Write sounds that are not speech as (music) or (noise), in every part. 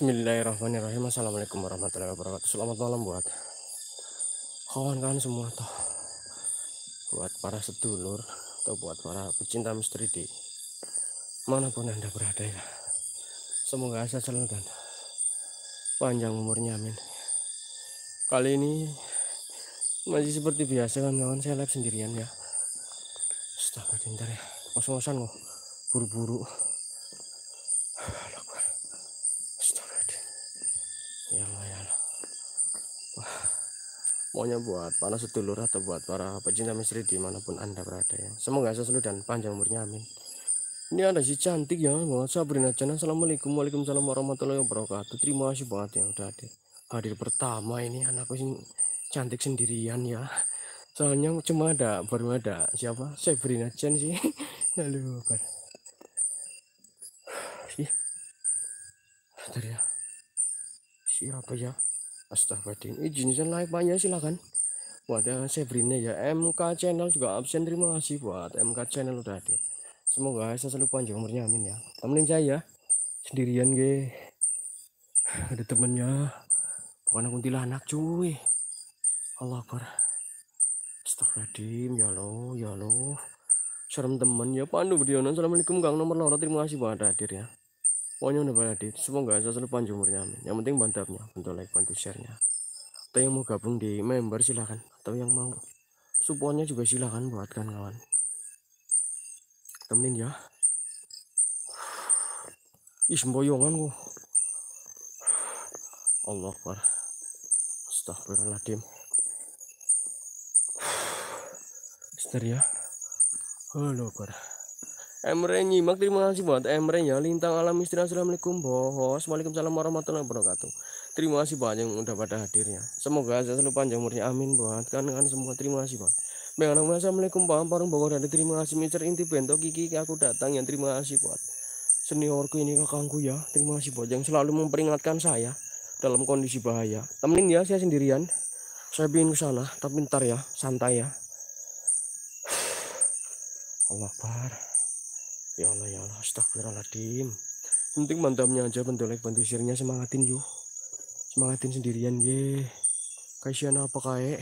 Bismillahirrahmanirrahim Assalamualaikum warahmatullahi wabarakatuh Selamat malam buat kawan-kawan semua toh Buat para sedulur Atau buat para pecinta misteri di Manapun anda berada ya Semoga sehat selalu dan Panjang umurnya amin Kali ini Masih seperti biasa kan kawan Saya live sendirian ya Astaga bentar ya Kosong-kosong Buru-buru pokoknya buat para sedulur atau buat para pecinta misteri dimanapun anda berada ya semoga selalu dan panjang umurnya amin ini ada si cantik ya buat Sabrina Jana Assalamualaikum Waalaikumsalam warahmatullahi wabarakatuh terima kasih banget yang udah hadir hadir pertama ini anakku sing cantik sendirian ya soalnya cuma ada baru ada siapa Sabrina Jan sih (laughs) lalu pada ya siapa ya Astagfirullahaladzim. Izin saya like banyak silakan. Wadah Sebrina ya MK channel juga absen terima kasih buat MK channel udah hadir. Semoga saya selalu panjang umurnya amin ya. Temenin saya ya. Sendirian ge. Ada temennya. Bukan anak cuy. Allah Akbar. Astagfirullahaladzim ya lo ya lo. Serem temen ya Pandu Budiono. Assalamualaikum Kang nomor lorot terima kasih buat hadir ya pokoknya udah pada edit semoga selalu panjang umurnya yang penting mantapnya bentuk like bantu sharenya atau yang mau gabung di member silahkan atau yang mau supportnya juga silahkan buatkan kawan temenin ya ih semboyongan kok Allah Akbar Astagfirullahaladzim Mister ya Halo Akbar Emre nyimak terima kasih buat Emre ya Lintang Alam Istri Assalamualaikum Bos Waalaikumsalam warahmatullahi wabarakatuh Terima kasih banyak yang udah pada hadirnya Semoga saya selalu panjang umurnya amin buat kan kan semua terima kasih buat Bang Assalamualaikum Pak Parung Bogor ada terima kasih Mister Inti Bento Kiki aku datang yang terima kasih buat Seniorku ini kakangku ya Terima kasih buat yang selalu memperingatkan saya Dalam kondisi bahaya Temenin ya saya sendirian Saya pingin ke sana tapi ntar ya santai ya (sighs) Allah barah ya Allah ya Allah astagfirullahaladzim penting mantapnya aja bantu like, bantu sirnya semangatin yuk semangatin sendirian ye kasihan apa kae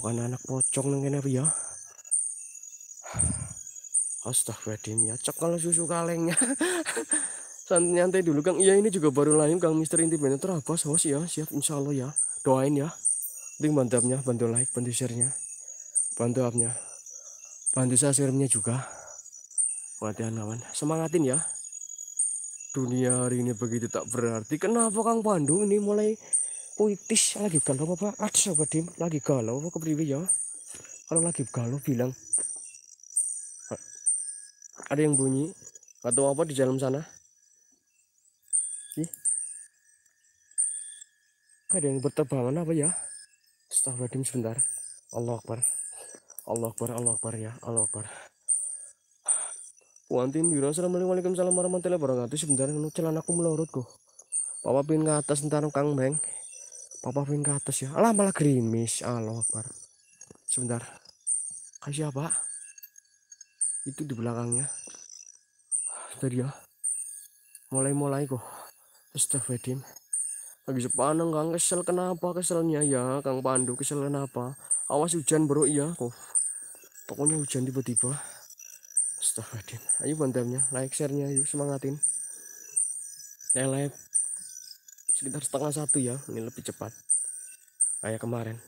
bukan anak pocong nengen apa ya astagfirullahaladzim ya cek kalau susu kalengnya santai (laughs) dulu Kang iya ini juga baru lahir Kang Mister Inti Bener terabas host ya siap insya Allah ya doain ya penting mantapnya bantu like bantu share bantu apnya bantu share juga pelatihan kawan semangatin ya dunia hari ini begitu tak berarti kenapa Kang Pandu ini mulai puitis lagi galau apa ada siapa dim lagi galau apa kepriwe ya kalau lagi galau bilang ada yang bunyi atau apa di dalam sana Ih. ada yang berterbangan apa ya Astagfirullahaladzim sebentar Allah Akbar Allah Akbar Allah Akbar ya Allah Akbar Wantin biro assalamualaikum warahmatullahi wabarakatuh sebentar nu celanaku melorot kok papa pin ke atas ntar kang beng papa pin ke atas ya alah malah gerimis Allah akbar sebentar kasih apa itu di belakangnya tadi ya mulai-mulai kok Astagfirullahaladzim lagi sepaneng kang kesel kenapa keselnya ya kang pandu kesel kenapa awas hujan bro iya kok pokoknya hujan tiba-tiba Astagfirullahaladzim. Ayo bandamnya, like share-nya, yuk semangatin. Saya live sekitar setengah satu ya, ini lebih cepat. Kayak kemarin.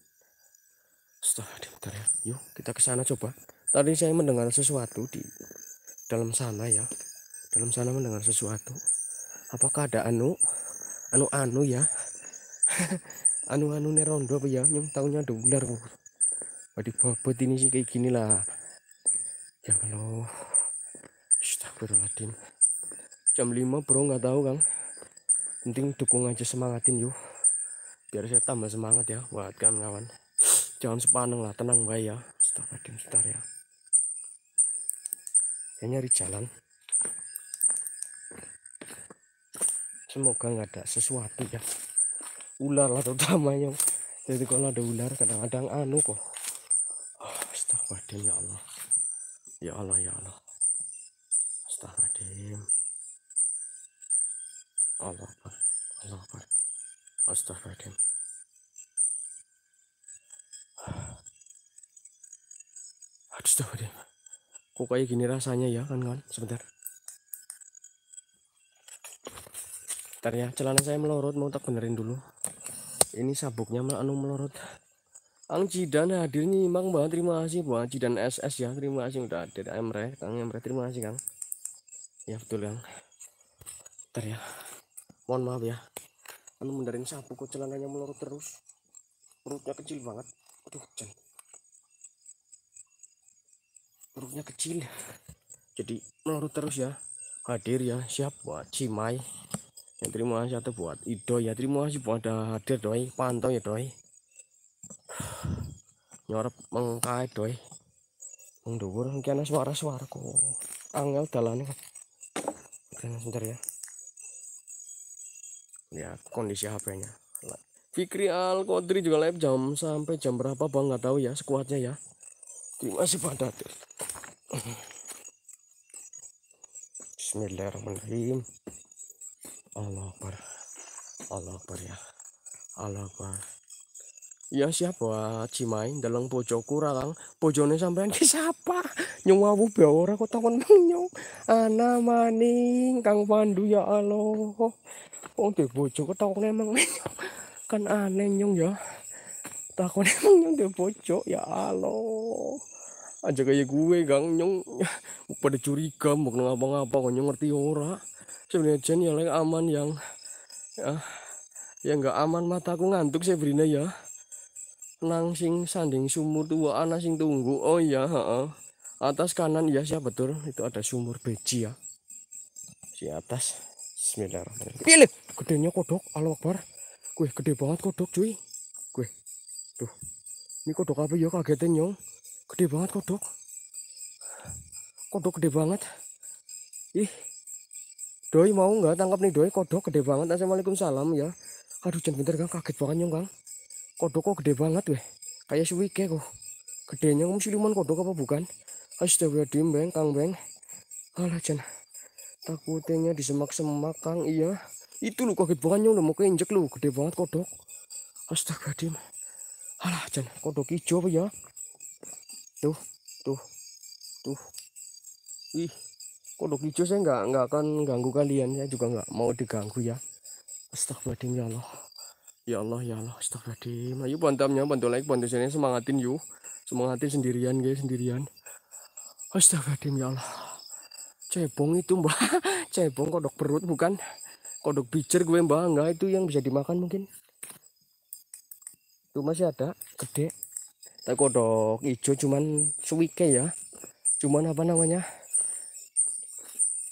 Astagfirullahaladzim, bentar ya. Yuk, kita ke sana coba. Tadi saya mendengar sesuatu di dalam sana ya. Dalam sana mendengar sesuatu. Apakah ada anu? Anu-anu ya. (laughs) anu-anu nerondo apa ya? Yang tahunya ular Waduh, bobot ini sih kayak ginilah, Ya Allah. Astagfirullahaladzim jam 5 bro nggak tahu kang penting dukung aja semangatin yuk biar saya tambah semangat ya buat kan kawan jangan sepaneng lah tenang bay ya Astagfirullahaladzim sebentar ya saya nyari jalan semoga nggak ada sesuatu ya ular lah yang jadi kalau ada ular kadang-kadang anu kok oh, astagfirullahaladzim ya Allah ya Allah ya Allah Allah Akbar Allah Akbar Astagfirullahaladzim Astagfirullahaladzim Kok kayak gini rasanya ya kan kan Sebentar Bentar ya celana saya melorot mau tak benerin dulu Ini sabuknya anu melorot Ang Jidan hadir nyimak mbak terima kasih Mbak Jidan SS ya terima kasih udah hadir Emre Kang Emre terima kasih Kang Ya betul Kang Bentar ya mohon maaf ya anu mendarin sapu kok celananya melorot terus perutnya kecil banget aduh hujan perutnya kecil jadi melorot terus ya hadir ya siap buat cimai ya, terima kasih atau buat ido ya terima kasih buat ada hadir doi pantau ya doi nyorep mengkai doi mengdubur mungkin suara-suara kok angel dalan kan sebentar ya ya kondisi HP-nya Fikri Al Qodri juga live jam sampai jam berapa bang nggak tahu ya sekuatnya ya terima kasih Pak Datil Bismillahirrahmanirrahim Allah Akbar Allah Akbar ya Allah Akbar Ya siapa Cimai dalam bojoku ralang Pojone sampean ki siapa nyuwawu be ora kok takon nyong ana maning Kang Pandu ya Allah wong duwe bojo ketokne emang kan aneh nyong ya takon emang nyong duwe bojo ya Allah aja kayak gue gang nyong pada curiga mau apa ngapa kok nyong ngerti ora sebenarnya jen yang lek aman yang ya ya gak aman mataku ngantuk brina ya nang sing sanding sumur tua anak sing tunggu oh iya heeh. atas kanan ya siap betul itu ada sumur beji ya si atas Bismillahirrahmanirrahim. Pilih. Gedenya kodok, Allah Akbar. Gue gede banget kodok, cuy. Gue. Tuh. Ini kodok apa ya kagetin, Nyong? Gede banget kodok. Kodok gede banget. Ih. Doi mau nggak tangkap nih doi kodok gede banget. Assalamualaikum salam ya. Aduh, jangan bentar kan kaget banget Nyong, Kang. Kodok kok gede banget, weh. Kayak suwike kok. Gedenya kamu siluman kodok apa bukan? Astagfirullahaladzim, beng Kang, beng, Alah, jangan takutnya di semak-semak kang iya itu lu kaget banget nyolong mau keinjek lu gede banget kodok astaga dim alah jangan kodok hijau ya tuh tuh tuh ih kodok hijau saya nggak nggak akan ganggu kalian ya juga nggak mau diganggu ya astagfirullahaladzim ya Allah ya Allah ya Allah astagfirullahaladzim ayo bantamnya bantu like bantu sini semangatin yuk semangatin sendirian guys sendirian astagfirullahaladzim ya Allah cebong itu mbak (laughs) cebong kodok perut bukan kodok bicer gue mbak enggak itu yang bisa dimakan mungkin itu masih ada gede tak kodok hijau cuman suike ya cuman apa namanya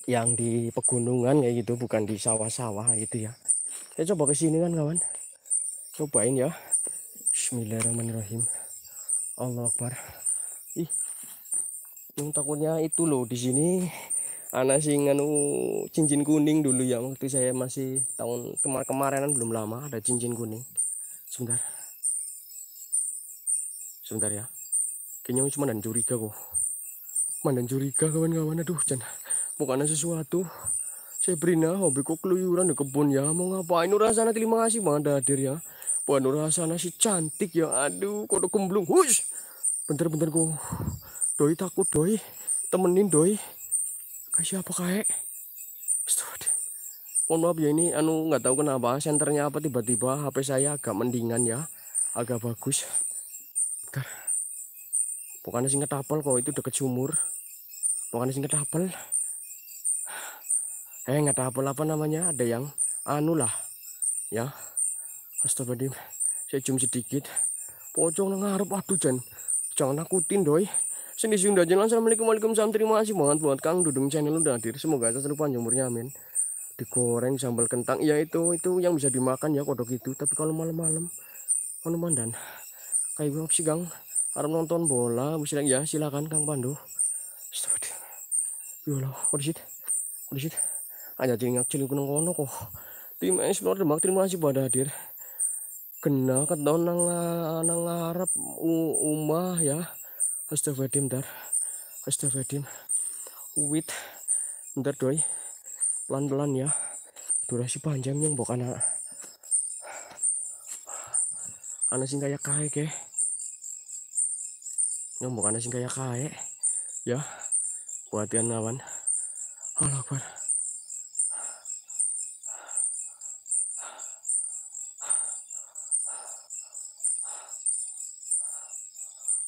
yang di pegunungan kayak gitu bukan di sawah-sawah itu ya saya coba ke sini kan kawan cobain ya Bismillahirrahmanirrahim Allah Akbar ih yang takutnya itu loh di sini anak sih anu cincin kuning dulu ya waktu saya masih tahun kemar kemarinan belum lama ada cincin kuning sebentar sebentar ya kayaknya cuma dan curiga kok mandan curiga kawan-kawan aduh jangan bukan sesuatu saya Sabrina hobi kok keluyuran di kebun ya mau ngapain sana terima kasih banget hadir ya Wah sana si cantik ya aduh kok belum. hush bentar-bentar kok doi takut doi temenin doi kasih apa kayak mohon maaf ya ini anu nggak tahu kenapa senternya apa tiba-tiba HP saya agak mendingan ya agak bagus Bentar. pokoknya singkat apel kok itu deket sumur Bukannya singkat apel eh nggak tahu apa namanya ada yang anu lah ya astagfirullah saya cium sedikit pocong ngarep aduh jangan jangan nakutin doi Sing sudah jalan assalamualaikum waalaikumsalam terima kasih banget buat Kang Dudung channel udah hadir. Semoga selalu panjang umurnya amin. Digoreng sambal kentang ya itu itu yang bisa dimakan ya kodok itu. Tapi kalau malam-malam kalau mandan. Kayak gue sih Kang. Harap nonton bola bisa ya silakan Kang Pandu. Astagfirullah. Ya Allah, kodisit. Kodisit. Aja jadi ngakcil kunung kono kok. Tim Explore Demak terima kasih pada hadir kena ketahuan nang nang Arab umah ya Astagfirullahaladzim dar Astagfirullahaladzim Wit ntar doi Pelan-pelan ya Durasi panjang yang bukan anak Anak sing kayak kayak ke Yang bukan anak sing kayak kayak Ya Buatian lawan Allah Akbar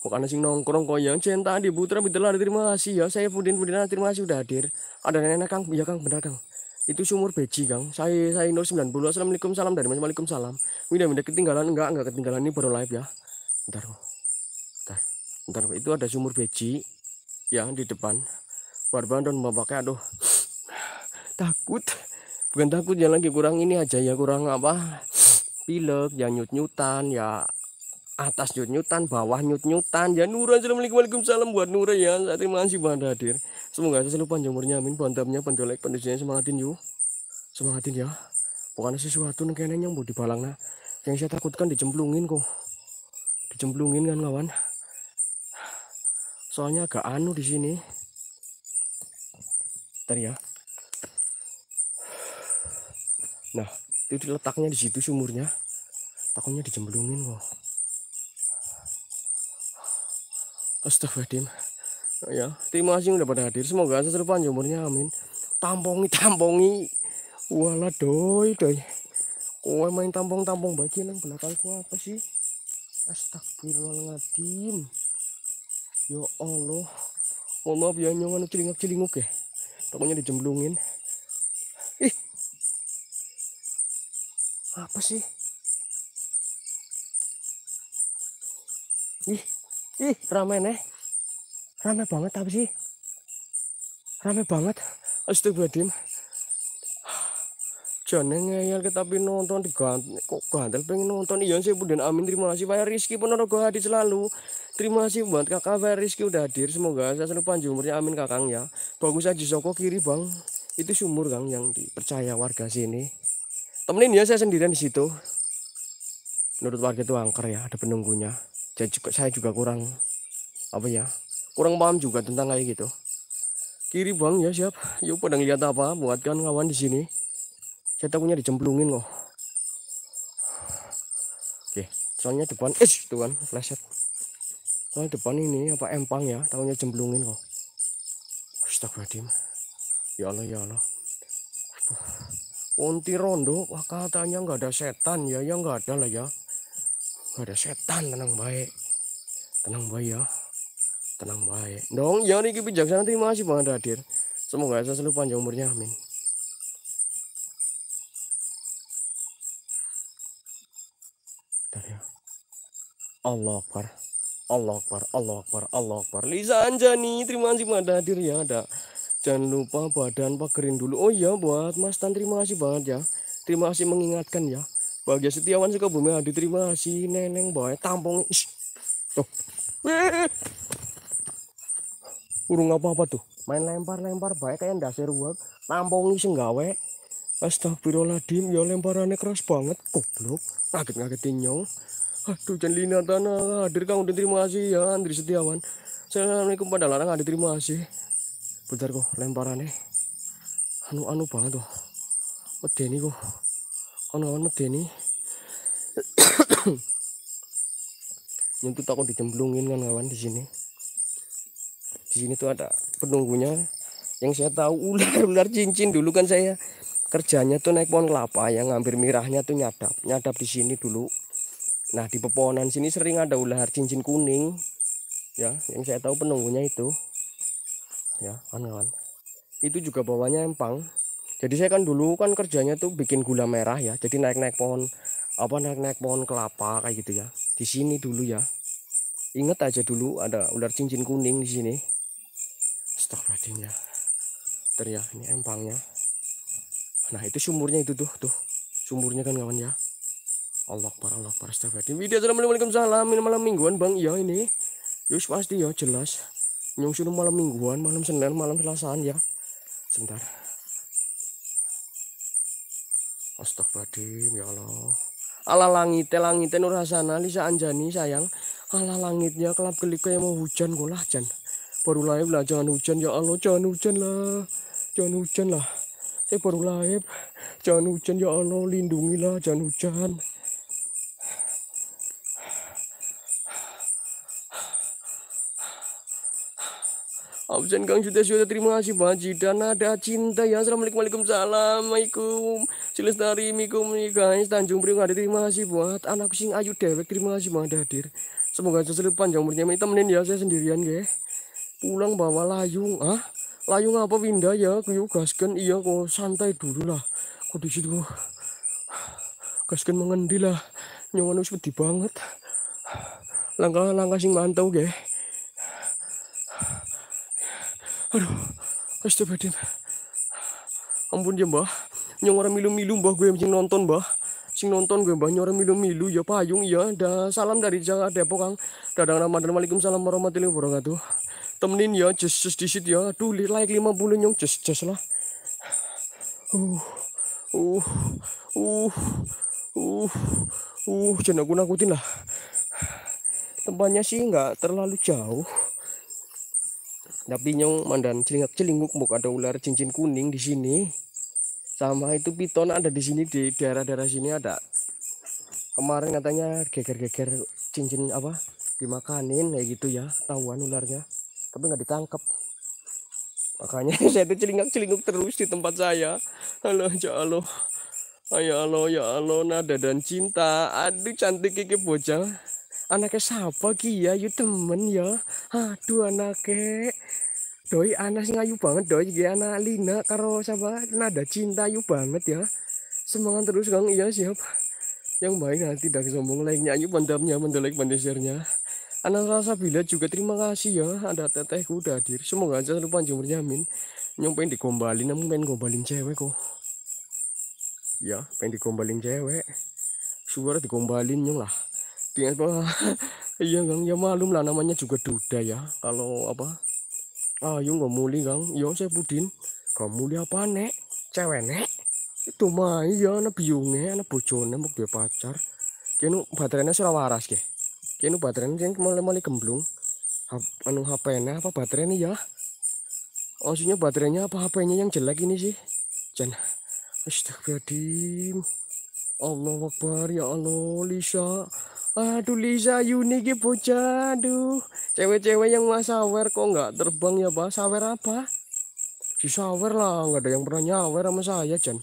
Bukan asing nongkrong kok yang cinta di putra bitelar terima kasih ya. Saya Pudin Pudin terima kasih udah hadir. Ada nenek Kang, ya Kang benar Kang. Itu sumur beji Kang. Saya saya sembilan puluh Assalamualaikum salam dari Mas salam udah udah ketinggalan enggak enggak ketinggalan ini baru live ya. ntar ntar ntar itu ada sumur beji ya di depan. Warban dan bapaknya aduh (sighs) takut bukan takut ya lagi kurang ini aja ya kurang apa pilek ya nyut nyutan ya atas nyut-nyutan, bawah nyut-nyutan. Ya Nura, assalamualaikum waalaikumsalam buat Nura ya. Terima kasih buat hadir. Semoga selalu panjang umurnya, amin. Bantamnya, pendolek, penduduknya semangatin yuk. Semangatin ya. Bukan sesuatu yang kayaknya yang mau dibalang nah. Yang saya takutkan dicemplungin kok. Dicemplungin kan kawan. Soalnya agak anu di sini. Ntar ya. Nah, itu letaknya di situ sumurnya. Takutnya dicemplungin kok. Astagfirullahaladzim. Ya, terima kasih udah pada hadir. Semoga seru panjang umurnya. Amin. Tampongi, tampongi. Wala doi, doi. Kowe main tampong-tampong bagian yang belakang ku apa sih? Astagfirullahaladzim. Ya Allah. Mohon maaf ya nyongan celingak-celinguk ya. Takutnya dijemblungin. Ih. Apa sih? Ih ih rame nih rame banget apa sih rame banget astagfirullahaladzim jangan ngeyel kita tapi nonton di ganteng. kok gantel pengen nonton iya sih bu dan amin terima kasih Pak Rizky Ponorogo hadir selalu terima kasih buat kakak Pak Rizky udah hadir semoga saya selalu panjang umurnya amin kakang ya bagus aja soko kiri bang itu sumur kang yang dipercaya warga sini temenin ya saya sendirian di situ menurut warga itu angker ya ada penunggunya dan juga saya juga kurang apa ya kurang paham juga tentang kayak gitu kiri bang ya siap yuk pada ngeliat apa buatkan kawan di sini saya takutnya dicemplungin loh oke soalnya depan es tuh kan flash soalnya depan ini apa empang ya takutnya cemplungin kok astagfirullahaladzim ya Allah ya Allah Ponti rondo wah katanya nggak ada setan ya ya nggak ada lah ya ada setan tenang baik tenang baik ya tenang baik dong ya niki bijaksana terima kasih banget hadir semoga saya selalu panjang umurnya amin Bentar ya Allah Akbar Allah Akbar Allah Akbar Allah Akbar Lisa Anjani terima kasih banget hadir ya ada jangan lupa badan pakerin dulu oh ya buat Mas Tan terima kasih banget ya terima kasih mengingatkan ya Bahagia Setiawan suka bumi, hadir terima kasih Neneng bae tampung. Tuh. Urung apa-apa tuh. Main lempar-lempar bae kayak ndasir tampung Nampungi sih gawe. Astagfirullahaladzim ya lemparannya keras banget goblok. Ngaget-ngagetin nyong. Aduh jangan lina tanah hadir kang udah terima kasih ya Andri Setiawan. Assalamualaikum pada larang hadir terima kasih. Bentar kok lemparannya. Anu-anu banget tuh. nih kok ono-ono deni (coughs) nyentuh takut dijemblungin kan kawan di sini di sini tuh ada penunggunya yang saya tahu (laughs) ular-ular cincin dulu kan saya kerjanya tuh naik pohon kelapa yang ngambil mirahnya tuh nyadap nyadap di sini dulu nah di pepohonan sini sering ada ular cincin kuning ya yang saya tahu penunggunya itu ya kawan-kawan itu juga bawahnya empang jadi saya kan dulu kan kerjanya tuh bikin gula merah ya jadi naik-naik pohon apa naik-naik pohon kelapa kayak gitu ya di sini dulu ya Ingat aja dulu ada ular cincin kuning di sini astagfirullahaladzim ya teriak ya, ini empangnya nah itu sumurnya itu tuh tuh sumurnya kan kawan ya Allah para Allah para astagfirullahaladzim video assalamualaikum salam ini malam mingguan bang iya ini yus ya, pasti ya jelas nyusun malam mingguan malam senin malam selasaan ya sebentar Astagfirullahaladzim ya Allah ala langit langit nur hasana lisa anjani sayang ala langitnya kelap kelip kayak mau hujan gue lah jan baru laib lah jangan hujan ya Allah jangan hujan lah jangan hujan lah eh baru laib jangan hujan ya Allah lindungilah jangan hujan Absen Kang sudah sudah terima kasih banget dan ada cinta ya Assalamualaikum Waalaikumsalam Assalamualaikum Cilestari mikum guys Tanjung Priok ada terima kasih buat anak sing ayu dewek terima kasih banget hadir. Semoga sesuai panjang umurnya temenin ya saya sendirian ya. Pulang bawa layung ah. Layung apa pindah ya kuyu gasken iya kok santai dulu lah. Kok di situ gasken mengendi lah. Nyawa wis banget. Langkah-langkah sing mantau ya. Aduh, astagfirullah. Ampun ya nyong orang milu-milu mbah gue sing nonton mbah sing nonton gue mbah nyora milu-milu ya payung ya da salam dari jaga Depok Kang dadang Ramadan salam warahmatullahi wabarakatuh temenin ya just just disit ya aduh like 50 nyong just just lah uh uh uh uh uh jangan aku nakutin lah tempatnya sih nggak terlalu jauh tapi nyong mandan celingak celinguk buk ada ular cincin kuning di sini sama itu piton ada di sini di daerah-daerah sini ada kemarin katanya geger-geger cincin apa dimakanin kayak gitu ya tahuan ularnya tapi nggak ditangkap makanya (laughs) saya itu celingak-celinguk terus di tempat saya halo ya halo ya halo ya halo nada dan cinta aduh cantik kiki bocah anaknya siapa kia ya temen ya aduh anaknya doi anas ngayu banget doi gak anak lina karo siapa nada cinta ayu banget ya semangat terus kang iya siap yang baik nanti tidak sombong lainnya ayu pendamnya mendelek pandesernya anak rasa bila juga terima kasih ya ada tetehku udah hadir semoga aja selalu panjang berjamin nyong digombalin namun pengen gombalin cewek kok ya pengen digombalin cewek suara digombalin nyong lah Tinggal, (laughs) iya gang ya malum lah namanya juga duda ya kalau apa ayo ah, nggak muli kang yo saya pudin nggak muli apa nek cewek nek itu mah iya anak biungnya anak bojone mau dia pacar keno baterainya sudah waras ke kini baterainya kini mulai mulai gemblung anu HP nya apa baterainya ya oh, maksudnya baterainya apa HP nya yang jelek ini sih jangan astagfirullahaladzim Allah Akbar ya Allah Lisa Aduh Lisa Yuni ki bocah aduh. Cewek-cewek yang mas sawer kok nggak terbang ya, Pak? Sawer apa? Si sawer lah, nggak ada yang pernah nyawer sama saya, Jan.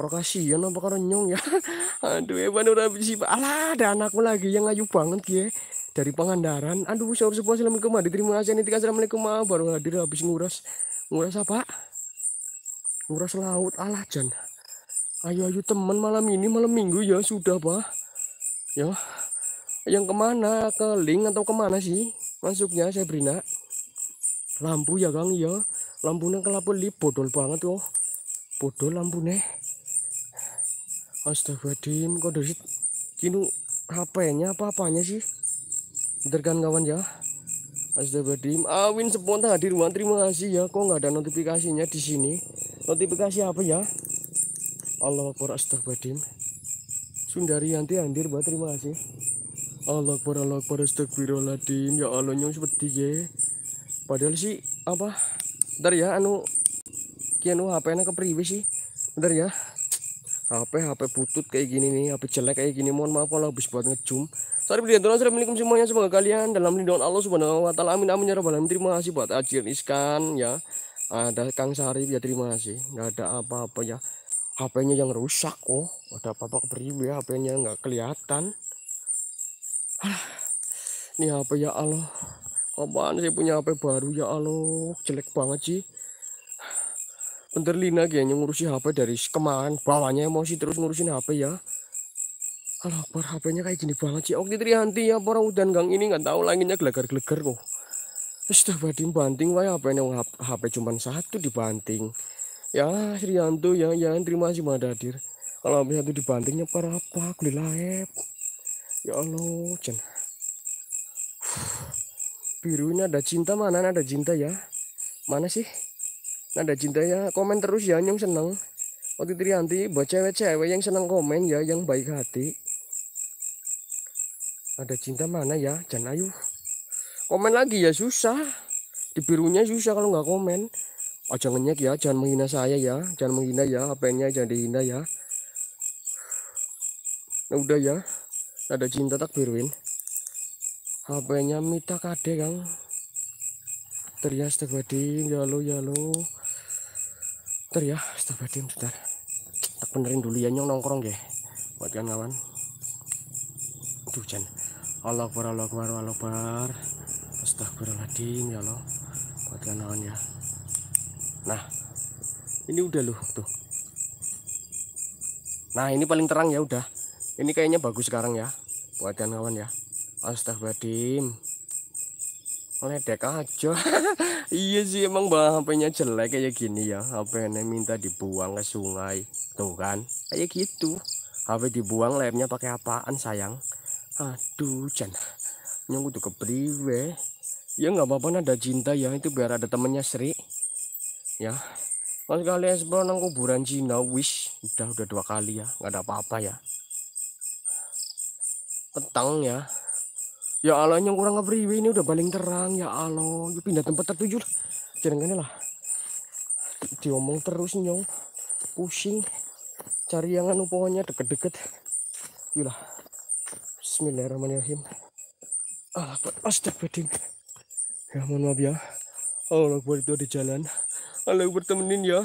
Orang kasihan apa karena nyong ya. (laughs) aduh, Evan udah pak Alah, ada anakku lagi yang ayu banget gue ya. dari Pangandaran. Aduh, sahur sebuah assalamualaikum. Ma. Diterima kasih nih, assalamualaikum. Ma. Baru hadir habis nguras. Nguras apa? Nguras laut. Alah, Jan. Ayo ayo teman malam ini malam minggu ya sudah, Pak. Ya yang kemana ke link atau kemana sih masuknya saya beri nak lampu ya Gang ya lampunya kelapa li bodol banget loh bodol lampunya astagfirullahaladzim kok dari kini HP-nya apa-apanya sih bentar kan kawan ya astagfirullahaladzim awin spontan hadir ruang terima kasih ya kok nggak ada notifikasinya di sini notifikasi apa ya Allah Akbar astagfirullahaladzim Sundari Yanti Andir buat terima kasih Allah akbar Allah akbar astagfirullahaladzim ya Allah nyong seperti ye padahal sih apa ntar ya anu kianu HP nya kepriwe sih ntar ya HP HP butut kayak gini nih HP jelek kayak gini mohon maaf kalau habis buat ngejum sorry pilihan antara Assalamualaikum semuanya Semoga kalian dalam lindungan Allah Subhanahu wa ta'ala Amin amin ya rabbal alamin Terima kasih buat Ajir Iskan ya Ada Kang Sari ya terima kasih nggak ada apa-apa ya HP-nya yang rusak oh Ada apa-apa kepriwe ya. HP-nya nggak kelihatan ini HP ya Allah apaan sih punya HP baru ya Allah jelek banget sih bentar Lina kayaknya ngurusin HP dari kemarin bawahnya emosi terus ngurusin HP ya Alah, bar HP-nya kayak gini banget sih. Oh Oke, Trianti ya, para udan gang ini nggak tahu langitnya gelegar-gelegar kok. Sudah banting banting wae HP-nya HP cuma satu dibanting. Ya, Srianto ya, ya terima kasih mah Dadir. Kalau habis satu dibantingnya para apa? Kulilah ya Allah Jen. Birunya ada cinta mana ada cinta ya mana sih ada cinta ya? komen terus ya yang seneng Waktu Trianti buat cewek-cewek yang seneng komen ya yang baik hati ada cinta mana ya Jan ayu komen lagi ya susah di birunya susah kalau nggak komen oh jangan nyek ya jangan menghina saya ya jangan menghina ya apanya jangan dihina ya nah udah ya ada cinta tak biruin HP-nya Mita kade kang Teriak ya lo ya lo. Teriak Astagfirullahaladzim sebentar Tak benerin dulu ya nyong nongkrong ya Buat kan kawan Aduh jan Allah Akbar Allah Akbar Allah Akbar Astagfirullahaladzim ya lo. Buat kan kawan ya Nah Ini udah loh tuh Nah ini paling terang ya udah ini kayaknya bagus sekarang ya buat kawan kawan ya astagfirullahaladzim ledek aja (laughs) iya sih emang bah hp jelek kayak gini ya HPnya minta dibuang ke sungai tuh kan kayak gitu HP dibuang lemnya pakai apaan sayang aduh jan nyunggu tuh kebriwe ya nggak apa-apa ada cinta ya itu biar ada temennya Sri ya kalau kalian sebelum kuburan Cina wish udah udah dua kali ya nggak ada apa-apa ya petang ya ya Allah yang kurang kepriwe ini udah paling terang ya Allah yuk pindah tempat tertuju lah jangan lah diomong terus nyong pusing cari yang anu pohonnya deket-deket yulah Bismillahirrahmanirrahim Astagfirullahaladzim ya mohon maaf ya Allah buat itu di jalan Allah buat temenin ya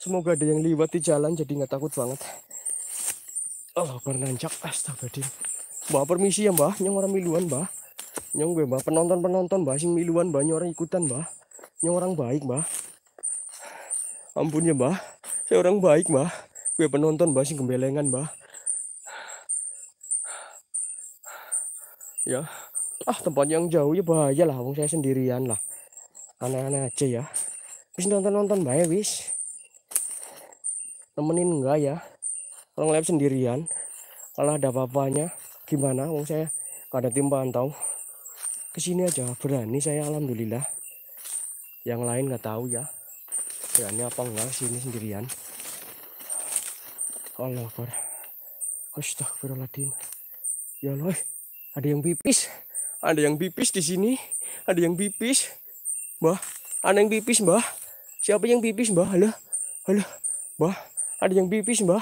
semoga ada yang lewat di jalan jadi nggak takut banget Allah pernah nanjak astagfirullah Mbah permisi ya mbah, nyong orang miluan mbah. Nyong gue mbah, penonton-penonton mbah, sing miluan mbah, nyong orang ikutan mbah. Nyong orang baik mbah. Ampun ya mbah, saya orang baik mbah. Gue penonton mbah, sing gembelengan mbah. Ya, ah tempat yang jauh ya bahaya lah, wong saya sendirian lah. Aneh-aneh aja ya. Wis nonton-nonton mbah ya wis. Temenin enggak ya. orang ngeliat sendirian, kalau ada apa-apanya, gimana wong saya ada tim pantau kesini aja berani saya alhamdulillah yang lain nggak tahu ya berani apa enggak sini sendirian Allah Akbar Astagfirullahaladzim ya Allah eh, ada yang pipis ada yang pipis di sini ada yang pipis mbah ada yang pipis mbah siapa yang pipis mbah halo halo mbah ada yang pipis mbah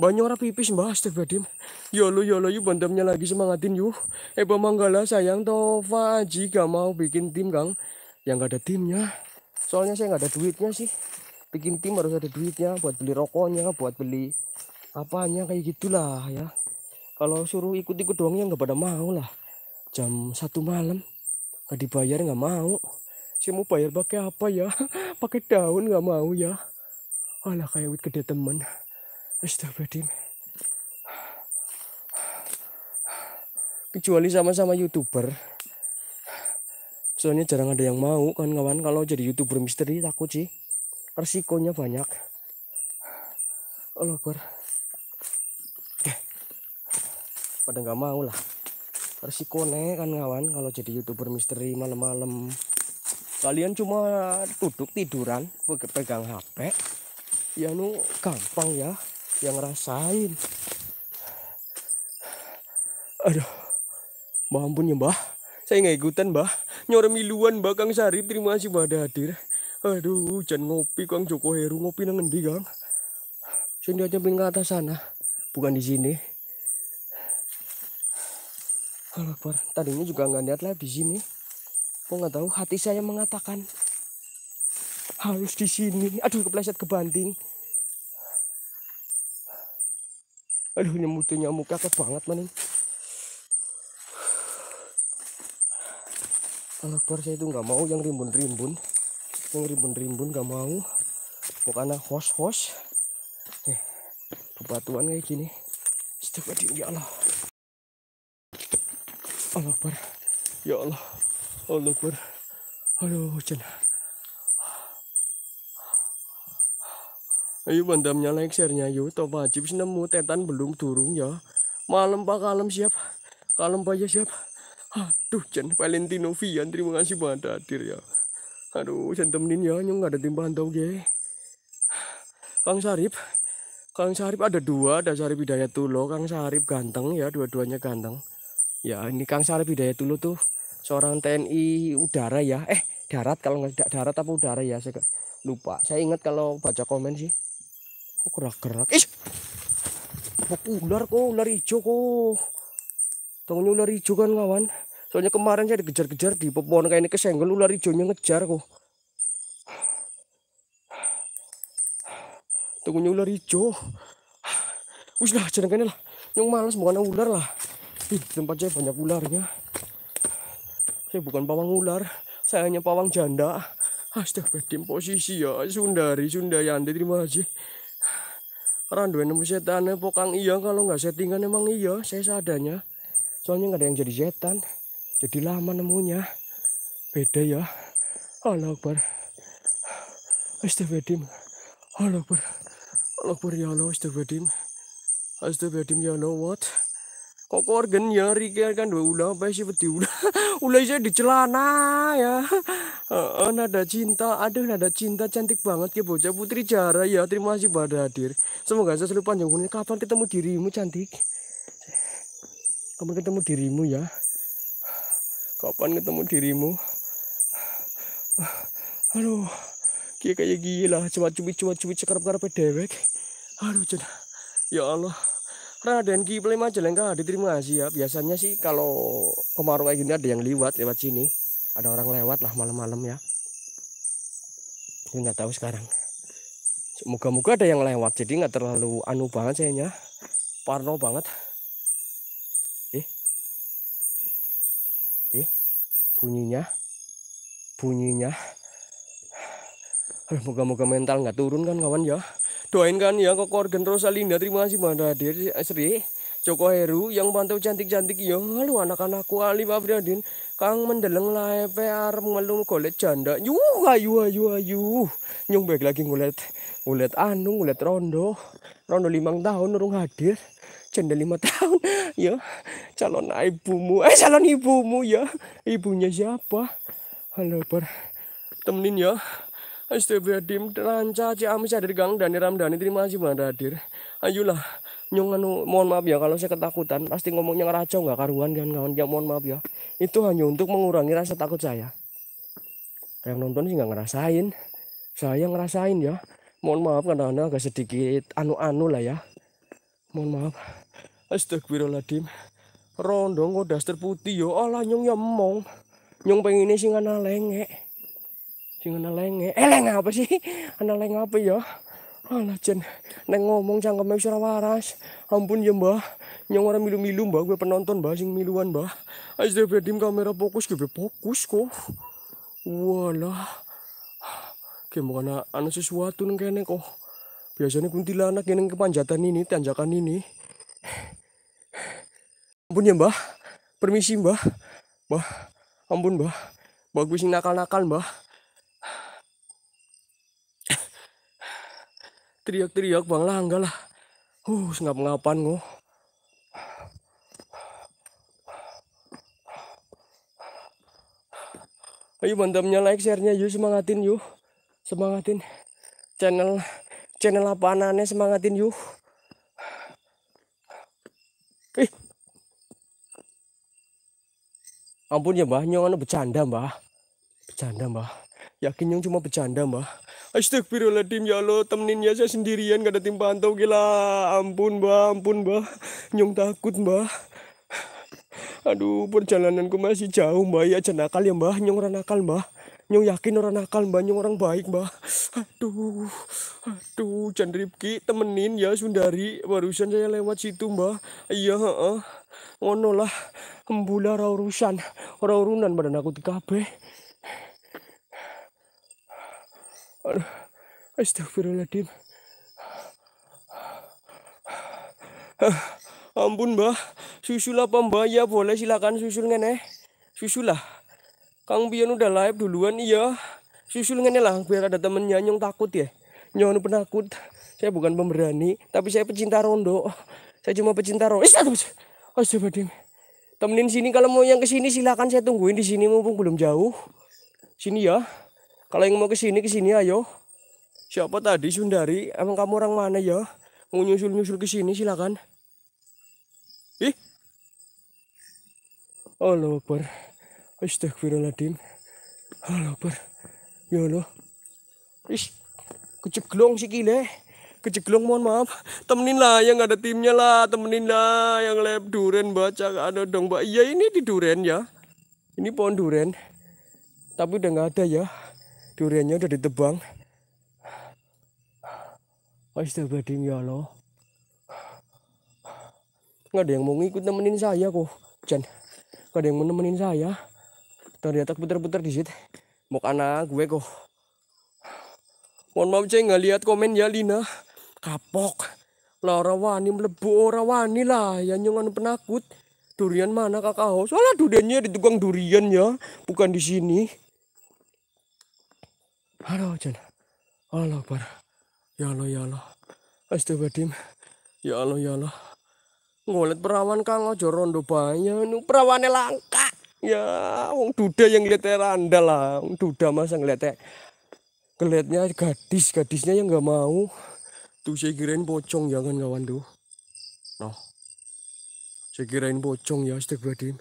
banyak orang pipis mbak astagfirullahaladzim. Yolo ya yolo ya yuk bandamnya lagi semangatin yuk. Eba eh, Manggala sayang Tova jika mau bikin tim kang. Yang gak ada timnya. Soalnya saya gak ada duitnya sih. Bikin tim harus ada duitnya buat beli rokoknya, buat beli apanya kayak gitulah ya. Kalau suruh ikut-ikut doang ya nggak pada mau lah. Jam satu malam gak dibayar gak mau. Saya mau bayar pakai apa ya? (laughs) pakai daun gak mau ya. Alah kayak wit gede temen. Astagfirullahaladzim. Kecuali sama-sama youtuber. Soalnya jarang ada yang mau kan kawan kalau jadi youtuber misteri takut sih. Resikonya banyak. Allah Akbar. Eh, pada nggak mau lah. Resiko kan kawan kalau jadi youtuber misteri malam-malam. Kalian cuma duduk tiduran pegang HP. Ya nu gampang ya yang rasain aduh mbak ampun ya mbah saya nggak ikutan mbah nyore miluan mbah Kang Sari terima kasih mbah hadir aduh jangan ngopi Kang Joko Heru ngopi nang endi Kang saya nggak pengen ke atas sana bukan di sini kalau tadinya juga nggak lihat lah di sini kok nggak tahu hati saya mengatakan harus di sini aduh kepleset kebanting aduh nyemutnya nyamuk kakek banget man anak saya itu nggak mau yang rimbun-rimbun yang rimbun-rimbun nggak mau pokoknya host-host eh, bebatuan kayak gini Astagfirullahaladzim ya Allah Allah ya Allah Allah Akbar aduh hujan Ayo bandamnya like share-nya yuk top wajib nemu tetan belum turun ya. Malam Pak kalem siap. Kalem Pak ya siap. Aduh Jen Valentino Vian terima kasih banget hadir ya. Aduh Jen temenin ya nyung ada timbangan tau ge. Kang Sarip. Kang Sarip ada dua, ada Sarip Hidayatullah, Kang Sarip ganteng ya, dua-duanya ganteng. Ya, ini Kang Sarip Hidayatullah tuh seorang TNI udara ya. Eh, darat kalau nggak darat apa udara ya saya lupa saya ingat kalau baca komen sih kok gerak-gerak ih kok ular kok ular hijau kok tahunya ular hijau kan kawan soalnya kemarin saya dikejar-kejar di pepohonan kayak ini kesenggol ular hijaunya ngejar kok tunggunya ular hijau wis lah jangan lah yang males bukan ular lah Ih, tempat saya banyak ularnya saya bukan pawang ular saya hanya pawang janda Astaga, posisi ya, Sundari, Sundayande, terima kasih orang dua nemu setannya pokang iya kalau nggak settingan emang iya saya seadanya soalnya nggak ada yang jadi setan jadi lama nemunya beda ya Allah Akbar Astagfirullahaladzim Allah Akbar Allah Akbar ya Allah Astagfirullahaladzim Astagfirullahaladzim ya Allah what kok organ ya Riki kan dua udah apa sih peti udah ulah saya (laughs) di celana ya uh, nada cinta aduh nada cinta cantik banget ya bocah putri jara ya terima kasih pada hadir semoga saya selalu panjang umurnya kapan ketemu dirimu cantik kapan ketemu dirimu ya kapan ketemu dirimu aduh kayak kayak gila cuma cubit cuma cubit sekarang sekarang dewek aduh cina ya Allah Raden Ki Plem aja diterima kasih ya. Biasanya sih kalau kemarau kayak gini ada yang lewat lewat sini. Ada orang lewat lah malam-malam ya. Ini nggak tahu sekarang. semoga moga ada yang lewat jadi nggak terlalu anu banget sayangnya. Parno banget. Eh. Eh. Bunyinya. Bunyinya. Moga-moga mental nggak turun kan kawan ya doain kan ya ke organ Rosalinda terima kasih mana hadir Sri Joko Heru yang pantau cantik-cantik ya lu anak-anakku Ali Fabradin Kang mendeleng lepe arep ngelung golet janda yuh ayu ayu ayu nyung baik lagi ngulet ngulet anu ngulet rondo rondo limang tahun urung hadir janda lima (laughs) tahun ya calon ibumu eh calon ibumu ya ibunya siapa halo per temenin ya Astagfirullahaladzim, Ranca, Ciamis ada di Gang Dani Ramdhani, terima kasih Bang hadir. Ayolah, nyong anu, mohon maaf ya kalau saya ketakutan, pasti ngomongnya ngeraco nggak karuan kan kawan, ya mohon maaf ya. Itu hanya untuk mengurangi rasa takut saya. Yang nonton sih nggak ngerasain, saya ngerasain ya. Mohon maaf karena agak sedikit anu-anu lah ya. Mohon maaf. Astagfirullahaladzim. Rondong kok daster putih yo, ya? Allah. nyong ya mong. Nyong ini sih nggak nalengek sing ana lenge eh apa sih ana leng apa ya Alah Jen, neng ngomong cangkeme wis waras. Ampun ya Mbah, nyong ora milu-milu Mbah, gue penonton Mbah sing miluan Mbah. Astagfirullahaladzim kamera fokus gue fokus kok. kayak Gimana ana sesuatu neng kene kok. Biasanya kuntilanak yang kepanjatan ini, tanjakan ini. Ampun ya Mbah. Permisi Mbah. Mbah. Ampun Mbah. Bagus sing nakal-nakal Mbah. teriak-teriak Bang Langga lah. Uh, nggak ngapan ngoh. Ayo bantamnya like, sharenya yuk semangatin yuk. Semangatin channel channel apa aneh semangatin yuk. Ih. Ampun ya Mbah, nyong anu bercanda Mbah. Bercanda Mbah. Yakin nyong cuma bercanda Mbah. Astagfirullahaladzim ya Allah temenin ya saya sendirian gak ada tim pantau gila ampun mbah ampun mbah nyong takut mbah aduh perjalananku masih jauh mbah ya jenakal ya mbah nyong orang nakal mbak nyong yakin orang nakal mbak nyong orang baik mbah aduh aduh Jan temenin ya Sundari barusan saya lewat situ mbak iya ngono lah embula raurusan raurunan badan aku tiga kabeh Aduh, astagfirullahaladzim. Ah, ampun mbah, susulah Ya boleh silakan susul ngene. Susulah. Kang Bian udah live duluan iya. Susul ngene lah biar ada temennya nyong takut ya. Nyong penakut. Saya bukan pemberani, tapi saya pecinta rondo. Saya cuma pecinta rondo. Astagfirullahaladzim. Temenin sini kalau mau yang kesini silakan saya tungguin di sini mumpung belum jauh. Sini ya. Kalau yang mau ke sini ke sini ayo. Siapa tadi Sundari? Emang kamu orang mana ya? Mau nyusul-nyusul ke sini silakan. Ih. Allah oh, Akbar. Astagfirullahaladzim. Allah oh, Akbar. Ya Allah. Ih. Kejeglong sih kile. Kejeglong mohon maaf. Temenin lah yang ada timnya lah. Temenin lah yang lab duren baca. Ada dong mbak. Iya ini di duren ya. Ini pohon duren. Tapi udah nggak ada ya duriannya udah ditebang Astagfirullahaladzim ya Allah nggak ada yang mau ngikut nemenin saya kok Jan nggak ada yang mau nemenin saya ternyata puter-puter di situ mau anak gue kok mohon maaf ceng nggak lihat komen ya Lina kapok lara wani melebu ora wani lah ya nyongan penakut durian mana kakak soalnya duriannya di tukang durian ya bukan di sini Halo, Jan. Allah bar, Ya Allah, ya Allah. Astagfirullahaladzim. Ya Allah, ya Allah. Ngulet perawan kang ojo rondo banyak. Perawannya langka. Ya, wong duda yang ngeliat randa lah. Wong duda masa ngeliat Kelihatnya gadis, gadisnya yang nggak mau. Tuh saya kirain pocong ya kan kawan tuh. Noh. Saya kirain pocong ya astagfirullahaladzim.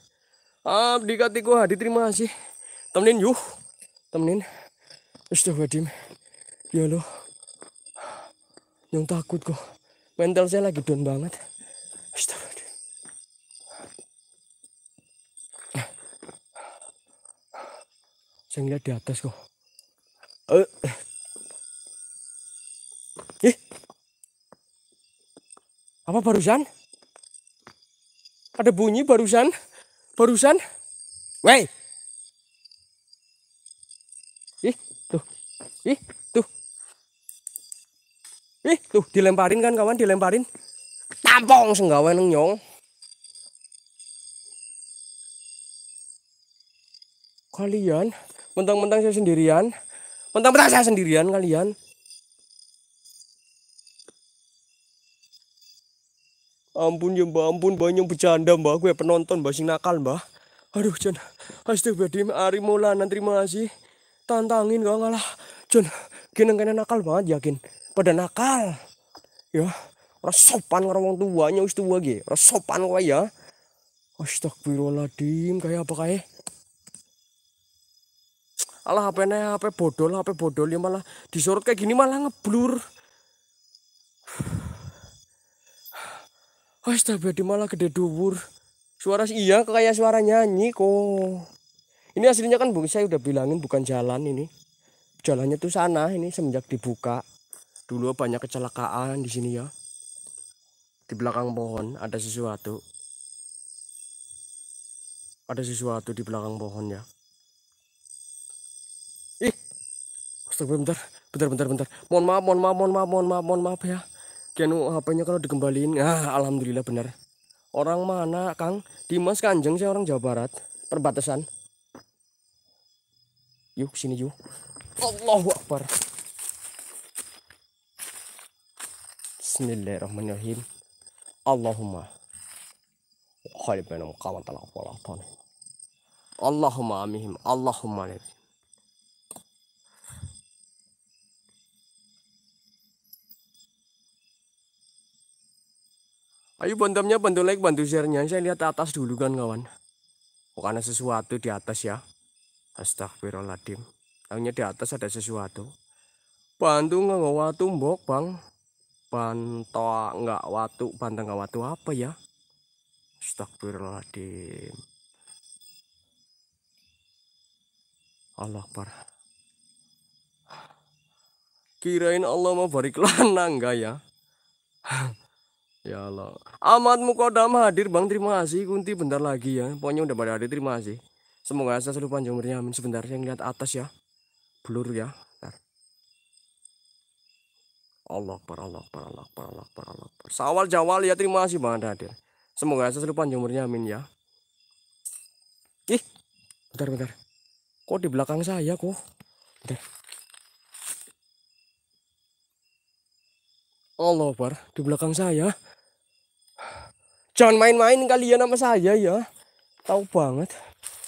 Ah, dikatiku hadi terima kasih. Temenin yuk. Temenin. Astagfirullahaladzim. Ya Allah. Yang takut kok. Mental saya lagi down banget. Astagfirullahaladzim. Saya ngeliat di atas kok. Eh. Apa barusan? Ada bunyi barusan? Barusan? Wey! Ih, tuh. Ih, tuh dilemparin kan kawan, dilemparin. Tampong senggawe neng nyong. Kalian mentang-mentang saya sendirian. Mentang-mentang saya sendirian kalian. Ampun ya mbak, ampun banyak bercanda mbak. Gue ya penonton mbak sing nakal mbak. Aduh, jen. Astagfirullahaladzim. Arimola, nanti terima kasih. Tantangin gak ngalah. Jun gini kena nakal banget yakin pada nakal ya ora sopan karo wong tuanya wis tuwa ge ora sopan kowe ya Astagfirullahaladzim kayak apa kayak Alah HP nih HP bodol HP bodol ya malah disorot kayak gini malah ngeblur di malah gede dubur Suara iya kayak suara nyanyi kok Ini aslinya kan bung saya udah bilangin bukan jalan ini jalannya tuh sana ini semenjak dibuka dulu banyak kecelakaan di sini ya di belakang pohon ada sesuatu ada sesuatu di belakang pohon ya ih astaga bentar bentar bentar bentar mohon maaf mohon maaf mohon maaf mohon maaf mohon maaf ya Kenu, HP-nya kalau dikembaliin ah alhamdulillah benar orang mana Kang Dimas Kanjeng saya orang Jawa Barat perbatasan yuk sini yuk Allahu Akbar Bismillahirrahmanirrahim Allahumma Khali bainam qawan talaq wal Allahumma amihim Allahumma alayhim Ayo bantamnya bantu like bantu share-nya Saya lihat atas dulu kan kawan Bukan sesuatu di atas ya Astagfirullahaladzim Soalnya di atas ada sesuatu. Bantu nggak watu mbok bang. Bantoa nggak watu, Banteng nggak watu apa ya? Astagfirullahaladzim. Allah Akbar. Kirain Allah mau balik lana enggak ya? ya Allah. Amat Mukodam hadir Bang, terima kasih. Kunti bentar lagi ya. Pokoknya udah pada hadir, terima kasih. Semoga saya selalu panjang umurnya. Amin. Sebentar saya lihat atas ya blur ya Bentar. Allah Akbar Allah Akbar Allah Akbar Allah Akbar Allah Akbar sawal jawal ya terima kasih banget hadir semoga selalu panjang umurnya amin ya ih bentar bentar kok di belakang saya kok bentar Allah Akbar di belakang saya jangan main-main kalian sama saya ya tahu banget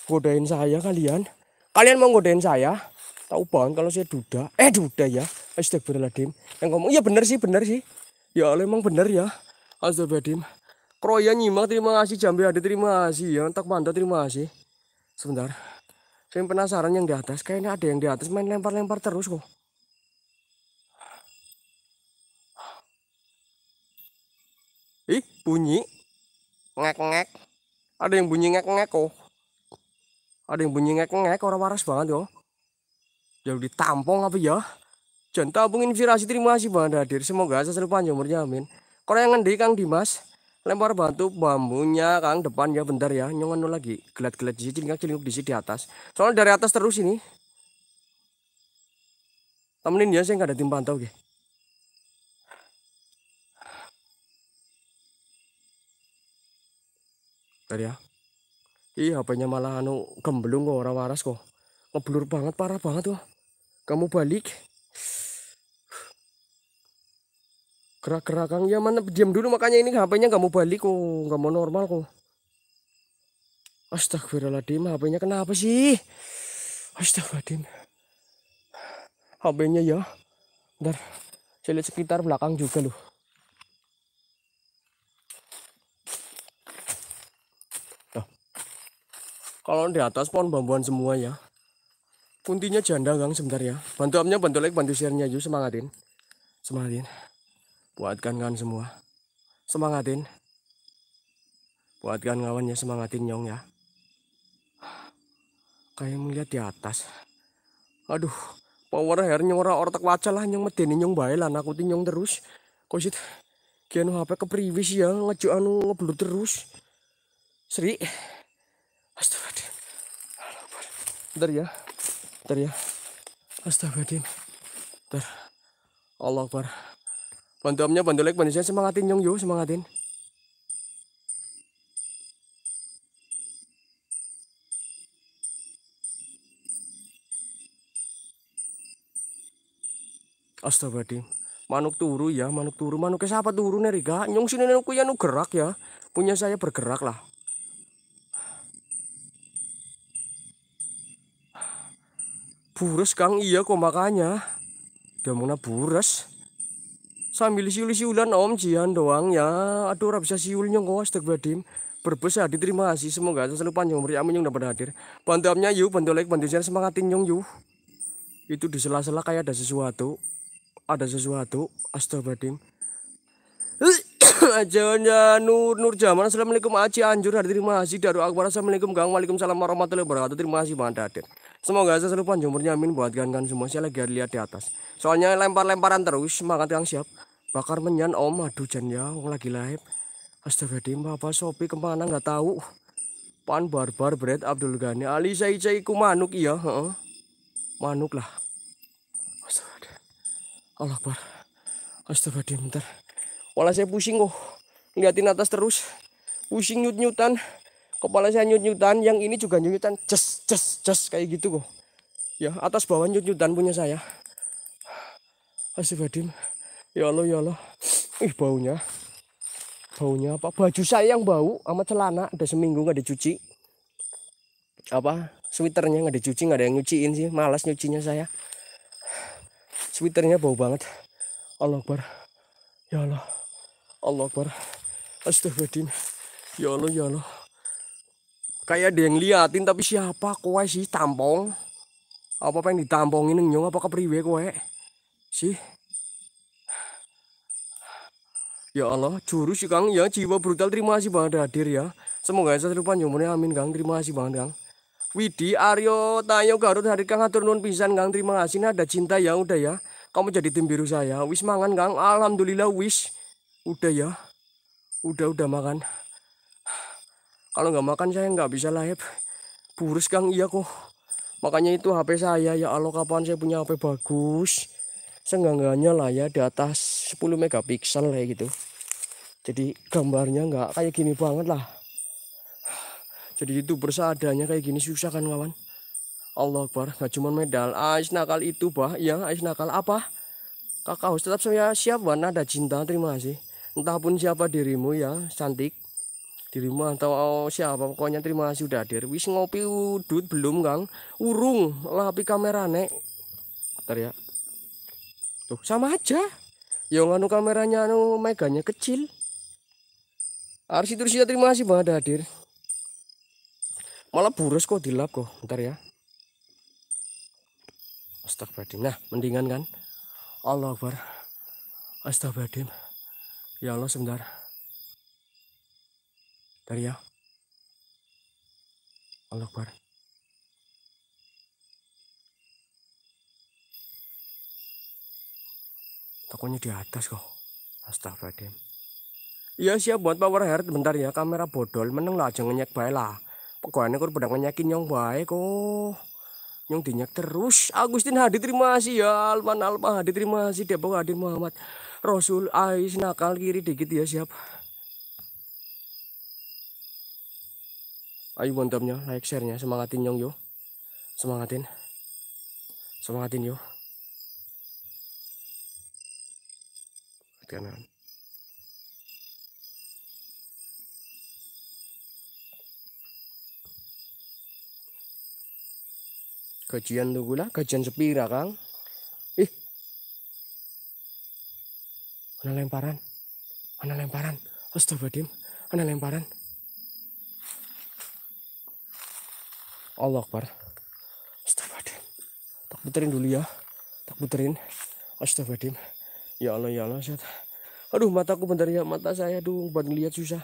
godain saya kalian kalian mau godain saya tahu banget kalau saya duda eh duda ya astagfirullahaladzim yang ngomong iya bener sih bener sih ya Allah emang bener ya astagfirullahaladzim Kroya nyimak terima kasih Jambi ada terima kasih ya tak mantap terima kasih sebentar saya penasaran yang di atas kayaknya ada yang di atas main lempar-lempar terus kok ih bunyi ngek-ngek ada yang bunyi ngek-ngek kok ada yang bunyi ngek-ngek orang waras banget kok Ya ditampung apa ya? Jangan tabung inspirasi terima kasih Bang Hadir. Semoga saya selalu panjang umurnya amin. Kalau yang ngendi Kang Dimas, lempar bantu bambunya Kang depan ya bentar ya. nol anu lagi. Gelat-gelat di sini, celinguk di sini di atas. Soalnya dari atas terus ini. Temenin ya saya nggak ada tim pantau gitu. tadi ya Ih, HP-nya malah anu gemblung kok orang waras kok ngeblur banget parah banget tuh kamu balik gerak kang ya mana diam dulu makanya ini HP-nya kamu balik kok nggak mau normal kok Astagfirullahaladzim HP-nya kenapa sih Astagfirullahaladzim HP-nya ya ntar saya lihat sekitar belakang juga loh kalau di atas pohon bambuan semua ya kuntinya janda gang sebentar ya bantu amnya bantu like bantu share-nya yuk semangatin semangatin buatkan kan semua semangatin buatkan kawannya semangatin nyong ya kayak melihat di atas aduh power hair nyong ora ortak waca lah nyong medeni nyong bae lah nakutin nyong terus sih kian hp privis ya ngeju anu ngeblur terus sri astagfirullah bentar ya bentar ya astagfirullahaladzim ter, Allah Akbar bantu omnya bantu like bantu saya semangatin nyong yuk semangatin Astagfirullahaladzim manuk turu ya manuk turu manuk siapa turu nih Riga nyong sini nuku ya nu gerak ya punya saya bergerak lah buras Kang iya kok makanya. dia mau buras Sambil siul-siulan Om Jian doang ya. Aduh orang bisa siulnya kok Astag Badim. Berbes hadir diterima kasih semoga selalu panjang umur ya. amin yang dapat hadir. Bantu amnya yuk, bantu like, bantu share semangatin nyong yuk. Itu di sela-sela kayak ada sesuatu. Ada sesuatu. Astagfirullahaladzim. (coughs) Ajanya Nur Nur Jaman Assalamualaikum Aci Anjur hadir terima kasih Daru Akbar Assalamualaikum Gang Waalaikumsalam warahmatullahi wabarakatuh Terima kasih Bang Dadir Semoga saya selalu panjang amin buat kalian semua. Saya lagi lihat di atas. Soalnya lempar-lemparan terus, makan yang siap. Bakar menyan om, aduh jan ya, Wong lagi live. Astaga apa sopi kemana nggak tahu. Pan barbar bread Abdul Ghani Ali saya cai manuk iya, Manuk lah. Astaga. Allah bar. Astaga dim, bentar. Walau saya pusing kok. Oh. Liatin atas terus. Pusing nyut-nyutan. Kepala saya nyut-nyutan, yang ini juga nyut-nyutan. Jes, jes, jes kayak gitu kok. Ya, atas bawah nyut-nyutan punya saya. Astagfirullahaladzim. Ya Allah, ya Allah. Ih, baunya. Baunya apa? Baju saya yang bau sama celana. Udah seminggu nggak dicuci. Apa? Sweaternya nggak dicuci, nggak ada yang nyuciin sih. Malas nyucinya saya. Sweaternya bau banget. Allah Akbar. Ya Allah. Allah Akbar. Astagfirullahaladzim. Ya Allah, ya Allah kayak ada yang liatin tapi siapa kowe sih tampong apa apa yang ditampongin nyong apa kepriwe kowe sih Ya Allah, jurus sih Kang ya, jiwa brutal terima kasih banget hadir ya. Semoga saya serupa nyomone amin Kang, terima kasih banget Kang. Widi, Aryo, Tayo, Garut, Hari Kang, atur nun pisan Kang, terima kasih. Ini ada cinta ya, udah ya. Kamu jadi tim biru saya. Wis mangan Kang, Alhamdulillah wis. Udah ya. Udah, udah makan kalau nggak makan saya nggak bisa lahir. Burus Kang, iya kok. Makanya itu HP saya ya Allah kapan saya punya HP bagus. Seenggak-enggaknya lah ya di atas 10 megapiksel kayak gitu. Jadi gambarnya nggak kayak gini banget lah. Jadi itu bersadanya kayak gini susah kan kawan. Allah Akbar, nggak cuma medal. Ais nakal itu bah, ya ais nakal apa? Kakak harus tetap saya siap warna ada cinta, terima kasih. Entah pun siapa dirimu ya, cantik terima rumah atau oh, siapa pokoknya terima kasih udah hadir wis ngopi udut belum kang urung lapi kamera nek ntar ya tuh sama aja yang anu kameranya anu meganya kecil Harus itu sudah terima kasih banget hadir malah buras kok dilap kok ntar ya Astagfirullah. nah mendingan kan Allah Akbar astagfirullah ya Allah sebentar dari ya. Allah Akbar. Tokonya di atas kok. Astagfirullahaladzim. Ya siap buat power hair bentar ya kamera bodol meneng lah jangan nyek baik lah. Pokoknya kur pedang nyakin yang baik kok. Yang dinyak terus. Agustin Hadi terima kasih ya. Alman Alma Hadi terima kasih. Depok Hadi Muhammad. Rasul Ais nakal kiri dikit ya siap. ayo bantamnya like nya semangatin nyong yo semangatin semangatin yo kanan kajian tuh gula kajian sepira kang ih mana lemparan mana lemparan astagfirullahaladzim mana lemparan Allah Akbar Astagfirullahaladzim tak puterin dulu ya tak puterin Astagfirullahaladzim ya Allah ya Allah syat. aduh mataku bentar ya mata saya aduh buat ngeliat susah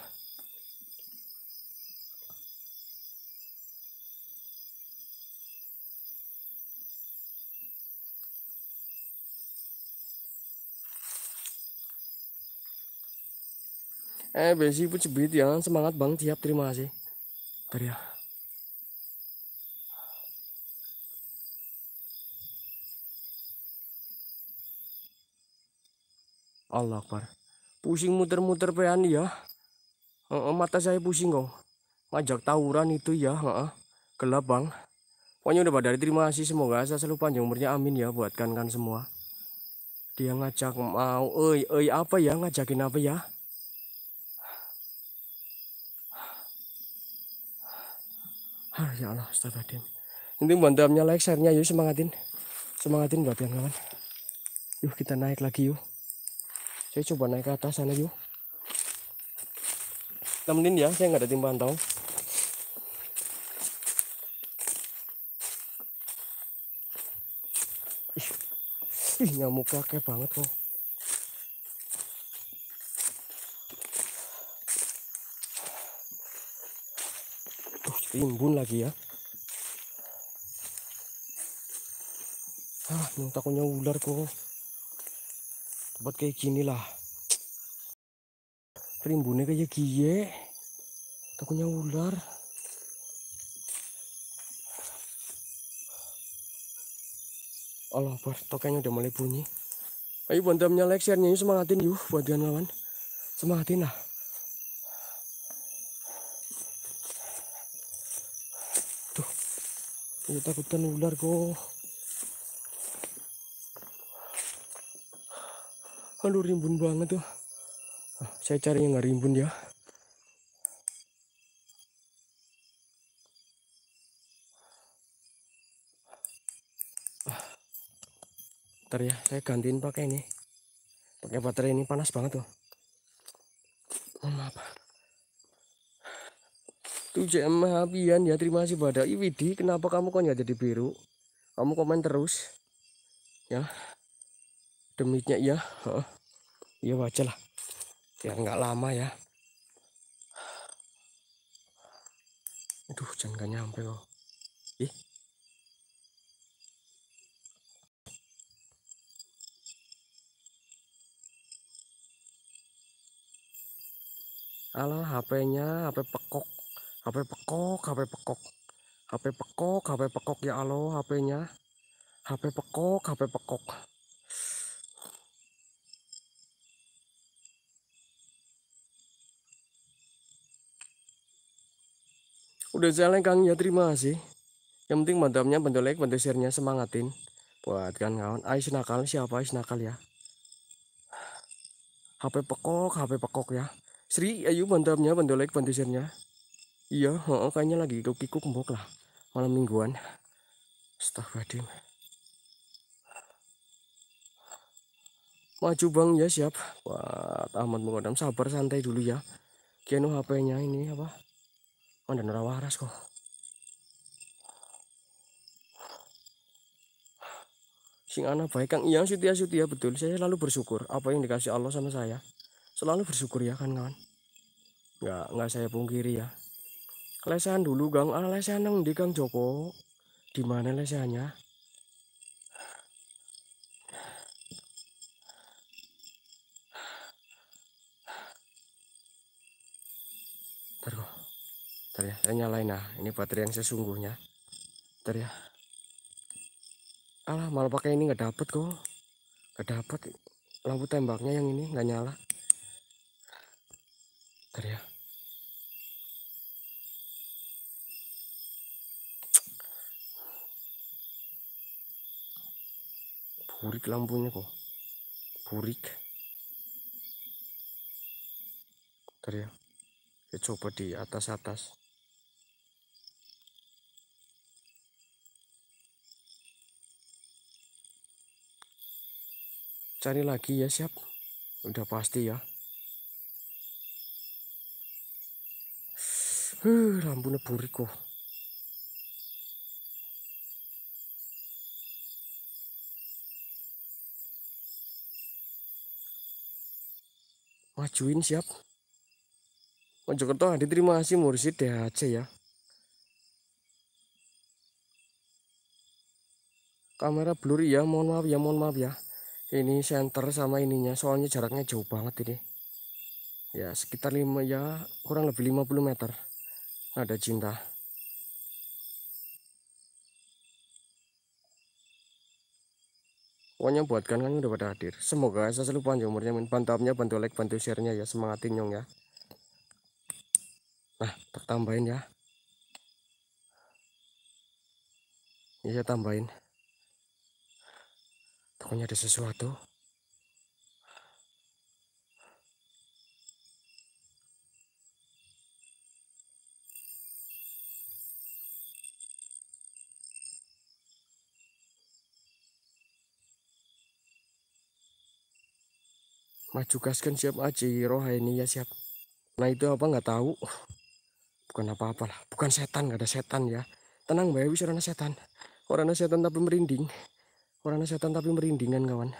Eh, besi pun cebit ya. Semangat Bang siap Terima kasih. Bentar ya. Allah Akbar pusing muter-muter pean ya uh, mata saya pusing kok ngajak tawuran itu ya uh, uh. gelap bang pokoknya udah pada terima kasih semoga saya selalu panjang umurnya amin ya buat kan kan semua dia ngajak mau eh eh apa ya ngajakin apa ya Ah, ya Allah, astagfirullahaladzim. Ini bantu like, share-nya yuk semangatin. Semangatin buat kawan-kawan. Yuk kita naik lagi yuk saya coba naik ke atas sana yuk temenin ya saya nggak ada tim pantau ih, ih nyamuk kakek banget kok Tuh, timbun lagi ya ah takutnya ular kok tempat kayak gini lah (tsk) rimbunnya kayak gie takutnya ular Allah bar tokennya udah mulai bunyi ayo bantamnya like share nya semangatin yuk buat lawan semangatin lah tuh kita takutan ular kok Aduh rimbun banget tuh. Ah, saya cari yang nggak rimbun ya. Ah, ntar ya, saya gantiin pakai ini. Pakai baterai ini panas banget tuh. Oh, maaf. Tuh jam Habian ya, terima kasih pada Iwidi. Kenapa kamu kok nggak jadi biru? Kamu komen terus. Ya demitnya ya ya baca lah biar nggak lama ya aduh jangan gak nyampe kok ih alah HP-nya HP pekok HP pekok HP pekok HP pekok HP pekok ya Allah HP-nya HP pekok HP pekok udah jalan kang ya terima sih yang penting mantapnya bantu like bantu share semangatin buat kan kawan ais nakal siapa ais nakal ya HP pekok HP pekok ya Sri ayo mantapnya bantu like bantu share iya oh, kayaknya lagi kikuk mbok lah malam mingguan Astagfirullahaladzim maju bang ya siap buat amat mengodam sabar santai dulu ya Kianu HP-nya ini apa Mana orang waras kok. Sing ana baik Kang Iyang Sutia ya, Sutia ya, betul. Saya selalu bersyukur apa yang dikasih Allah sama saya. Selalu bersyukur ya kan kawan. Enggak enggak saya pungkiri ya. Lesan dulu gang, Ah lesan nang di Kang Joko. Di mana lesannya? Ntar ya, saya nyalain nah. Ini baterai yang sesungguhnya. Ntar ya. Alah, malah pakai ini nggak dapet kok. Nggak dapet. Lampu tembaknya yang ini nggak nyala. Ntar ya. Burik lampunya kok. Burik. Ntar ya. coba di atas-atas. cari lagi ya siap udah pasti ya huh, lampu neburi kok majuin siap Mojokerto terima kasih Mursid DHC ya kamera blur ya mohon maaf ya mohon maaf ya ini center sama ininya soalnya jaraknya jauh banget ini ya sekitar lima ya kurang lebih 50 meter ada cinta pokoknya buat kan udah pada hadir semoga saya selalu panjang umurnya min bantuannya bantu like bantu sharenya ya semangatin nyong ya nah tak tambahin ya ini iya, saya tambahin Pokoknya ada sesuatu. Maju gaskan siap aja roh ini ya siap. Nah itu apa nggak tahu. Bukan apa-apa lah. Bukan setan nggak ada setan ya. Tenang mbak Ewi setan. Orang setan tapi merinding warna setan tapi merindingan kawan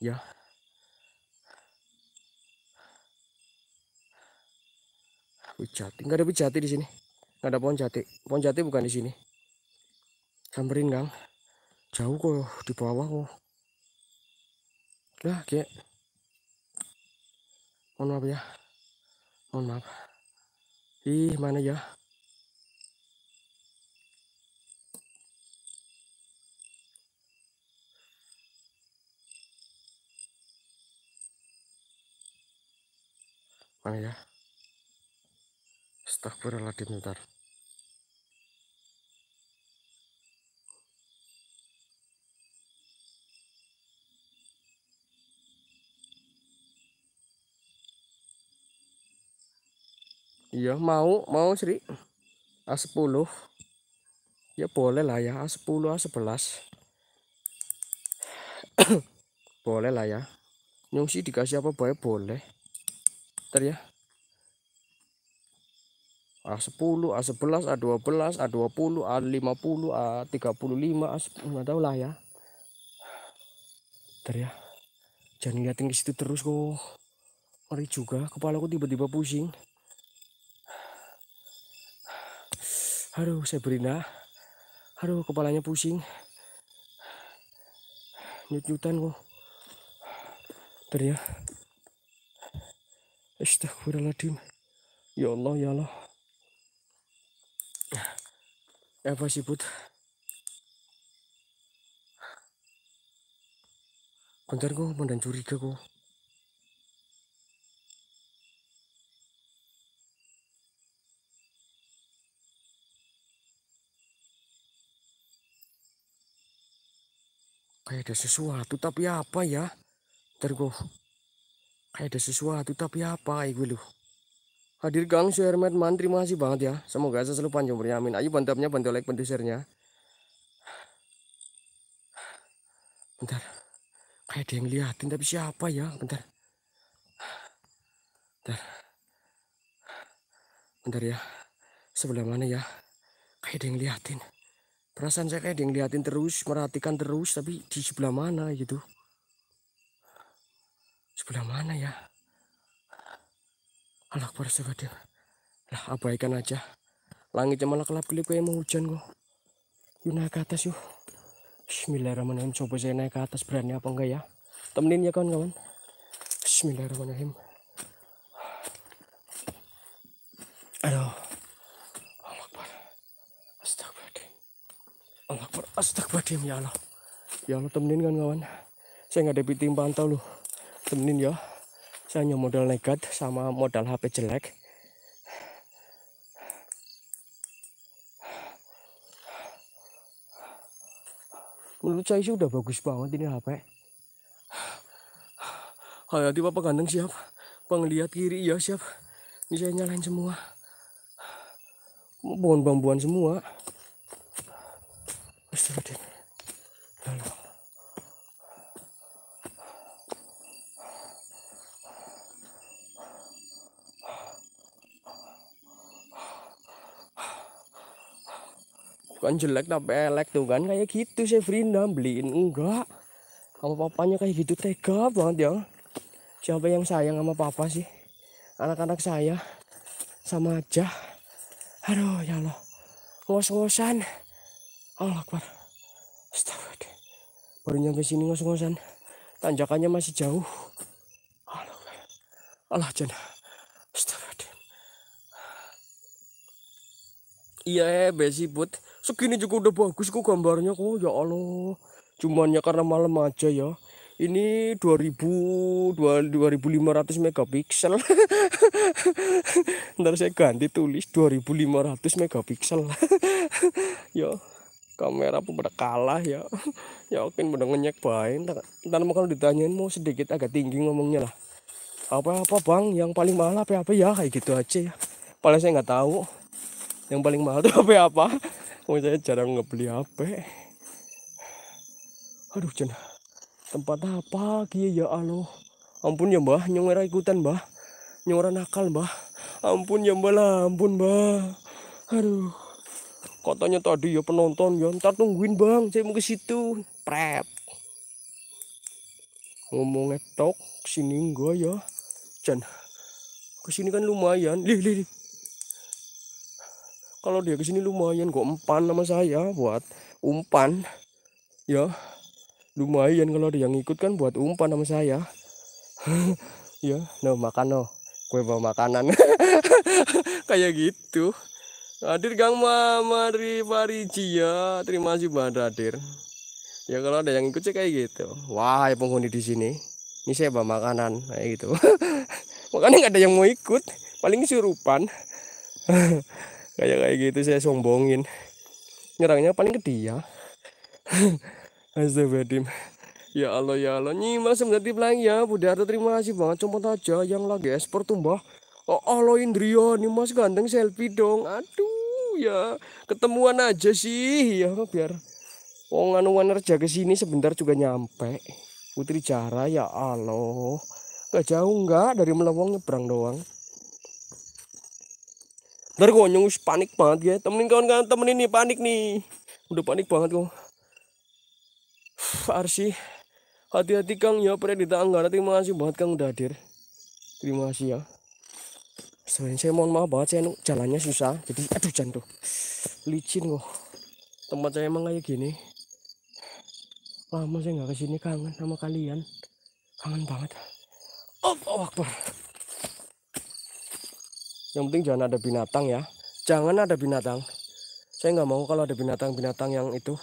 ya Pujati, nggak ada pujati di sini. Nggak ada pohon jati. Pohon jati bukan di sini. Samperin, Kang. Jauh kok di bawah kok. Lah, kayak Mohon maaf ya. Mohon maaf. Ih, mana ya? mana ya lagi bentar Iya mau mau Sri A10 ya boleh lah ya A10 A11 (clears throat) boleh lah ya nyungsi dikasih apa ya, boleh boleh ya A10, A11, A12, A20, A50, A35, A10 enggak tahu lah ya. Bentar ya. Jangan liatin ke situ terus kok. Mari juga, kepalaku tiba-tiba pusing. Aduh, Sabrina. Aduh, kepalanya pusing. Nyut-nyutan kok. Bentar ya. Astagfirullahaladzim. Ya Allah, ya Allah. Apa ya, sih, Bud? Bentar kok, mandan curiga kok. Kayak ada sesuatu, tapi apa ya? Ntar ada sesuatu tapi apa gue lu? Hadir Gang, Kang man terima kasih banget ya. Semoga saya selalu panjang umurnya. Amin. Ayo bantapnya, bantu like, bantu share-nya. Bentar. Kayak ada yang liatin tapi siapa ya? Bentar. Bentar. Bentar ya. Sebelah mana ya? Kayak ada yang liatin. Perasaan saya kayak ada yang liatin terus, merhatikan terus tapi di sebelah mana gitu sebelah mana ya Allah ya. lah abaikan aja langitnya malah kelap kelip kayak mau hujan kok yuk naik ke atas yuk Bismillahirrahmanirrahim coba saya naik ke atas berani apa enggak ya temenin ya kawan-kawan Bismillahirrahmanirrahim aduh Allah astagfirullahaladzim Allah ya Allah ya Allah temenin kan kawan saya nggak ada piting pantau loh temenin ya saya hanya modal negat sama modal HP jelek menurut saya sih udah bagus banget ini HP tiba papa ganteng siap penglihat kiri ya siap ini saya nyalain semua pohon bambuan semua Astagfirullah kan jelek tapi elek tuh kan kayak gitu frinda beliin enggak sama papanya kayak gitu tega banget ya siapa yang sayang sama papa sih anak-anak saya sama aja aduh ya Allah ngos-ngosan Allah Akbar Astagfirullah baru nyampe sini ngos-ngosan tanjakannya masih jauh Allah Allah jenah iya besi put. segini juga udah bagus kok gambarnya kok ya Allah cuman ya karena malam aja ya ini 2000 2500 megapiksel (laughs) ntar saya ganti tulis 2500 megapiksel (laughs) ya kamera pun pada kalah ya (laughs) Ya yakin pada ngenyek bain ntar mau kalau ditanyain mau sedikit agak tinggi ngomongnya lah apa-apa bang yang paling mahal apa-apa ya kayak gitu aja ya paling saya nggak tahu yang paling mahal tuh HP apa Oh, saya jarang ngebeli HP aduh jen tempat apa kia ya Allah ampun ya mbah nyongera ikutan mbah nyongera nakal mbah ampun ya mbah lah ampun mbah aduh katanya tadi ya penonton ya ntar tungguin bang saya mau ke situ prep Ngomong ngetok. sini enggak ya jen kesini kan lumayan lih lih, lih kalau dia kesini lumayan kok empan sama saya buat umpan ya lumayan kalau ada yang ikut kan buat umpan sama saya (laughs) ya no nah, makan no oh. kue bawa makanan (laughs) kayak gitu hadir Gang Mama Pariji ya terima kasih banget hadir ya kalau ada yang ikut sih kayak gitu wah ya penghuni di sini ini saya bawa makanan kayak gitu (laughs) makanya nggak ada yang mau ikut paling surupan kayak kayak gitu saya sombongin nyerangnya paling ke dia (laughs) Astagfirullahaladzim Ya Allah ya Allah Nyimas sebenarnya pelangi ya Bu terima kasih banget Cuma aja yang lagi ekspor tumbah Oh Allah Indrio mas ganteng selfie dong Aduh ya Ketemuan aja sih Ya biar Wong anu kerja ke sini sebentar juga nyampe Putri Jara ya Allah Gak jauh nggak dari Melewong nyebrang doang Ntar gue wis panik banget ya. Temenin kawan kawan temenin nih panik nih. Udah panik banget kok. Arsi. Hati-hati Kang ya di tangga Terima kasih banget Kang udah hadir. Terima kasih ya. Selain saya mohon maaf banget saya jalannya susah. Jadi aduh jantung. Licin kok. Tempat saya emang kayak gini. Lama saya nggak kesini kangen sama kalian. Kangen banget. Oh, oh oh yang penting jangan ada binatang ya jangan ada binatang saya nggak mau kalau ada binatang-binatang yang itu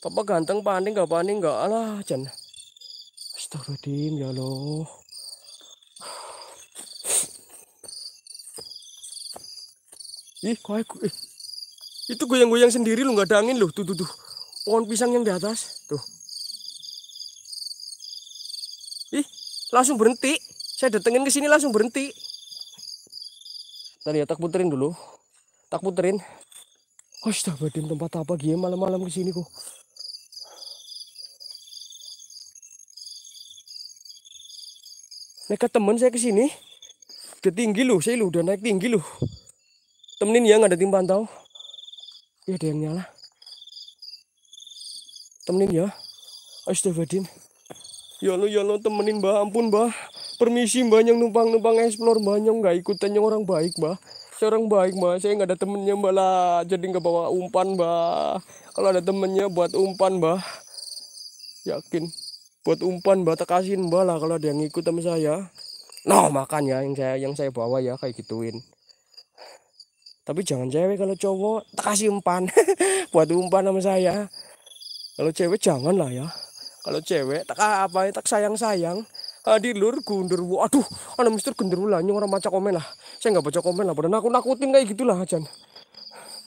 Papa ganteng panik nggak panik nggak alah jangan Astagfirullahaladzim ya loh. Ih, kok aku? Ih, Itu goyang-goyang sendiri lu nggak ada angin loh. Tuh tuh tuh. Pohon pisang yang di atas. Tuh. Ih, langsung berhenti. Saya datengin ke sini langsung berhenti tadi ya tak puterin dulu. Tak puterin. astaga badin tempat apa gini malam-malam kesini kok. Nekat temen saya kesini. Udah tinggi loh, saya lu udah naik tinggi loh. Temenin ya nggak ada tim pantau. Ya ada yang nyala. Temenin ya. astaga badin Ya lo ya lo temenin mbak, ampun mbak permisi mbak yang numpang-numpang explore mbak yang nggak ikutannya orang baik mbak seorang baik mbak saya nggak ada temennya mbak lah jadi nggak bawa umpan mbak kalau ada temennya buat umpan mbak yakin buat umpan mbak tekasin mbak lah kalau ada yang ikut sama saya nah no, makan ya yang saya yang saya bawa ya kayak gituin tapi jangan cewek kalau cowok kasih umpan (laughs) buat umpan sama saya kalau cewek jangan lah ya kalau cewek tak apa tak sayang sayang tadi lur gundur aduh ana mister gundur lah orang maca komen lah saya nggak baca komen lah padahal aku nakutin kayak gitulah Jan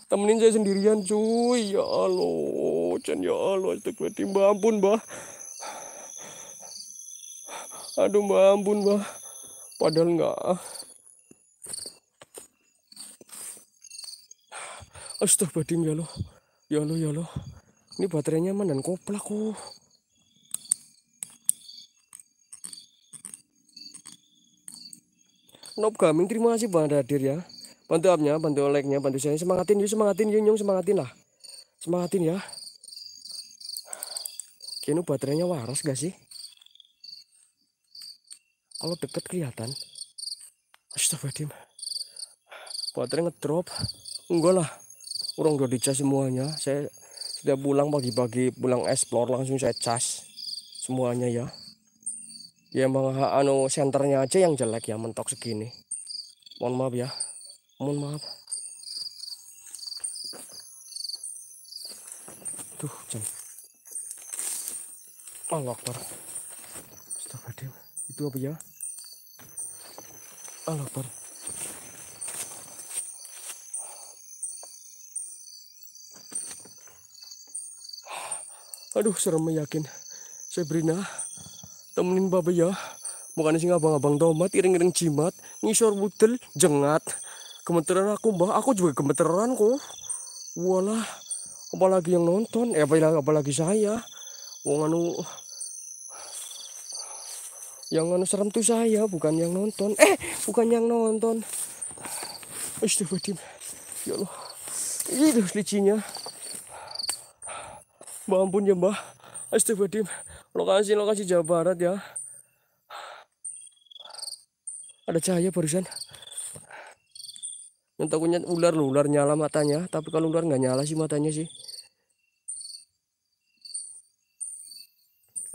temenin saya sendirian cuy ya Allah Jan ya Allah astagfirullah mbak ampun mbak aduh mbak ampun mbak padahal nggak astagfirullahaladzim ya Allah ya Allah ya Allah ini baterainya mana dan koplak kok oh. Nob Gaming terima kasih banget hadir ya bantu upnya bantu like-nya bantu saya semangatin yuk semangatin yuk nyong semangatin lah semangatin ya Kino baterainya waras gak sih kalau deket kelihatan Astagfirullahaladzim baterai ngedrop enggak lah orang udah dicas semuanya saya sudah pulang pagi-pagi pulang explore langsung saya cas semuanya ya ya emang anu senternya aja yang jelek ya mentok segini mohon maaf ya mohon maaf tuh jam Allah Akbar Astagfirullahaladzim itu apa ya Allah Akbar aduh serem meyakin Sabrina temenin babe ya makanya sih abang-abang tomat iring-iring jimat ngisor butel jengat gemeteran aku mbah aku juga gemeteran kok walah apalagi yang nonton eh apalagi, apalagi saya wong anu yang anu serem tuh saya bukan yang nonton eh bukan yang nonton Astagfirullahaladzim ya Allah itu licinya mbak ampun ya mbak Astagfirullahaladzim lokasi-lokasi Jawa Barat ya ada cahaya barusan yang takutnya ular loh, ular nyala matanya tapi kalau ular nggak nyala sih matanya sih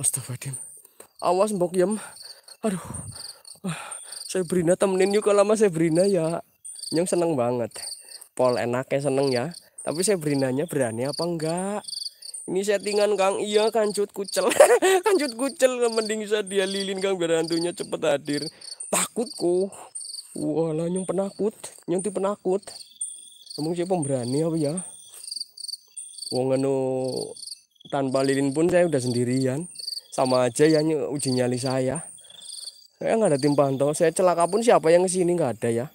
astagfirullahaladzim awas mbok yem aduh ah, saya berina temenin yuk kalau saya berina ya yang seneng banget Pol enaknya seneng ya tapi saya berinanya berani apa enggak ini settingan Kang. Iya kanjut kucel. (laughs) kanjut kucel mending bisa dia lilin Kang biar hantunya cepet hadir. Takutku. Wah, lah nyung penakut, nyung penakut. ngomong sih pemberani apa ya? Wong anu tanpa lilin pun saya udah sendirian. Sama aja ya uji nyali saya. Saya nggak ada tim pantau. Saya celaka pun siapa yang kesini nggak ada ya.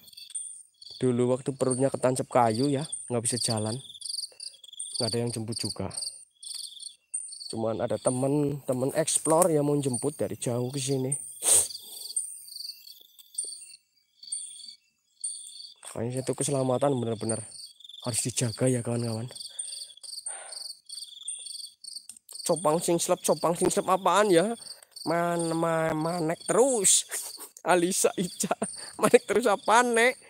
Dulu waktu perutnya ketancap kayu ya, nggak bisa jalan. Nggak ada yang jemput juga cuman ada temen-temen explore yang mau jemput dari jauh ke sini makanya itu keselamatan bener-bener harus dijaga ya kawan-kawan copang sing slep copang sing slep apaan ya man, man manek terus (laughs) Alisa Ica manek terus apa nek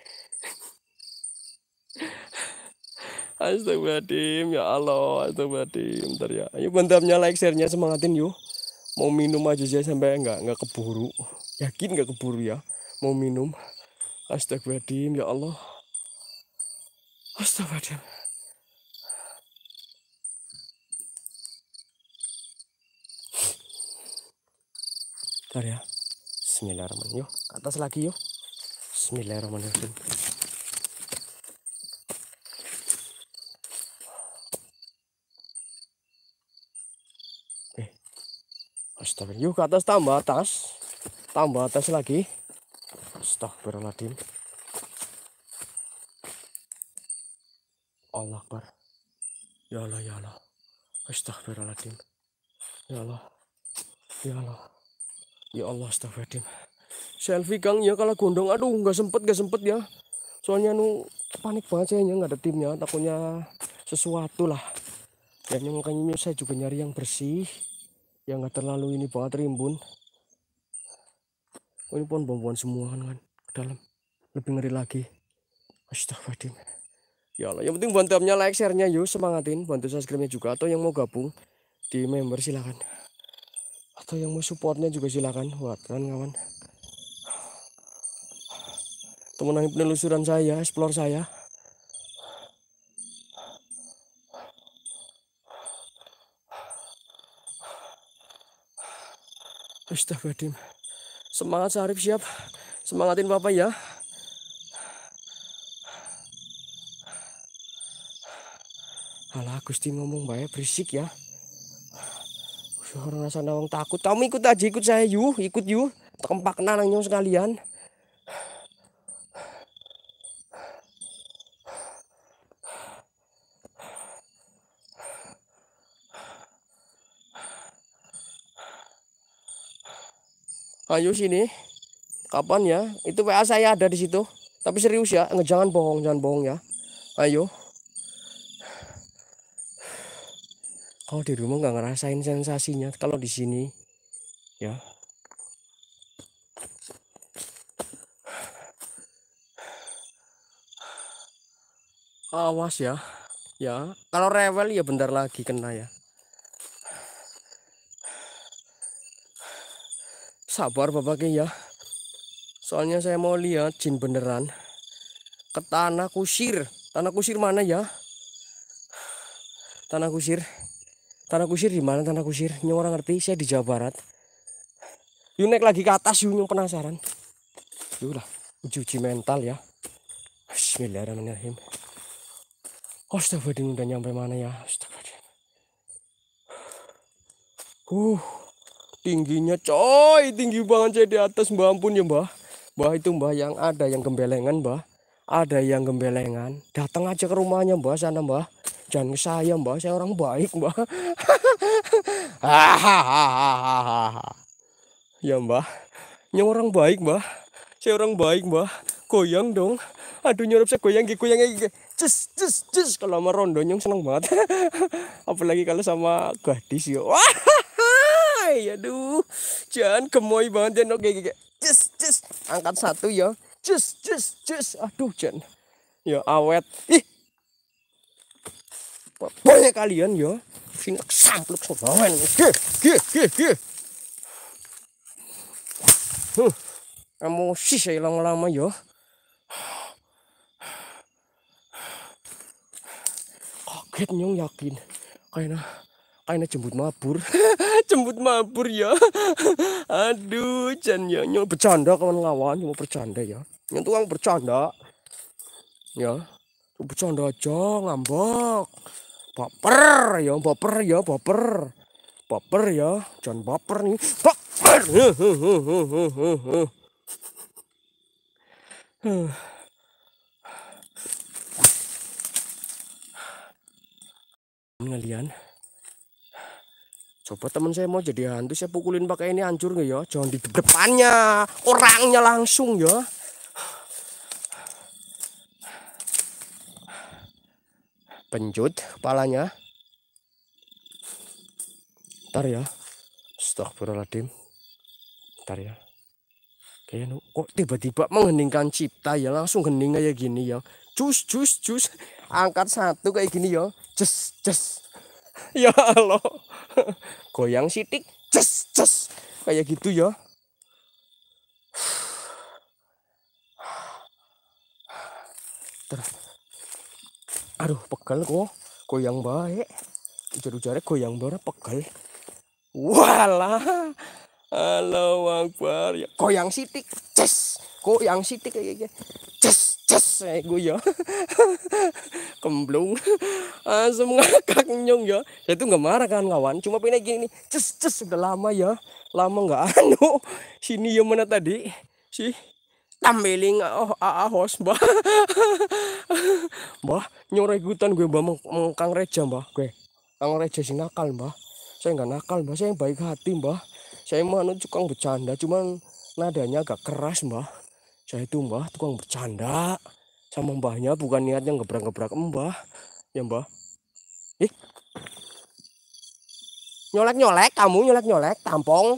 Astagfirullahaladzim, ya Allah, astagfirullahaladzim. ntar ya. Ayo bantapnya like, share-nya semangatin yuk. Mau minum aja sih sampai enggak enggak keburu. Yakin enggak keburu ya? Mau minum. Astagfirullahaladzim, ya Allah. Astagfirullahaladzim. Ntar ya. Bismillahirrahmanirrahim. Yuk, atas lagi yuk. Bismillahirrahmanirrahim. Astaga, yuk ke atas tambah atas. Tambah atas lagi. Astagfirullahaladzim. Allah Akbar. Ya Allah, ya Allah. Astagfirullahaladzim. Ya Allah. Ya Allah. Ya Allah, astagfirullahaladzim. Selfie Kang ya kalau gondong. Aduh, nggak sempet, nggak sempet ya. Soalnya nu panik banget saya ya, nggak ada timnya. Takutnya sesuatu lah. Dan ya, makanya saya juga nyari yang bersih yang nggak terlalu ini banget rimbun oh, ini pun pohon semua kan, kan ke dalam lebih ngeri lagi astagfirullah ya Allah yang penting bantu amnya like share-nya yuk semangatin bantu subscribe-nya juga atau yang mau gabung di member silahkan atau yang mau supportnya juga silahkan buat kan kawan teman penelusuran saya explore saya Astagfirullahaladzim. Semangat Sarif siap. Semangatin papa ya. Alah Gusti ngomong bae berisik ya. Orang rasa nawang takut. Kamu ikut aja ikut saya yu, ikut yu. Tempak nanang sekalian. ayo sini. Kapan ya? Itu WA saya ada di situ. Tapi serius ya, ngejangan jangan bohong, jangan bohong ya. Ayo. Kalau di rumah nggak ngerasain sensasinya, kalau di sini, ya. Awas ya, ya. Kalau rewel ya bentar lagi kena ya. sabar Bapak ya soalnya saya mau lihat jin beneran ke tanah kusir tanah kusir mana ya tanah kusir tanah kusir di mana tanah kusir ini orang ngerti saya di Jawa Barat yuk naik lagi ke atas yuk penasaran yuk lah uji mental ya Bismillahirrahmanirrahim Astagfirullahaladzim udah nyampe mana ya Astagfirullahaladzim Uh tingginya coy tinggi banget saya di atas mbak ampun ya mbah mbah itu mbah yang ada yang gembelengan mbah ada yang gembelengan datang aja ke rumahnya mbah sana mbah jangan ke saya mbah saya orang baik mbah (laughs) ya mbah ini orang baik mbah saya orang baik mbah goyang dong aduh nyurup saya goyang goyang cus cus cus kalau sama rondo seneng banget (laughs) apalagi kalau sama gadis ya (laughs) ya aduh jangan gemoy banget jangan, oke okay, Just, just. angkat satu ya just just just aduh jangan ya awet ih banyak kalian ya sini sampluk sebawen gih gih gih gih huh. emosi saya lama-lama ya kaget nyong yakin kayaknya aina jembut mabur (laughs) jembut mabur ya aduh jan ya nyol bercanda kawan lawan cuma bercanda ya yang tuang bercanda ya bercanda aja ngambek baper ya baper ya baper baper ya jangan baper nih baper (sighs) kalian Coba teman saya mau jadi hantu, saya pukulin pakai ini hancur nggak ya? Jangan di depannya, orangnya langsung ya. Penjut kepalanya. Ntar ya. Stok Astagfirullahaladzim. Ntar ya. Kayaknya kok tiba-tiba mengheningkan cipta ya langsung hening kayak gini ya. Cus cus cus angkat satu kayak gini ya. Cus cus (laughs) ya Allah (laughs) goyang sitik ces ces kayak gitu ya (sighs) Ter aduh pegel kok goyang baik ujar-ujarnya goyang bare, pegel walah halo wakbar ya goyang sitik ces goyang sitik kayak gitu ces Cus! eh, gue ya. (laughs) Kemblung. Langsung ah, ngakak nyong ya. Saya tuh nggak marah kan kawan. Cuma pengen gini nih. Ces, ces, udah lama ya. Lama nggak (laughs) anu. Sini ya mana tadi? Si tambeling oh ahos mbah (laughs) mbah nyorek hutan gue mbah mengkang reja mbah gue kang reja sih nakal mbah saya nggak nakal mbah saya yang baik hati mbah saya mau anu cukang bercanda cuman nadanya agak keras mbah saya itu mbah tukang bercanda sama mbahnya bukan niatnya ngebrak-ngebrak mbah ya mbah ih nyolek-nyolek kamu nyolek-nyolek tampong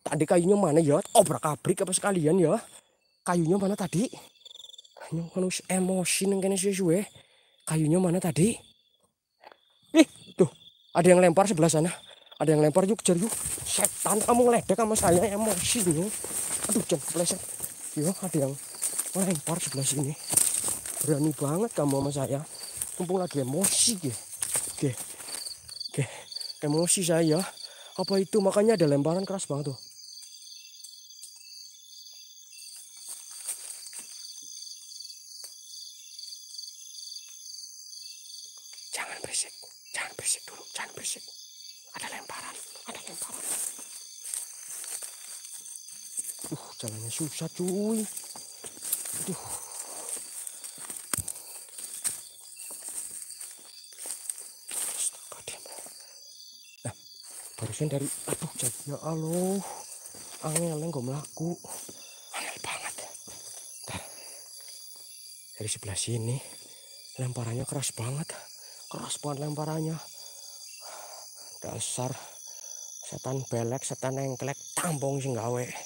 tadi kayunya mana ya obrak-abrik apa sekalian ya kayunya mana tadi yang kalau emosi neng sih suwe kayunya mana tadi ih tuh ada yang lempar sebelah sana ada yang lempar yuk cari yuk setan kamu ngeledek sama saya emosi yuk aduh jangan kepleset yuk ada yang lempar sebelah sini berani banget kamu sama saya kumpul lagi emosi ya. Oke, oke, emosi saya apa itu makanya ada lemparan keras banget tuh susah cuy aduh nah barusan dari aduh jadi ya Allah angel yang gue melaku angel banget Bentar. dari sebelah sini lemparannya keras banget keras banget lemparannya dasar setan belek setan engklek tambong singgawe. gawe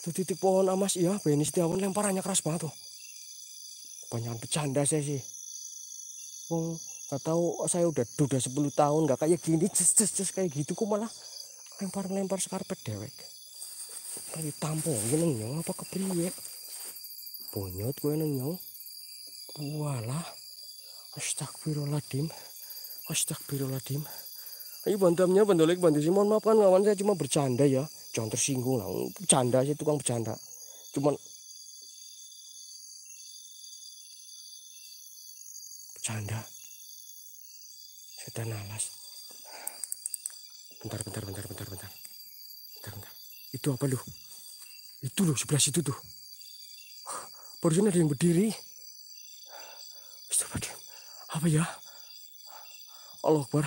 Tuh titik pohon amas iya Benny Setiawan lemparannya keras banget tuh. Banyak bercanda saya sih. Wong oh, nggak tahu saya udah udah 10 tahun nggak kayak gini ces ces ces kayak gitu kok malah lempar-lempar sekarpet dewek. Kali tampung neng nyong apa kepriye? Bonyot gue neng nyong. Walah. Astagfirullahaladzim. Astagfirullahaladzim. Ini bantamnya bandolek bantu sih. Mohon maafkan kan kawan saya cuma bercanda ya jangan tersinggung lah bercanda sih tukang bercanda cuman bercanda setan alas bentar bentar bentar bentar bentar bentar bentar itu apa lu itu lu sebelah situ tuh barusan ada yang berdiri dia? apa ya Allah Akbar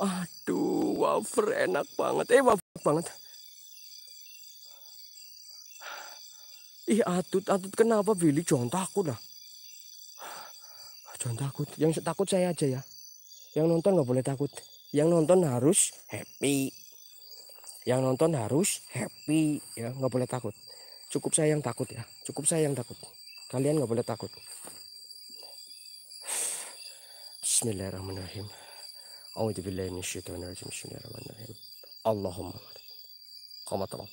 aduh wafer enak banget eh wafer banget Ih eh, atut, atut kenapa Billy? Jangan takut lah. Jangan takut. Yang takut saya aja ya. Yang nonton nggak boleh takut. Yang nonton harus happy. Yang nonton harus happy ya, nggak boleh takut. Cukup saya yang takut ya. Cukup saya yang takut. Kalian nggak boleh takut. Bismillahirrahmanirrahim. A'udzubillahi minasyaitonirrajim. Bismillahirrahmanirrahim. Allahumma qamatal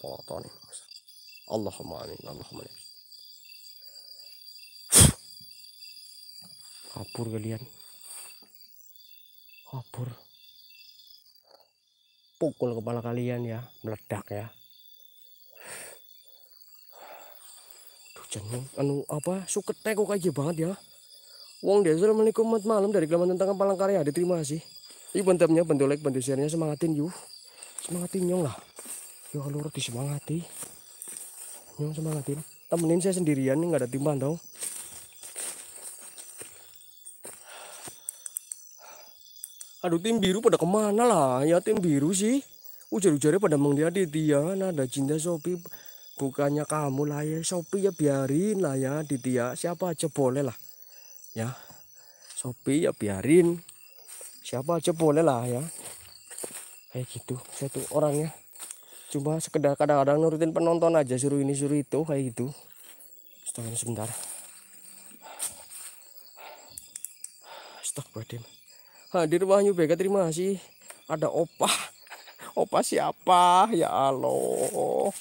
Allahumma amin Allahumma amin kapur kalian kapur pukul kepala kalian ya meledak ya Duh, jangan anu apa sukete kok kaje banget ya Wong dia assalamualaikum mat malam dari Kalimantan tentang Palangkaraya diterima kasih Ibu bentuknya. bentuk like bentuk share-nya semangatin yuk semangatin nyong lah ya lu harus Semangatin nyong semangatin. Temenin saya sendirian nih nggak ada timpan tau. Aduh tim biru pada kemana lah ya tim biru sih. Ujar-ujarnya pada menglihat nah, Tian ada cinta Sopi. Bukannya kamu lah ya Sopi ya biarin lah ya Ditya siapa aja boleh lah. Ya Sopi ya biarin siapa aja boleh lah ya kayak gitu saya tuh orangnya cuma sekedar kadang-kadang nurutin penonton aja suruh ini suruh itu kayak gitu Astaga, sebentar badim hadir Wahyu Bega terima kasih ada opah (laughs) opah siapa ya halo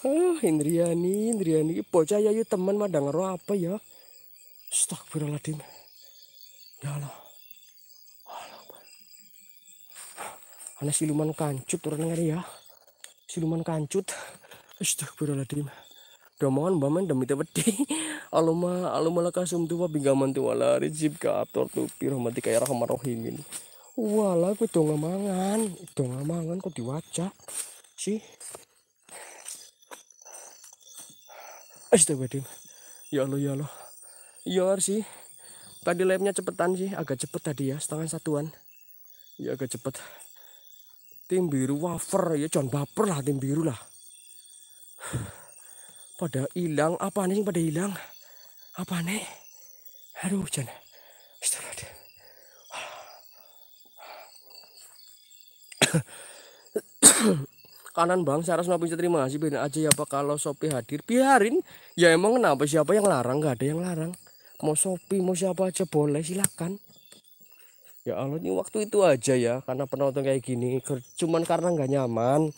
ah Indriani Indriani bocah ya, ya teman madang apa ya stok Astagfirullahaladzim ya Allah Allah siluman kancut orang ya siluman kancut astagfirullahaladzim mohon baman demi tebedi (laughs) aluma aluma sum tuwa bingaman tuwa lari jib ka aptor tupi rahmati kaya rahmat rohimin wala ku itu ngamangan itu ngamangan kok diwacak, sih astagfirullahaladzim ya Allah ya Allah ya sih tadi lemnya cepetan sih agak cepet tadi ya setengah satuan ya agak cepet tim biru wafer ya jangan baper lah tim biru lah pada hilang apa nih pada hilang apa nih aduh jangan istirahat kanan bang saya harus bisa terima kasih biarin aja ya pak kalau Sopi hadir biarin ya emang kenapa siapa yang larang Gak ada yang larang mau Sopi mau siapa aja boleh silakan ya Allah ini waktu itu aja ya karena penonton kayak gini cuman karena nggak nyaman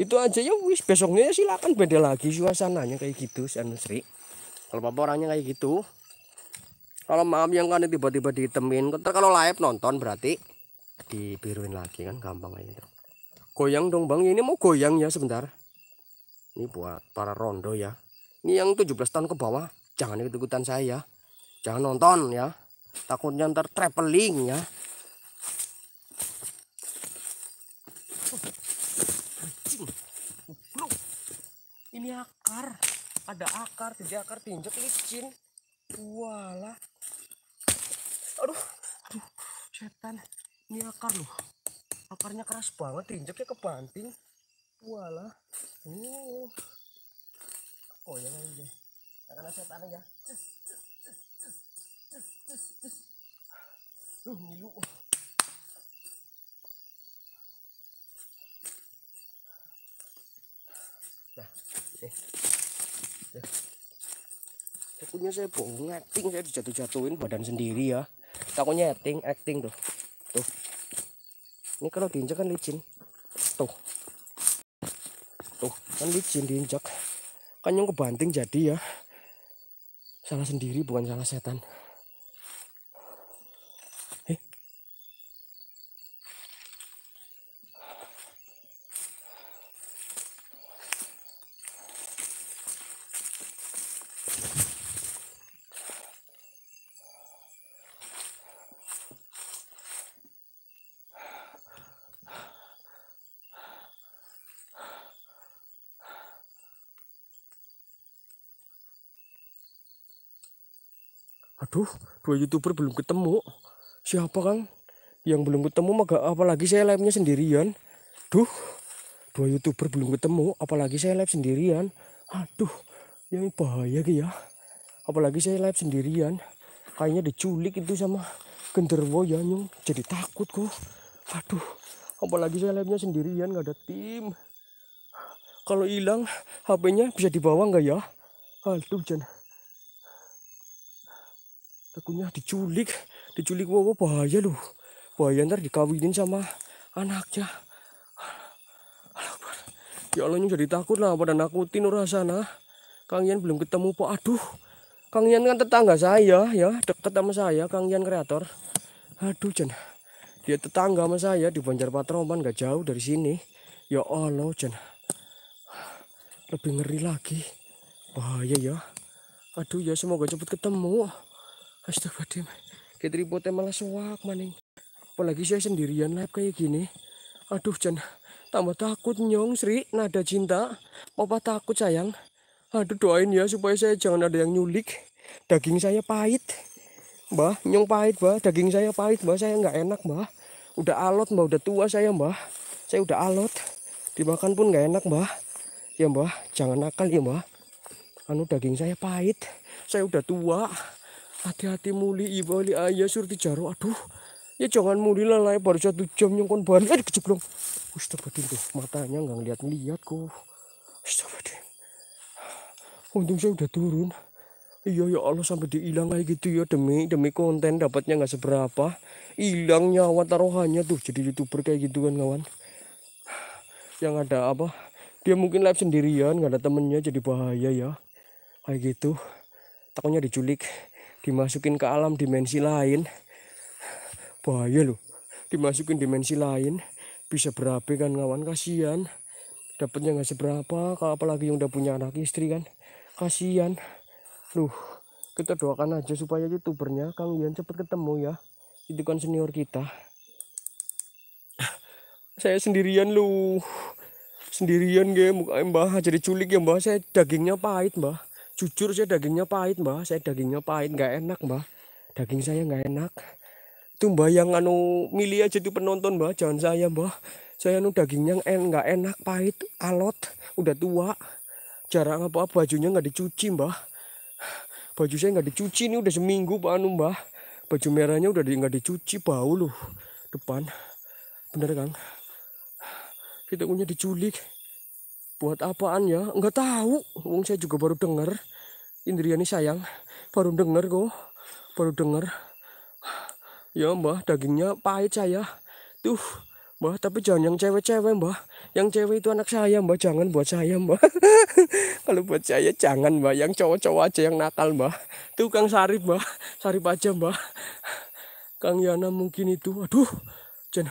itu aja ya wis besoknya ya silakan beda lagi suasananya kayak gitu San Sri kalau bapak orangnya kayak gitu kalau maaf yang kan tiba-tiba ditemin ntar kalau live nonton berarti dibiruin lagi kan gampang aja itu. goyang dong bang ini mau goyang ya sebentar ini buat para rondo ya ini yang 17 tahun ke bawah jangan ikut-ikutan saya ya. jangan nonton ya takutnya ntar traveling ya ini akar ada akar tiga akar tinjek licin walah aduh aduh setan ini akar loh akarnya keras banget ke kebanting walah uh oh ya ini karena setan ya Duh, ngilu. Takutnya nah, eh. nah. saya bohong acting, saya dijatuh-jatuhin badan sendiri ya. Takutnya acting, acting tuh. Tuh. Ini kalau diinjak kan licin. Tuh. Tuh, kan licin diinjak. Kan yang kebanting jadi ya. Salah sendiri bukan salah setan. Aduh, dua youtuber belum ketemu. Siapa kang Yang belum ketemu maka apalagi saya live-nya sendirian. Duh, dua youtuber belum ketemu, apalagi saya live sendirian. Aduh, yang bahaya ya. Apalagi saya live sendirian. Kayaknya diculik itu sama genderwo ya nyung. Jadi takut kok. Aduh, apalagi saya live-nya sendirian nggak ada tim. Kalau hilang HP-nya bisa dibawa nggak ya? Aduh, jangan akunya diculik diculik wow bahaya loh bahaya ntar dikawinin sama anaknya ya Allah jadi takut lah pada nakutin orang sana Kang Yan belum ketemu Pak aduh Kang Yan kan tetangga saya ya deket sama saya Kang Yan kreator aduh Jan dia tetangga sama saya di Banjar Patroman gak jauh dari sini ya Allah Jan lebih ngeri lagi bahaya ya aduh ya semoga cepat ketemu Astagfirullah. Kita ributnya malah sewak maning. Apalagi saya sendirian live kayak gini. Aduh Jan, tambah takut nyong Sri, nada cinta. Papa takut sayang. Aduh doain ya supaya saya jangan ada yang nyulik. Daging saya pahit. Mbah, nyong pahit mbah, daging saya pahit mbah, saya nggak enak mbah. Udah alot mbah, udah tua saya mbah. Saya udah alot. Dimakan pun nggak enak mbah. Ya mbah, jangan nakal ya mbah. Anu daging saya pahit. Saya udah tua hati-hati muli ibali iya, ayah ah, surti jarum aduh ya jangan muli lah lah baru satu jam yang kon balik eh kejeblong ustabatin tuh matanya nggak ngeliat ngeliat kok ustabatin untung saya udah turun iya ya Allah sampai dihilang kayak gitu ya demi demi konten dapatnya nggak seberapa hilang nyawa taruhannya tuh jadi youtuber kayak gitu kan kawan yang ada apa dia mungkin live sendirian nggak ada temennya jadi bahaya ya kayak gitu takutnya diculik dimasukin ke alam dimensi lain bahaya loh dimasukin dimensi lain bisa berapa kan kawan kasihan dapatnya nggak seberapa kalau apalagi yang udah punya anak istri kan kasihan loh kita doakan aja supaya youtubernya Kang Yan cepet ketemu ya itu kan senior kita saya sendirian loh sendirian gue muka mbah jadi culik ya mbah saya dagingnya pahit mbah jujur saya dagingnya pahit mbah saya dagingnya pahit nggak enak mbah daging saya nggak enak itu mbah yang anu milih aja tuh penonton mbah jangan saya mbah saya anu dagingnya nggak enak pahit alot udah tua jarang apa bajunya nggak dicuci mbah baju saya nggak dicuci ini udah seminggu pak anu mbah baju merahnya udah nggak di, dicuci bau loh depan bener kang kita punya diculik Buat apaan ya? Enggak tahu. Wong saya juga baru denger. Indriani sayang, baru denger kok. Baru denger. Ya mbah, dagingnya pahit saya. Tuh, mbah tapi jangan yang cewek-cewek mbah. Yang cewek itu anak saya mbah, jangan buat saya mbah. (laughs) Kalau buat saya jangan mbah, yang cowok-cowok aja yang nakal mbah. Tuh Kang Sarip mbah, Sarip aja mbah. Kang Yana mungkin itu, aduh, jangan.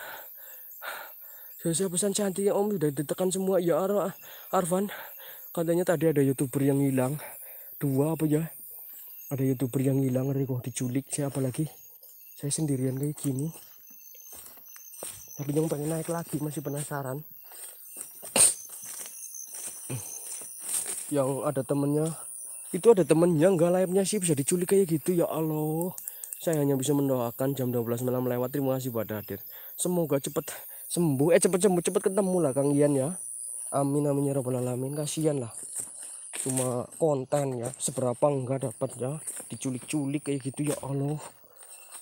Saya pesan cantiknya om sudah ditekan semua ya Ar Arvan katanya tadi ada youtuber yang hilang dua apa ya ada youtuber yang hilang dari kok diculik siapa lagi saya sendirian kayak gini tapi yang pengen naik lagi masih penasaran (clears throat) yang ada temennya itu ada temennya nggak layaknya sih bisa diculik kayak gitu ya Allah saya hanya bisa mendoakan jam 12 malam lewat terima kasih pada hadir semoga cepat sembuh eh cepet sembuh cepet ketemu lah Kang Ian ya amin amin ya robbal alamin kasihan lah cuma konten ya seberapa enggak dapat ya diculik-culik kayak gitu ya Allah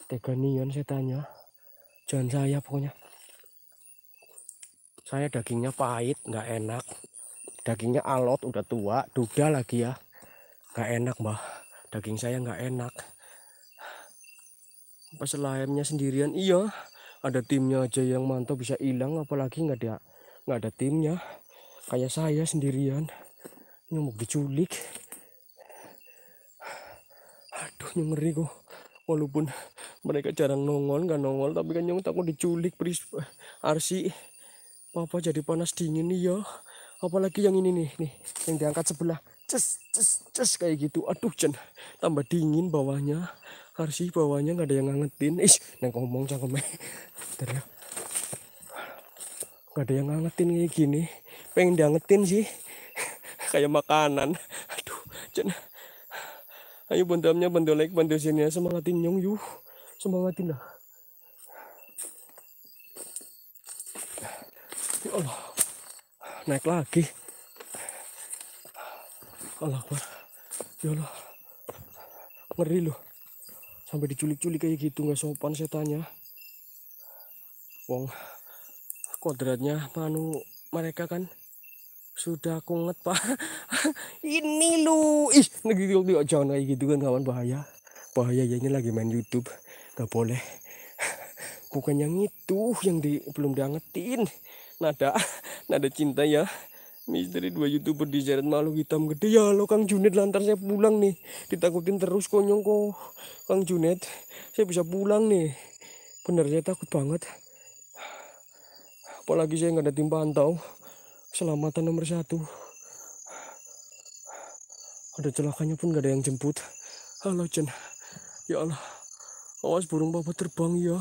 saya tanya jangan saya pokoknya saya dagingnya pahit enggak enak dagingnya alot udah tua duda lagi ya enggak enak mbah daging saya enggak enak pas layamnya sendirian iya ada timnya aja yang mantau bisa hilang apalagi nggak ada nggak ada timnya kayak saya sendirian nyamuk diculik aduh nyengeri kok walaupun mereka jarang nongol nggak nongol tapi kan nyong takut diculik pris arsi papa jadi panas dingin nih ya apalagi yang ini nih nih yang diangkat sebelah ces ces ces kayak gitu aduh Jen tambah dingin bawahnya harus sih bawahnya nggak ada yang ngangetin ish neng ngomong cangkem bentar ya nggak ada yang ngangetin kayak gini pengen diangetin sih (laughs) kayak makanan aduh cen ayo bantamnya bantu like bantu sini ya semangatin nyong yuh semangatin dah ya Allah naik lagi Allah ya Allah ngeri loh sampai diculik-culik kayak gitu nggak sopan saya tanya, wong kodratnya manu mereka kan sudah kunget pak (laughs) ini lu ih gitu jangan kayak gitu kan kawan bahaya bahaya ya ini lagi main YouTube nggak boleh (laughs) bukan yang itu yang di belum diangetin nada (laughs) nada cinta ya misteri dua youtuber di jalan malu hitam gede ya lo Kang Junet lantar saya pulang nih ditakutin terus konyong kok Kang Junet saya bisa pulang nih bener saya takut banget apalagi saya nggak ada tim pantau selamatan nomor satu ada celakanya pun nggak ada yang jemput halo Jen ya Allah awas burung papa terbang ya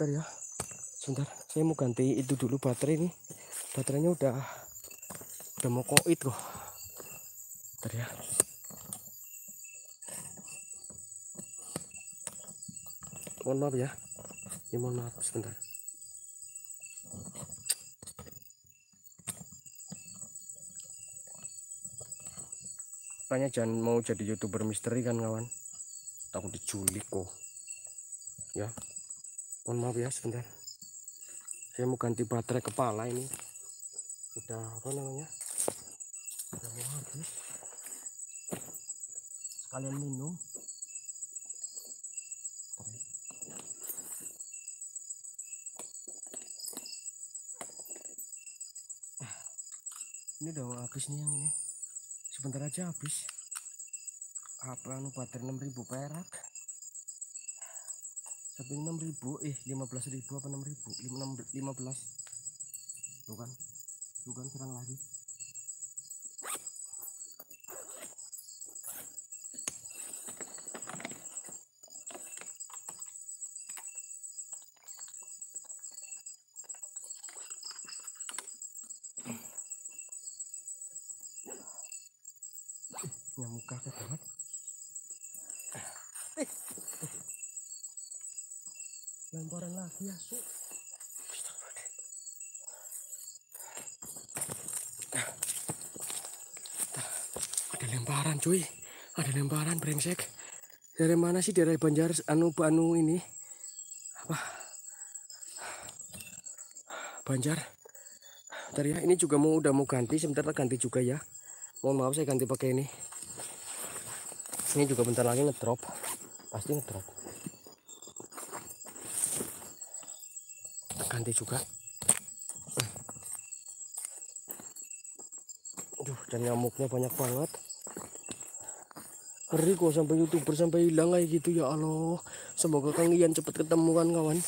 bentar ya sebentar saya mau ganti itu dulu baterai ini baterainya udah udah mau koit loh bentar ya mohon maaf ya ini ya, mohon maaf sebentar makanya jangan mau jadi youtuber misteri kan kawan takut diculik kok ya mohon maaf ya sebentar saya mau ganti baterai kepala ini udah apa namanya udah mau habis sekalian minum ini udah habis nih yang ini sebentar aja habis apa anu baterai 6000 perak sampai enam ribu eh lima belas ribu apa enam ribu lima belas bukan bukan serang lagi Ada lemparan cuy. Ada lemparan brengsek. Dari mana sih dari Banjar anu anu ini? Apa? Banjar. Bentar ya, ini juga mau udah mau ganti, sebentar ganti juga ya. Mohon maaf saya ganti pakai ini. Ini juga bentar lagi ngedrop. Pasti ngedrop. Ganti juga. dan nyamuknya banyak banget ngeri kok sampai youtuber sampai hilang kayak gitu ya Allah semoga kalian cepat ketemu kan kawan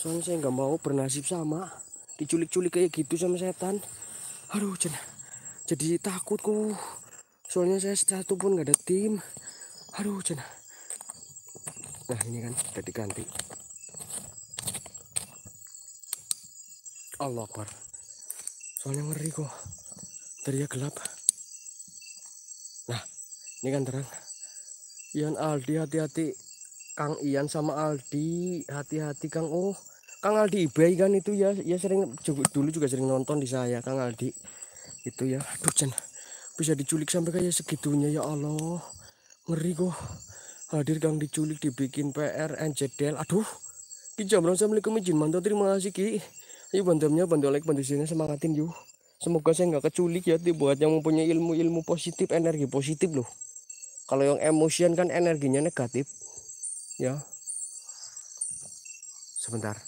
soalnya saya nggak mau bernasib sama diculik-culik kayak gitu sama setan aduh jen jadi takut kok soalnya saya satu pun nggak ada tim aduh jen nah ini kan sudah diganti Allah Akbar soalnya ngeri kok teriak gelap ini kan terang Ian Aldi hati-hati Kang Ian sama Aldi hati-hati Kang oh Kang Aldi baik kan itu ya ya sering juga, dulu juga sering nonton di saya Kang Aldi itu ya aduh Jen bisa diculik sampai kayak segitunya ya Allah ngeri kok hadir Kang diculik dibikin PR NJDL aduh Ki Jamrong Assalamualaikum izin mantau terima kasih Ki ayo bantuannya bantu like bantu sini semangatin yuk semoga saya nggak keculik ya buat yang mempunyai ilmu-ilmu positif energi positif loh kalau yang emosian kan energinya negatif ya sebentar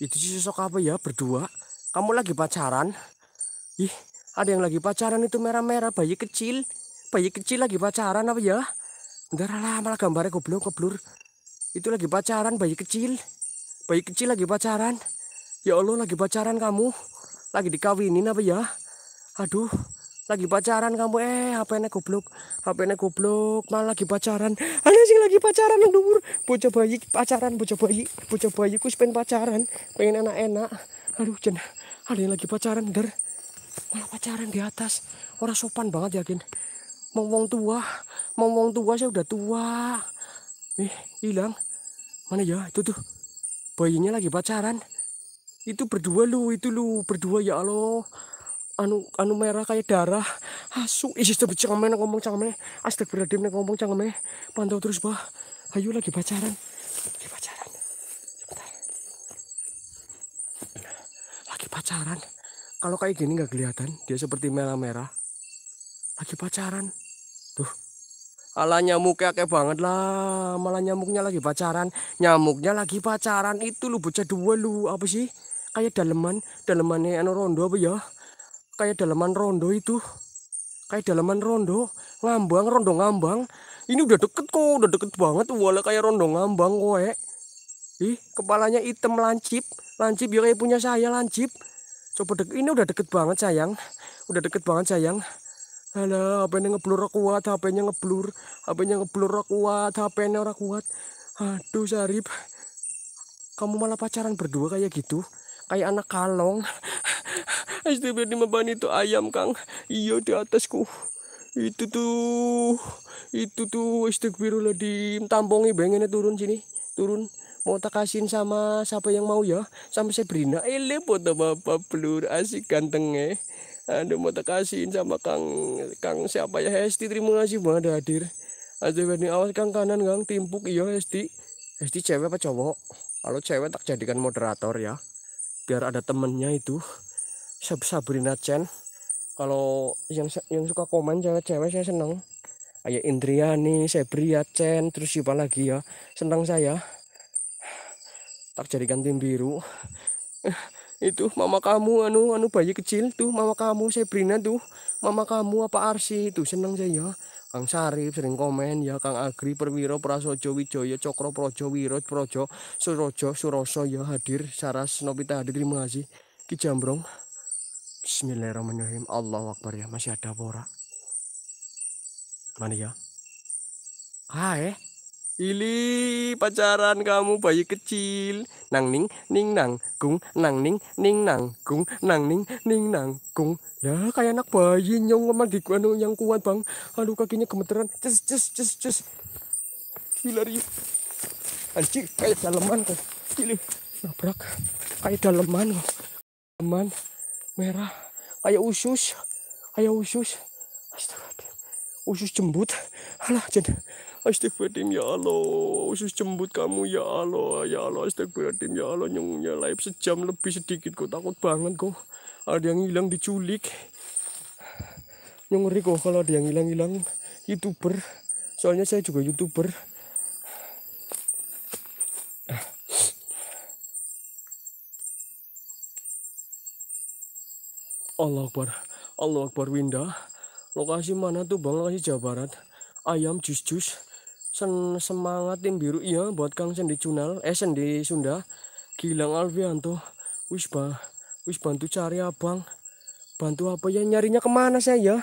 itu sih sosok apa ya berdua kamu lagi pacaran ih ada yang lagi pacaran itu merah-merah bayi kecil bayi kecil lagi pacaran apa ya Enggak lah malah gambarnya goblok keblur. Itu lagi pacaran bayi kecil. Bayi kecil lagi pacaran. Ya Allah lagi pacaran kamu. Lagi dikawinin apa ya? Aduh, lagi pacaran kamu eh HP-nya goblok. HP-nya goblok, malah lagi pacaran. Ada sih lagi pacaran yang dulu Bocah bayi pacaran, bocah bayi, bocah bayi ku pengen pacaran, pengen enak-enak. Aduh, jen. Ada yang lagi pacaran, Der. Malah pacaran di atas. Orang sopan banget yakin mau wong tua mau wong tua saya udah tua eh hilang mana ya itu tuh bayinya lagi pacaran itu berdua lu itu lu berdua ya Allah anu anu merah kayak darah asu isi tapi cangme ngomong cangme astagfirullahaladzim ngomong cangme pantau terus bah ayo lagi pacaran lagi pacaran sebentar lagi pacaran kalau kayak gini nggak kelihatan dia seperti merah-merah lagi pacaran Tuh. Ala nyamuknya kayak banget lah. Malah nyamuknya lagi pacaran. Nyamuknya lagi pacaran. Itu lu bocah dua lu. Apa sih? Kayak daleman. Dalemannya anu rondo apa ya? Kayak daleman rondo itu. Kayak daleman rondo. Ngambang, rondo ngambang. Ini udah deket kok. Udah deket banget. wala kayak rondo ngambang kowe. Eh. Ih, kepalanya hitam lancip. Lancip ya kayak punya saya lancip. Coba dek Ini udah deket banget sayang. Udah deket banget sayang. Alah, apa nya ngeblur kuat, HP-nya ngeblur, HP-nya ngeblur kuat, HP-nya ora kuat. Aduh, Sarip. Kamu malah pacaran berdua kayak gitu. Kayak anak kalong. (laughs) STB beban itu ayam, Kang. Iya, di atasku. Itu tuh. Itu tuh astagfirullah ditampongi bengennya turun sini. Turun mau tak kasihin sama siapa yang mau ya sama Sabrina ele foto bapak blur asik gantengnya. eh Aduh mau kasihin sama Kang Kang siapa ya Hesti terima kasih ada ya, hadir. Aduh ini awas Kang kanan Kang timpuk iya Hesti. Hesti cewek apa cowok? Kalau cewek tak jadikan moderator ya. Biar ada temennya itu. Sab Sabrina Chen. Kalau yang yang suka komen cewek-cewek saya seneng. Ayo Indriani, Sebria Chen, terus siapa lagi ya? Seneng saya. Tak jadikan tim biru itu mama kamu anu anu bayi kecil tuh mama kamu saya Sabrina tuh mama kamu apa Arsi itu senang saya ya. Kang Sarif sering komen ya Kang Agri Perwiro Prasojo Wijoyo Cokro Projo Wiro Projo Surojo Suroso ya hadir Saras Nobita hadir terima kasih Ki Jambrong Bismillahirrahmanirrahim Allah Akbar ya masih ada pora mana ya ah eh Ili pacaran kamu bayi kecil nang ning ning nang kung nang ning ning nang kung nang ning ning nang kung ya kayak anak bayi nyong emang di anu yang kuat bang aduh kakinya gemeteran cus cus cus cus hilari anjir kayak daleman kok gila nabrak kayak daleman kok daleman merah kayak usus kayak usus Astaga. usus jembut alah jadi Astagfirullahaladzim ya Allah usus jembut kamu ya Allah ya Allah astagfirullahaladzim ya Allah nyungnya live sejam lebih sedikit kok takut banget kok ada yang hilang diculik nyungri kok kalau ada yang hilang-hilang youtuber soalnya saya juga youtuber Allah Akbar Allah Akbar Winda lokasi mana tuh bang lokasi Jawa Barat ayam jus-jus Sen semangat tim biru iya buat Kang Sendi cunal eh Sendi Sunda Gilang Alvianto wis ba wis bantu cari abang bantu apa ya nyarinya kemana saya ya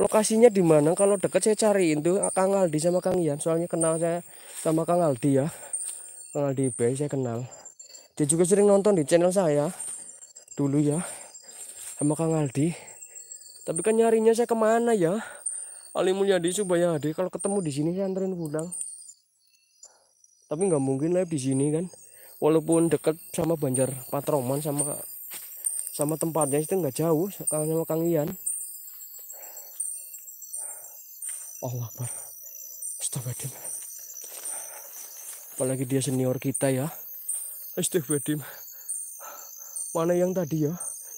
lokasinya di mana kalau deket saya cariin tuh eh, Kang Aldi sama Kang Ian soalnya kenal saya sama Kang Aldi ya Kang Aldi B saya kenal dia juga sering nonton di channel saya dulu ya sama Kang Aldi tapi kan nyarinya saya kemana ya Ali Mulyadi supaya Hadi kalau ketemu di sini saya anterin pulang tapi nggak mungkin lah di sini kan walaupun dekat sama Banjar Patroman sama sama tempatnya itu nggak jauh sama Kang Ian Allah Akbar Astagfirullah. apalagi dia senior kita ya Astagfirullah. mana yang tadi ya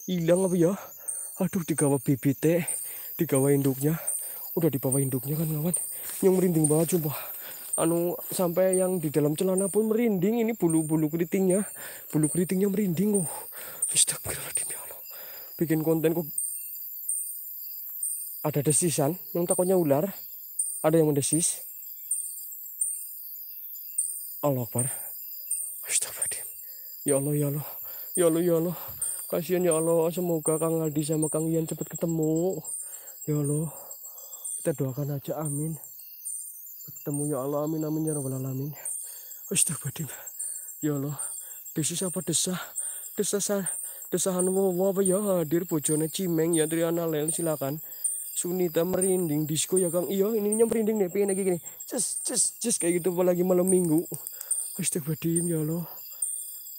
hilang apa ya aduh digawa bibitnya digawa induknya udah di bawah induknya kan kawan yang merinding banget coba anu sampai yang di dalam celana pun merinding ini bulu-bulu keritingnya bulu keritingnya merinding oh astagfirullahaladzim ya Allah bikin konten kok ada desisan yang takutnya ular ada yang mendesis Allah Akbar astagfirullahaladzim ya Allah ya Allah ya Allah ya Allah kasihan ya Allah semoga Kang Aldi sama Kang Ian cepat ketemu ya Allah kita doakan aja amin ketemu ya Allah amin amin ya rabbal alamin astagfirullahaladzim ya Allah desa siapa desa desa desa hanwa apa ya hadir bojone cimeng ya Triana Lel silakan Sunita merinding disco ya Kang iya ininya merinding deh pengen lagi gini just just just kayak gitu apalagi malam minggu astagfirullahaladzim ya Allah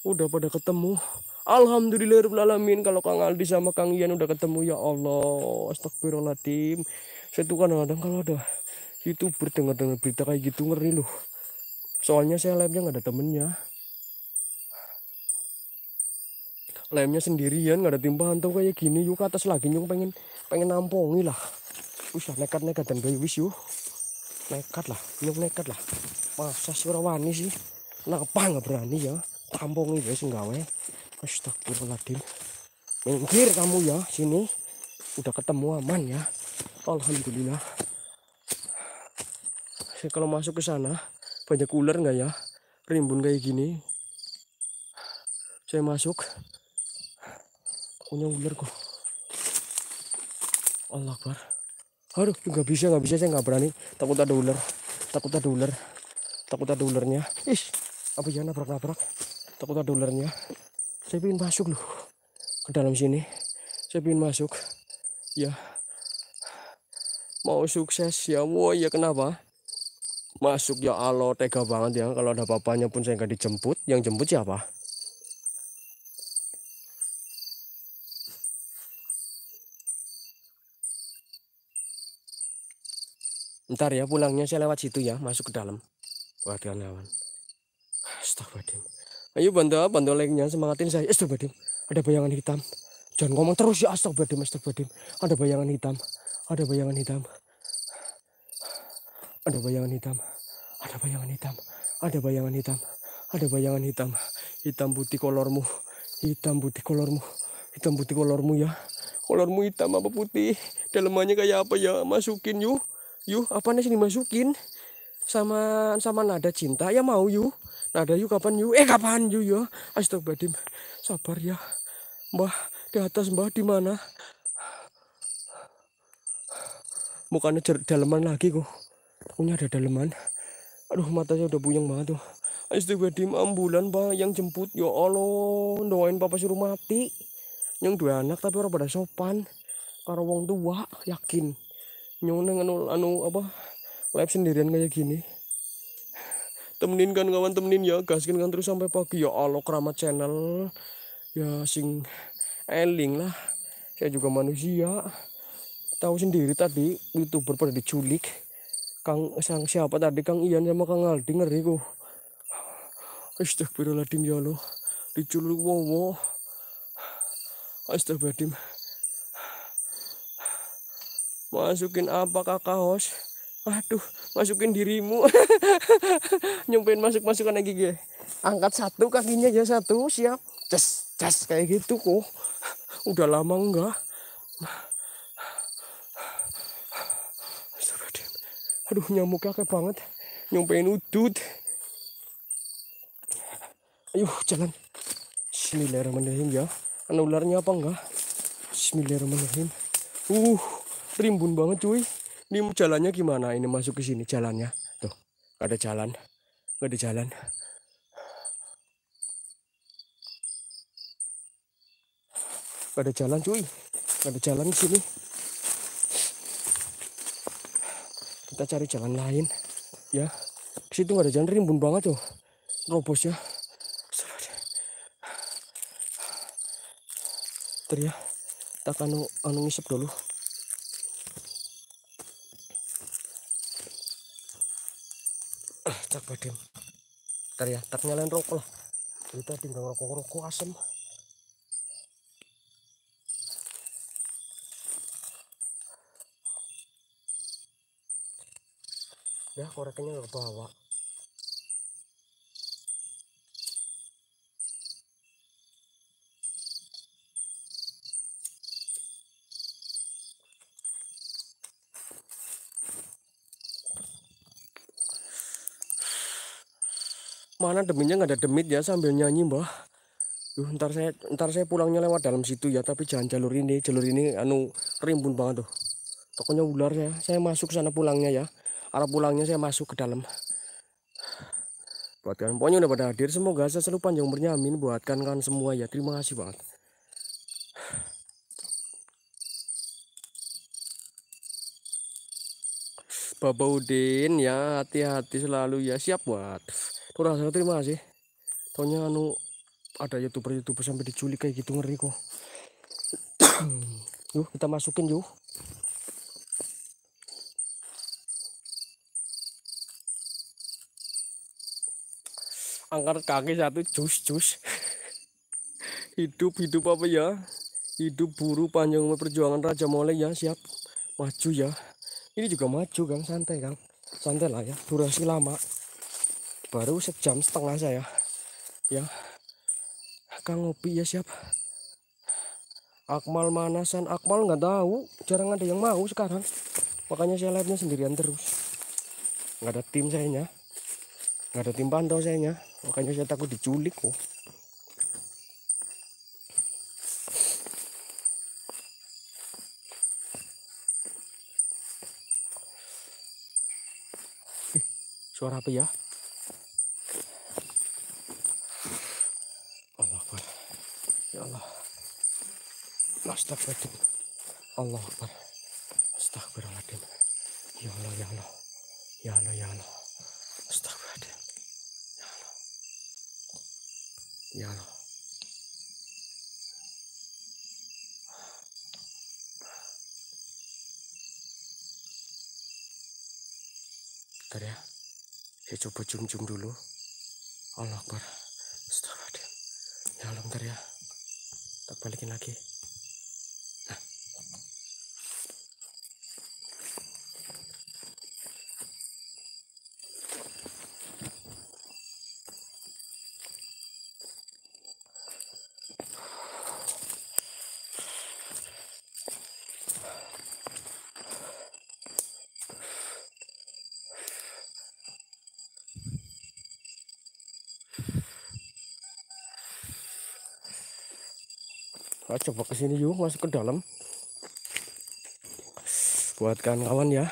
udah pada ketemu Alhamdulillah, Alhamdulillahirrahmanirrahim kalau Kang Aldi sama Kang Ian udah ketemu ya Allah astagfirullahaladzim saya tuh kadang-kadang kalau ada itu berdengar dengar berita kayak gitu ngeri loh soalnya saya lemnya nggak ada temennya lemnya sendirian nggak ada timpahan tuh kayak gini yuk ke atas lagi yuk pengen pengen nampungi lah Usah nekat nekat dan gaya wis yuk nekat lah yuk nekat lah masa surawani sih kenapa nggak berani ya tampungi guys enggak nggawe astagfirullahaladzim minggir kamu ya sini udah ketemu aman ya Alhamdulillah kalau masuk ke sana banyak ular nggak ya rimbun kayak gini saya masuk punya ular kok Allah Akbar aduh nggak bisa nggak bisa saya nggak berani takut ada ular takut ada ular takut ada ularnya ih apa ya nabrak nabrak takut ada ularnya saya ingin masuk loh ke dalam sini saya ingin masuk ya mau sukses ya woi ya kenapa masuk ya Allah tega banget ya kalau ada papanya pun saya nggak dijemput yang jemput siapa ntar ya pulangnya saya lewat situ ya masuk ke dalam wadah lawan astagfirullahaladzim ayo bantu bantu lainnya semangatin saya astagfirullahaladzim ada bayangan hitam jangan ngomong terus ya astagfirullahaladzim astagfirullahaladzim ada bayangan hitam ada bayangan hitam. Ada bayangan hitam. Ada bayangan hitam. Ada bayangan hitam. Ada bayangan hitam. Hitam putih kolormu. Hitam putih kolormu. Hitam putih kolormu ya. Kolormu hitam apa putih? Dalamannya kayak apa ya? Masukin yuk. Yuk, apa nih sini masukin? Sama sama nada cinta ya mau yuk. Nada yuk kapan yuk? Eh kapan yuk ya? Astagfirullahaladzim. Sabar ya. Mbah, di atas mbah di mana? mukanya daleman lagi kok punya ada daleman aduh matanya udah buyang banget tuh Astagfirullahaladzim ambulan pak yang jemput ya Allah doain papa suruh mati yang dua anak tapi orang pada sopan karo wong tua yakin nyoneng anu anu apa live sendirian kayak gini temenin kan kawan temenin ya gaskin kan terus sampai pagi ya Allah keramat channel ya sing eling lah saya juga manusia tahu sendiri tadi youtuber pada diculik Kang sang siapa tadi Kang Ian sama Kang Aldi ngeri kok Astagfirullahaladzim ya Allah diculik wowo Astagfirullahaladzim masukin apa kakak host aduh masukin dirimu (laughs) nyumpain masuk masukan lagi gue angkat satu kakinya aja ya, satu siap cas cas kayak gitu kok udah lama enggak aduh nyamuknya kakek banget nyampein udut ayo jalan Bismillahirrahmanirrahim ya ada ularnya apa enggak Bismillahirrahmanirrahim uh rimbun banget cuy ini jalannya gimana ini masuk ke sini jalannya tuh gak ada jalan gak ada jalan gak ada jalan cuy gak ada jalan di sini kita cari jalan lain ya ke situ nggak ada jalan rimbun banget tuh robos ya ter ya kita anu anu ngisep dulu ah, cak badem ntar ya tak nyalain rokok lah kita tinggal rokok-rokok asem dah koreknya nggak bawa mana demitnya nggak ada demit ya sambil nyanyi mbah Duh, ntar saya ntar saya pulangnya lewat dalam situ ya tapi jangan jalur ini jalur ini anu rimbun banget tuh Pokoknya ular ya saya masuk sana pulangnya ya arah pulangnya saya masuk ke dalam buatkan pokoknya udah pada hadir semoga saya selalu panjang umurnya amin buatkan kan semua ya terima kasih banget Bapak Udin ya hati-hati selalu ya siap buat kurang saya terima kasih tahunya anu ada youtuber-youtuber sampai diculik kayak gitu ngeri kok (coughs) yuk kita masukin yuk angkat kaki satu jus jus (laughs) hidup hidup apa ya hidup buru panjang perjuangan Raja mole ya siap maju ya ini juga maju kan santai kan santai lah ya durasi lama baru sejam setengah saya ya Kang ngopi ya siap Akmal manasan Akmal nggak tahu jarang ada yang mau sekarang makanya saya live sendirian terus nggak ada tim sayanya nggak ada tim pantau sayanya makanya saya takut diculik kok eh, suara apa ya Allah Akbar ya Allah Astagfirullahaladzim Allah Akbar Astagfirullahaladzim Ya Allah, Ya Allah, Ya Allah, Ya Allah. coba cium-cium dulu Allah Akbar Astagfirullahaladzim ya Allah bentar ya tak balikin lagi Kita coba kesini yuk masuk ke dalam buat kawan-kawan ya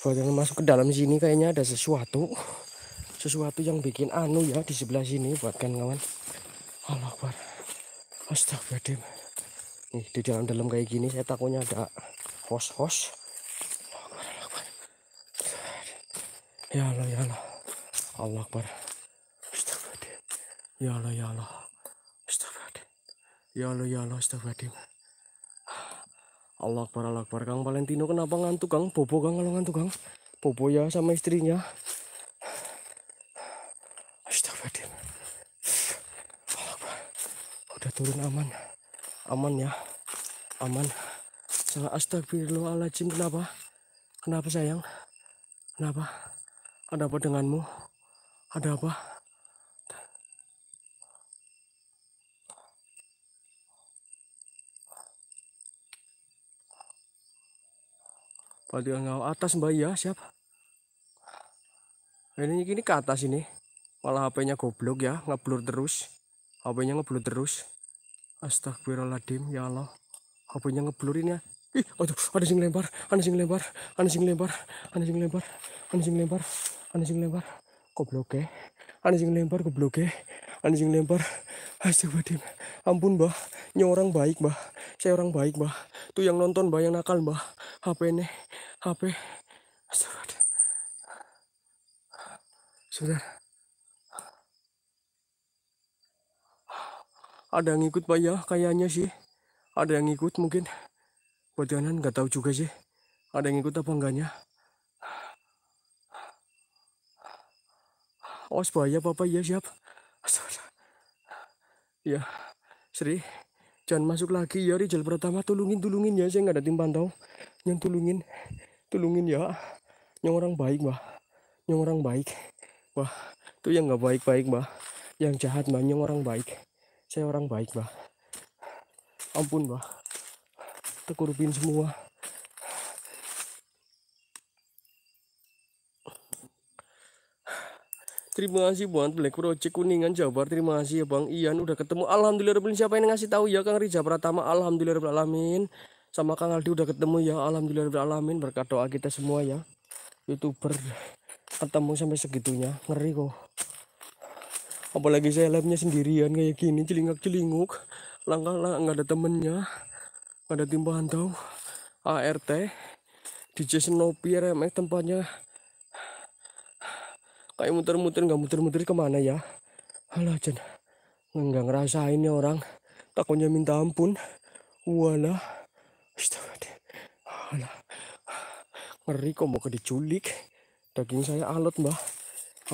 buat yang masuk ke dalam sini kayaknya ada sesuatu sesuatu yang bikin anu ya di sebelah sini buat kawan-kawan Allah Akbar Astagfirullahaladzim nih di dalam-dalam kayak gini saya takutnya ada hos-hos Ya Allah ya Allah Allah Akbar Ya Allah ya Allah Ya Allah, ya Allah, astagfirullahaladzim. Allah Akbar, Allah Akbar. Kang Valentino kenapa ngantuk, Kang? Bobo, Kang, kalau ngantuk, Kang. Bobo ya sama istrinya. Astagfirullahaladzim. Allah Akbar. Udah turun aman. Aman ya. Aman. Salah astagfirullahaladzim. Kenapa? Kenapa, sayang? Kenapa? Ada apa denganmu? Ada apa? nggak atas Mbak ya, siapa? Ini gini ke atas ini. Malah HP-nya goblok ya, ngeblur terus. HP-nya ngeblur terus. Astagfirullahaladzim, ya Allah. HP-nya ngeblur ini ya. Ih, aduh, ada sing lempar, ada sing lempar, ada sing lempar, ada sing lempar, ada sing lempar, ada sing lempar. Goblok ya. Ada sing lempar goblok ya. Ada sing lempar. Astagfirullahaladzim. Ampun, Mbah. Ini orang baik, Mbah. Saya orang baik, Mbah. Tuh yang nonton, Mbah, yang nakal, Mbah. HP-nya. HP ya? Astagfirullah sudah ada yang ikut pak ya kayaknya sih ada yang ikut mungkin buat kanan gak tahu juga sih ada yang ikut apa enggaknya awas oh, bahaya papa ya siap ya Sri jangan masuk lagi ya Rizal pertama tulungin tulungin ya saya nggak ada tim pantau yang tulungin tolongin ya yang orang baik mbah yang orang baik bah tuh yang nggak baik baik mbah yang jahat mbah yang orang baik saya orang baik mbah ampun mbah tekurupin semua Terima kasih buat Black Project Kuningan Jabar. Terima kasih ya Bang Ian udah ketemu. Alhamdulillah siapa yang ngasih tahu ya Kang Riza Pratama. Alhamdulillah alamin sama Kang Aldi udah ketemu ya alhamdulillah alamin berkat doa kita semua ya youtuber ketemu sampai segitunya ngeri kok apalagi saya live-nya sendirian kayak gini celingak celinguk langkah lah nggak ada temennya nggak ada tim tau ART DJ Snoopy RMX tempatnya kayak muter-muter nggak muter-muter kemana ya alah Jen nggak ngerasain ya orang takutnya minta ampun walah Astaga, ngeri kok mau ke diculik. Daging saya alot mbah,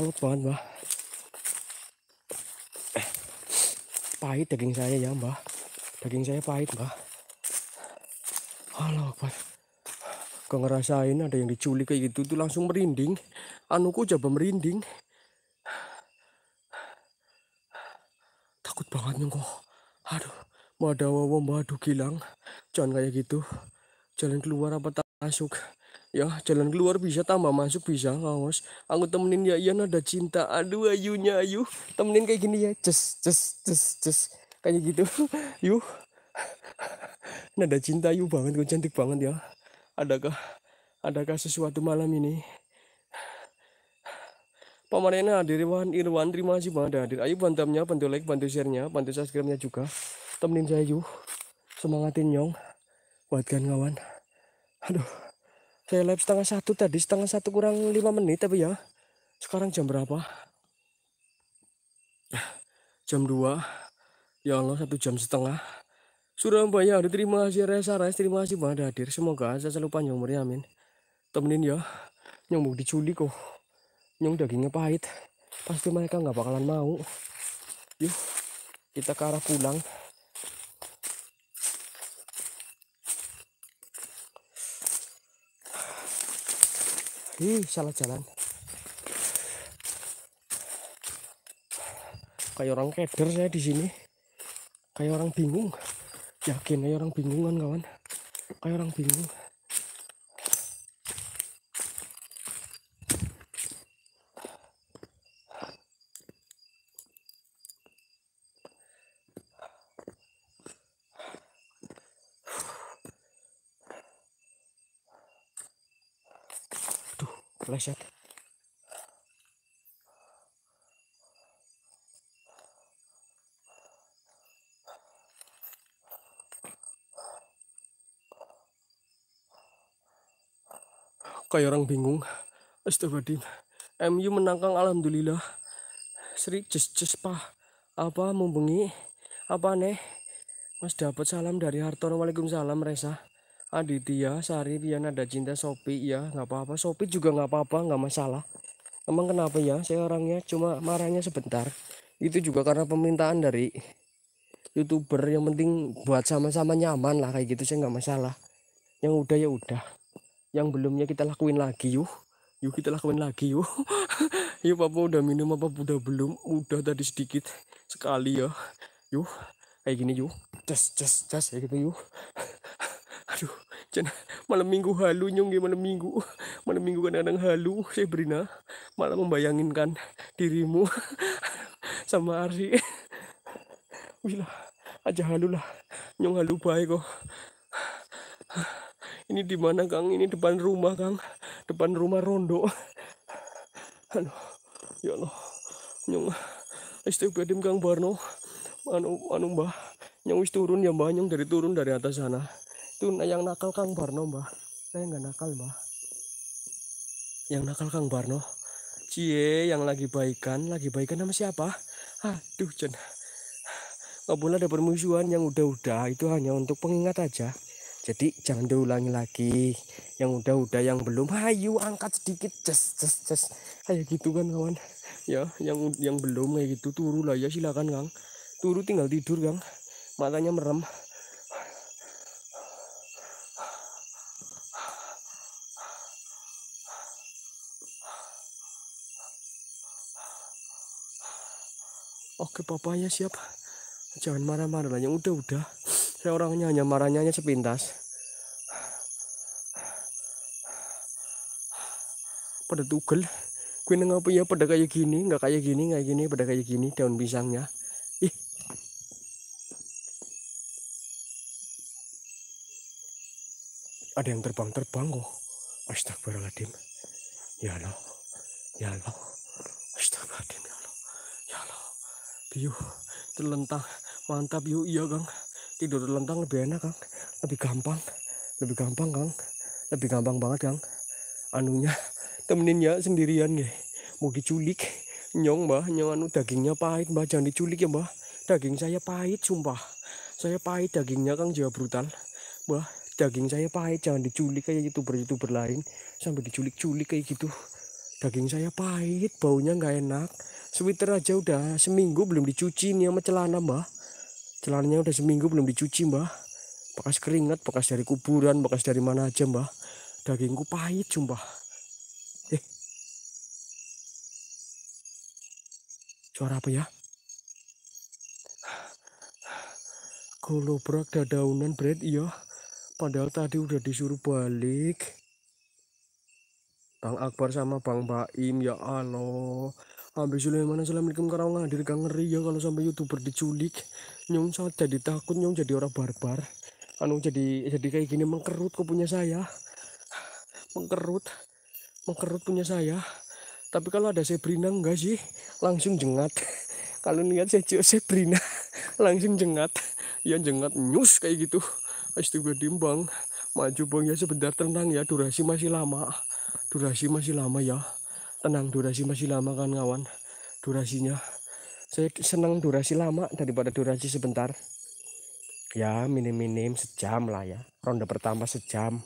alot banget mbah. Eh, pahit daging saya ya mbah, daging saya pahit mbah. Halo, Pak. Kau ngerasain ada yang diculik kayak gitu tuh langsung merinding. Anuku coba merinding. Takut banget kok. Aduh, mau ada madawawa madu kilang jangan kayak gitu jalan keluar apa tak masuk ya jalan keluar bisa tambah masuk bisa ngawas aku temenin ya iya ada cinta aduh ayunya ayu temenin kayak gini ya cus cus cus cus kayak gitu (laughs) yuk (laughs) nada cinta yuk banget gue cantik banget ya adakah adakah sesuatu malam ini pamanena hadir Irwan Irwan terima kasih banget hadir ayo bantamnya bantu like bantu sharenya bantu subscribe-nya juga temenin saya yuk semangatin nyong buat kan kawan aduh saya live setengah satu tadi setengah satu kurang lima menit tapi ya sekarang jam berapa jam 2 ya Allah satu jam setengah Surabaya ada terima kasih Reza Reza terima kasih banget hadir semoga saya selalu panjang umurnya ya, amin temenin ya nyong mau diculik kok nyong dagingnya pahit pasti mereka nggak bakalan mau yuk kita ke arah pulang Ih, salah jalan. Kayak orang keder saya di sini. Kayak orang bingung. Yakin ya orang bingungan kawan. Kayak orang bingung. flashat. kayak orang bingung Astagfirullahaladzim MU menangkang, Alhamdulillah Sri just pa. apa membengi apa nih Mas dapat salam dari Hartono Waalaikumsalam Reza Aditya, Sari, Rian, ada cinta, Sophie ya nggak apa-apa. Sophie juga nggak apa-apa, nggak masalah. Emang kenapa ya? Saya orangnya cuma marahnya sebentar. Itu juga karena permintaan dari youtuber yang penting buat sama-sama nyaman lah kayak gitu saya nggak masalah. Yang udah ya udah. Yang belumnya kita lakuin lagi yuk. Yuk kita lakuin lagi yuk. (laughs) yuk papa udah minum apa udah belum? Udah tadi sedikit sekali ya. Yuk kayak gini yuk. Tes tes tes kayak gitu yuk. (laughs) Cen, (laughs) malam minggu halu nyunggi malam minggu (laughs) malam minggu kadang-kadang halu Sabrina malah membayanginkan dirimu (laughs) sama Arsi Wila aja halu lah nyung halu baik kok (sighs) ini di mana Kang ini depan rumah Kang depan rumah Rondo halo ya Allah nyung istiqadim Kang Barno anu anu mbah nyung wis turun ya mbah nyung dari turun dari atas sana itu yang nakal Kang Barno mbah saya nggak nakal mbah yang nakal Kang Barno Cie yang lagi baikan lagi baikan sama siapa aduh Jen nggak boleh ada permusuhan yang udah-udah itu hanya untuk pengingat aja jadi jangan diulangi lagi yang udah-udah yang belum ayo angkat sedikit ces ces ces kayak gitu kan kawan ya yang yang belum kayak gitu turu lah ya silakan kang turu tinggal tidur kang matanya merem oke oh, papanya siap jangan marah-marah lah -marah. Ya udah-udah saya orangnya hanya marahnya hanya sepintas pada tugel gue nengah ya pada kayak gini nggak kayak gini nggak gini pada kayak gini daun pisangnya ih ada yang terbang-terbang kok astagfirullahaladzim ya Allah ya Allah Aduh, terlentang Mantap yuk, iya Kang. Tidur terlentang lebih enak Kang. Lebih gampang. Lebih gampang Kang. Lebih gampang banget Kang. Anunya temenin ya sendirian nih Mau diculik. Nyong mbah, nyong anu dagingnya pahit mbah. Jangan diculik ya mbah. Daging saya pahit sumpah. Saya pahit dagingnya Kang Jawa brutal. Mbah, daging saya pahit. Jangan diculik kayak youtuber-youtuber berlain Sampai diculik-culik kayak gitu. Daging saya pahit, baunya nggak enak sweater aja udah seminggu belum dicuci nih sama celana mbah celananya udah seminggu belum dicuci mbah bekas keringat bekas dari kuburan bekas dari mana aja mbah dagingku pahit sumpah eh suara apa ya golobrak dadaunan bread iya padahal tadi udah disuruh balik Bang Akbar sama Bang Baim ya Allah Habis mana Assalamualaikum nggak hadir kang ngeri ya kalau sampai youtuber diculik Nyong saat jadi takut nyong jadi orang barbar Anu jadi jadi kayak gini mengkerut kok punya saya Mengkerut Mengkerut punya saya Tapi kalau ada Sebrina enggak sih Langsung jengat Kalau lihat saya Sebrina Langsung jengat Ya jengat nyus kayak gitu Astagfirullahaladzim bang Maju bang ya sebentar tenang ya durasi masih lama Durasi masih lama ya tenang durasi masih lama kan kawan durasinya saya senang durasi lama daripada durasi sebentar ya minim-minim sejam lah ya ronde pertama sejam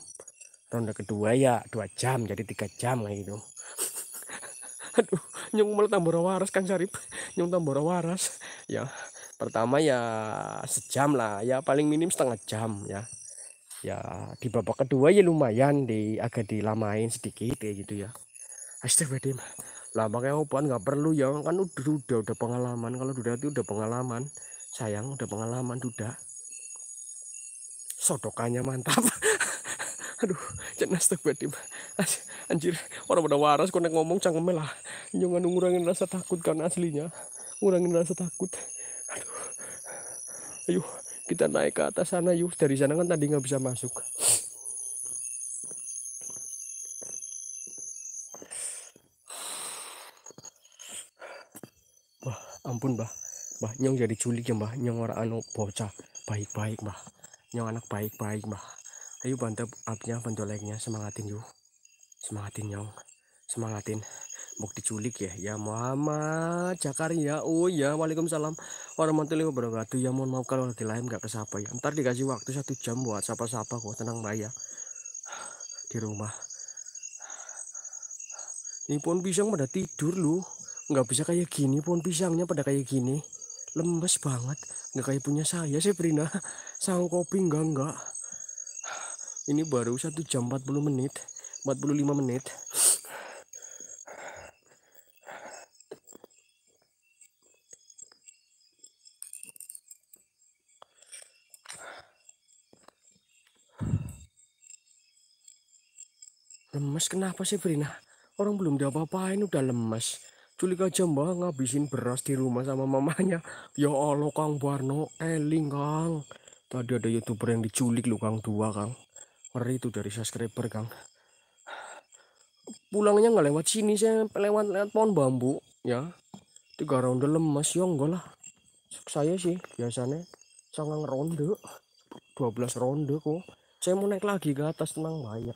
ronde kedua ya dua jam jadi tiga jam lah itu. (laughs) aduh nyung malah tambah waras kang Sarip, nyung tambah waras ya pertama ya sejam lah ya paling minim setengah jam ya ya di babak kedua ya lumayan di agak dilamain sedikit kayak gitu ya hashtag lah pakai open nggak perlu ya kan udah udah udah pengalaman kalau udah itu udah pengalaman sayang udah pengalaman duda sodokannya mantap (laughs) aduh jangan tuh anjir orang pada waras konek ngomong canggung lah jangan ngurangin rasa takut karena aslinya ngurangin rasa takut aduh ayo kita naik ke atas sana yuk dari sana kan tadi nggak bisa masuk ampun mbah mbah nyong jadi culik ya mbah nyong orang anu bocah baik-baik mbah nyong anak baik-baik mbah ayo bantu abnya bantu like-nya semangatin yuk semangatin nyong semangatin mau diculik ya ya Muhammad Jakaria oh ya Waalaikumsalam warahmatullahi wabarakatuh ya mohon maaf kalau lagi lain nggak kesapa ya ntar dikasih waktu satu jam buat siapa-siapa kok tenang mbak ya di rumah ini pun pisang pada tidur loh nggak bisa kayak gini pohon pisangnya pada kayak gini lemes banget nggak kayak punya saya sih Prina (laughs) sang kopi nggak nggak (sighs) ini baru satu jam 40 menit 45 menit (sighs) lemes kenapa sih Prina orang belum diapa-apain udah lemes culik aja mbak ngabisin beras di rumah sama mamanya ya Allah Kang Warno eling Kang tadi ada youtuber yang diculik lu Kang dua Kang ngeri itu dari subscriber Kang pulangnya nggak lewat sini saya lewat lewat pohon bambu ya tiga ronde lemas ya enggak lah saya sih biasanya sangat ronde 12 ronde kok saya mau naik lagi ke atas tenang banyak ya.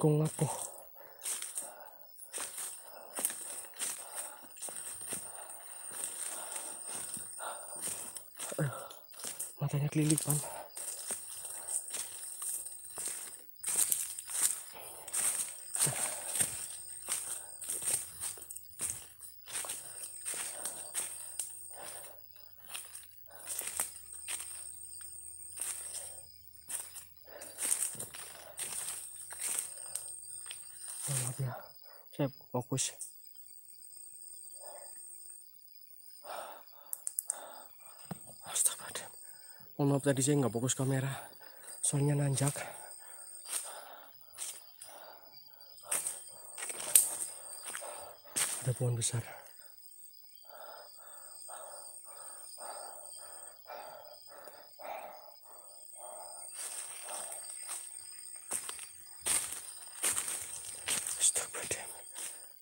Kong ako. Eh, matanya kelilipan. maaf tadi saya nggak fokus kamera soalnya nanjak ada pohon besar ya,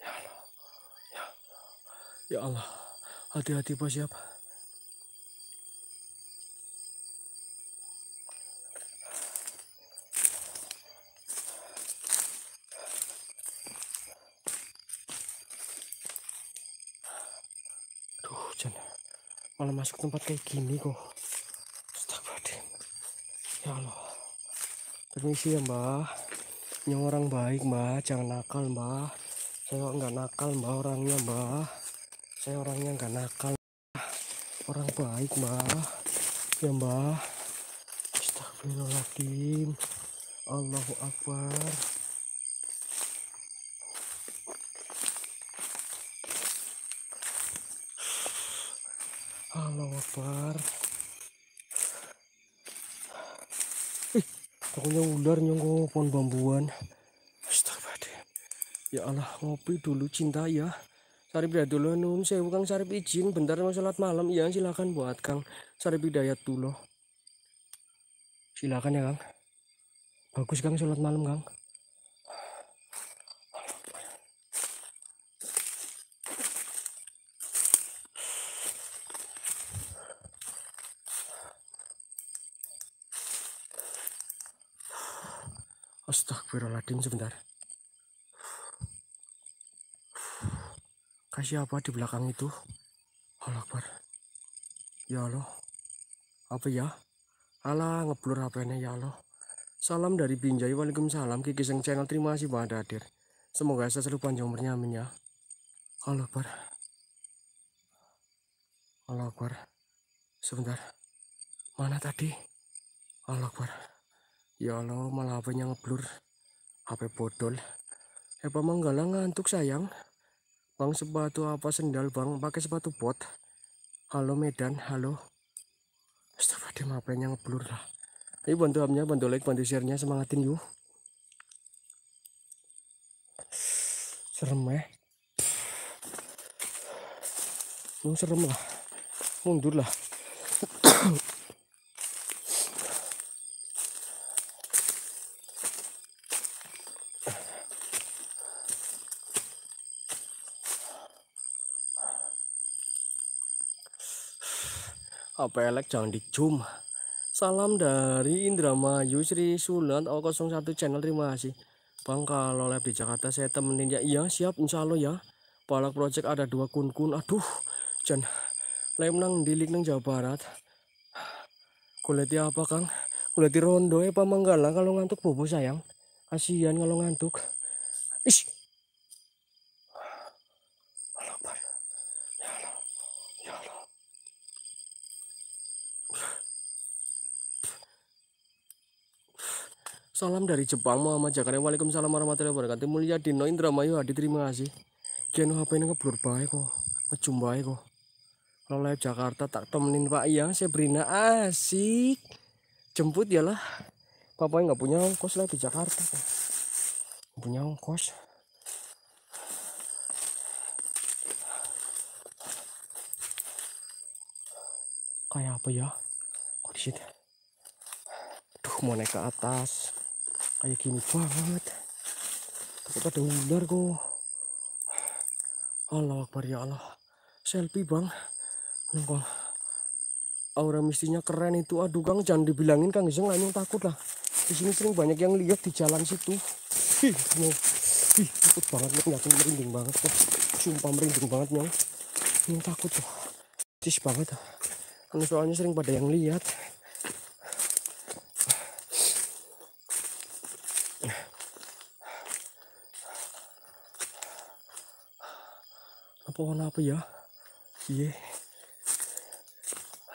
ya, ya Allah, hati-hati Pak siapa? malah masuk tempat kayak gini kok astagfirullahaladzim ya Allah permisi ya mbah ini orang baik mbah jangan nakal mbah saya nggak nakal mbah orangnya mbah saya orangnya nggak nakal orang baik mbah ya mbah astagfirullahaladzim Allahu Akbar sekedar nyongko pohon bambuan astagfirullah ya Allah ngopi dulu cinta ya Sarip dulu nun saya bukan sarip izin bentar mau sholat malam ya silakan buat Kang sarip hidayat dulu silakan ya Kang bagus Kang sholat malam Kang Diam sebentar. Kasih apa di belakang itu? Allah Akbar. Ya Allah. Apa ya? Allah ngeblur apa ini ya Allah. Salam dari Binjai. Waalaikumsalam. Seng Channel. Terima kasih banget hadir. Semoga saya selalu panjang umurnya. Amin ya. Allah Akbar. Allah Akbar. Sebentar. Mana tadi? Allah Akbar. Ya Allah, malah apa yang ngeblur. Apa botol eh Pak Manggala ngantuk sayang Bang sepatu apa sendal bang pakai sepatu bot halo Medan halo Astagfirullahaladzim apa yang ngeblur lah ayo bantu amnya bantu like bantu share-nya semangatin yuk serem eh. serem lah mundur lah HP elek jangan zoom salam dari Indramayu Sri Sulan 01 channel terima kasih Bang kalau live di Jakarta saya temenin ya iya siap insya Allah ya Balak project ada dua kun-kun aduh jan menang nang link nang Jawa Barat kuliti apa Kang kuliti rondo ya Manggala. kalau ngantuk bobo sayang kasihan kalau ngantuk ish Salam dari Jepang Muhammad Jakarta. Waalaikumsalam warahmatullahi wabarakatuh Mulia Dino Indramayu Hadi terima kasih Kian HP ini ngeblur baik kok Ngecumbai kok Kalau live Jakarta tak temenin Pak Iya Saya Sabrina asik Jemput ya lah Papanya nggak punya ongkos live di Jakarta gak punya ongkos Kayak apa ya Kok situ? mau naik ke atas kayak gini banget takut ada ular kok Allah Akbar ya Allah selfie bang nongkol aura mistinya keren itu aduh kang jangan dibilangin kang iseng lanyong takut lah di sini sering banyak yang lihat di jalan situ ih mau ih takut banget nyong yakin merinding banget kok sumpah merinding banget nyong nyong takut kok tis banget anu, soalnya sering pada yang lihat pohon apa ya iya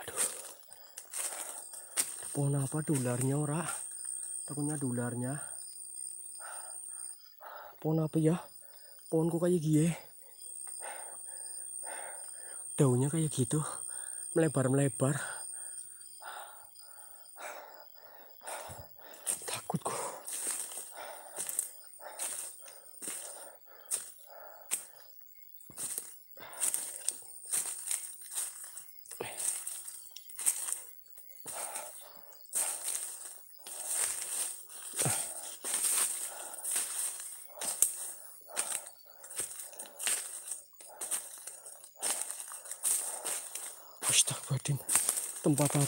aduh pohon apa dularnya ora takutnya dularnya pohon apa ya pohonku kayak gie daunnya kayak gitu melebar-melebar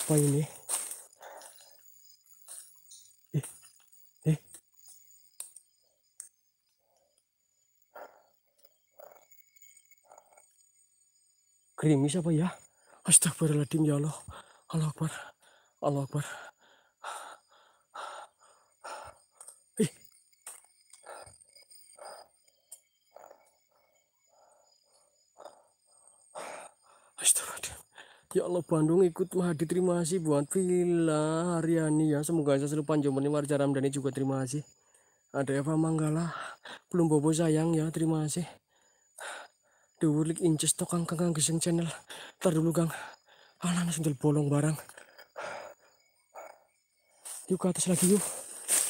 apa ini eh eh gerimis apa ya astagfirullahaladzim ya Allah Allah Akbar Allah Akbar kalau Bandung ikut mah terima kasih buat Villa Haryani ya semoga saya selalu panjang menimar jaram dan juga terima kasih ada Eva Manggala belum bobo sayang ya terima kasih Dulik inches to kang kang channel terdulu dulu kang alah sendal bolong barang yuk ke atas lagi yuk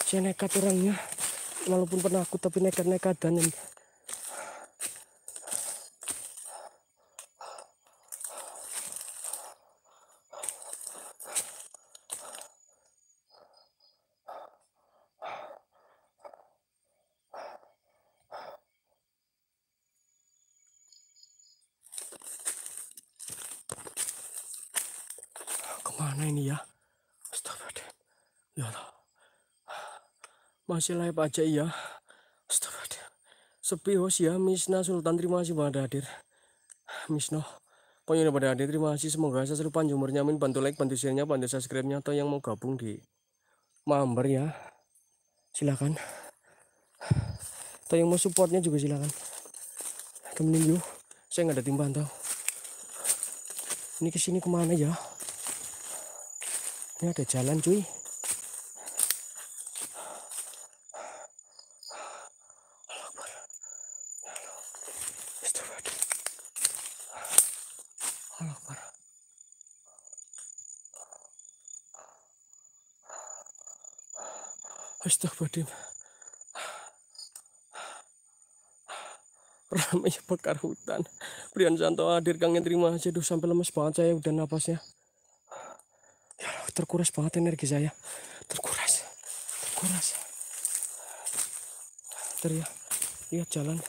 saya nekat orangnya walaupun pernah aku tapi nekat-nekat dan masih live aja iya Astaga. sepi host ya Misna Sultan terima kasih pada hadir Misno pokoknya udah pada hadir terima kasih semoga saya seru panjang umurnya amin bantu like bantu share nya bantu subscribe nya atau yang mau gabung di mamber ya silakan atau yang mau supportnya juga silakan temenin yuk saya nggak ada tim tau. ini kesini kemana ya ini ada jalan cuy dim ramai bakar hutan Brian Santo hadir kangen terima aja duh sampai lemes banget saya udah napasnya ya terkuras banget energi saya terkuras terkuras teriak lihat jalan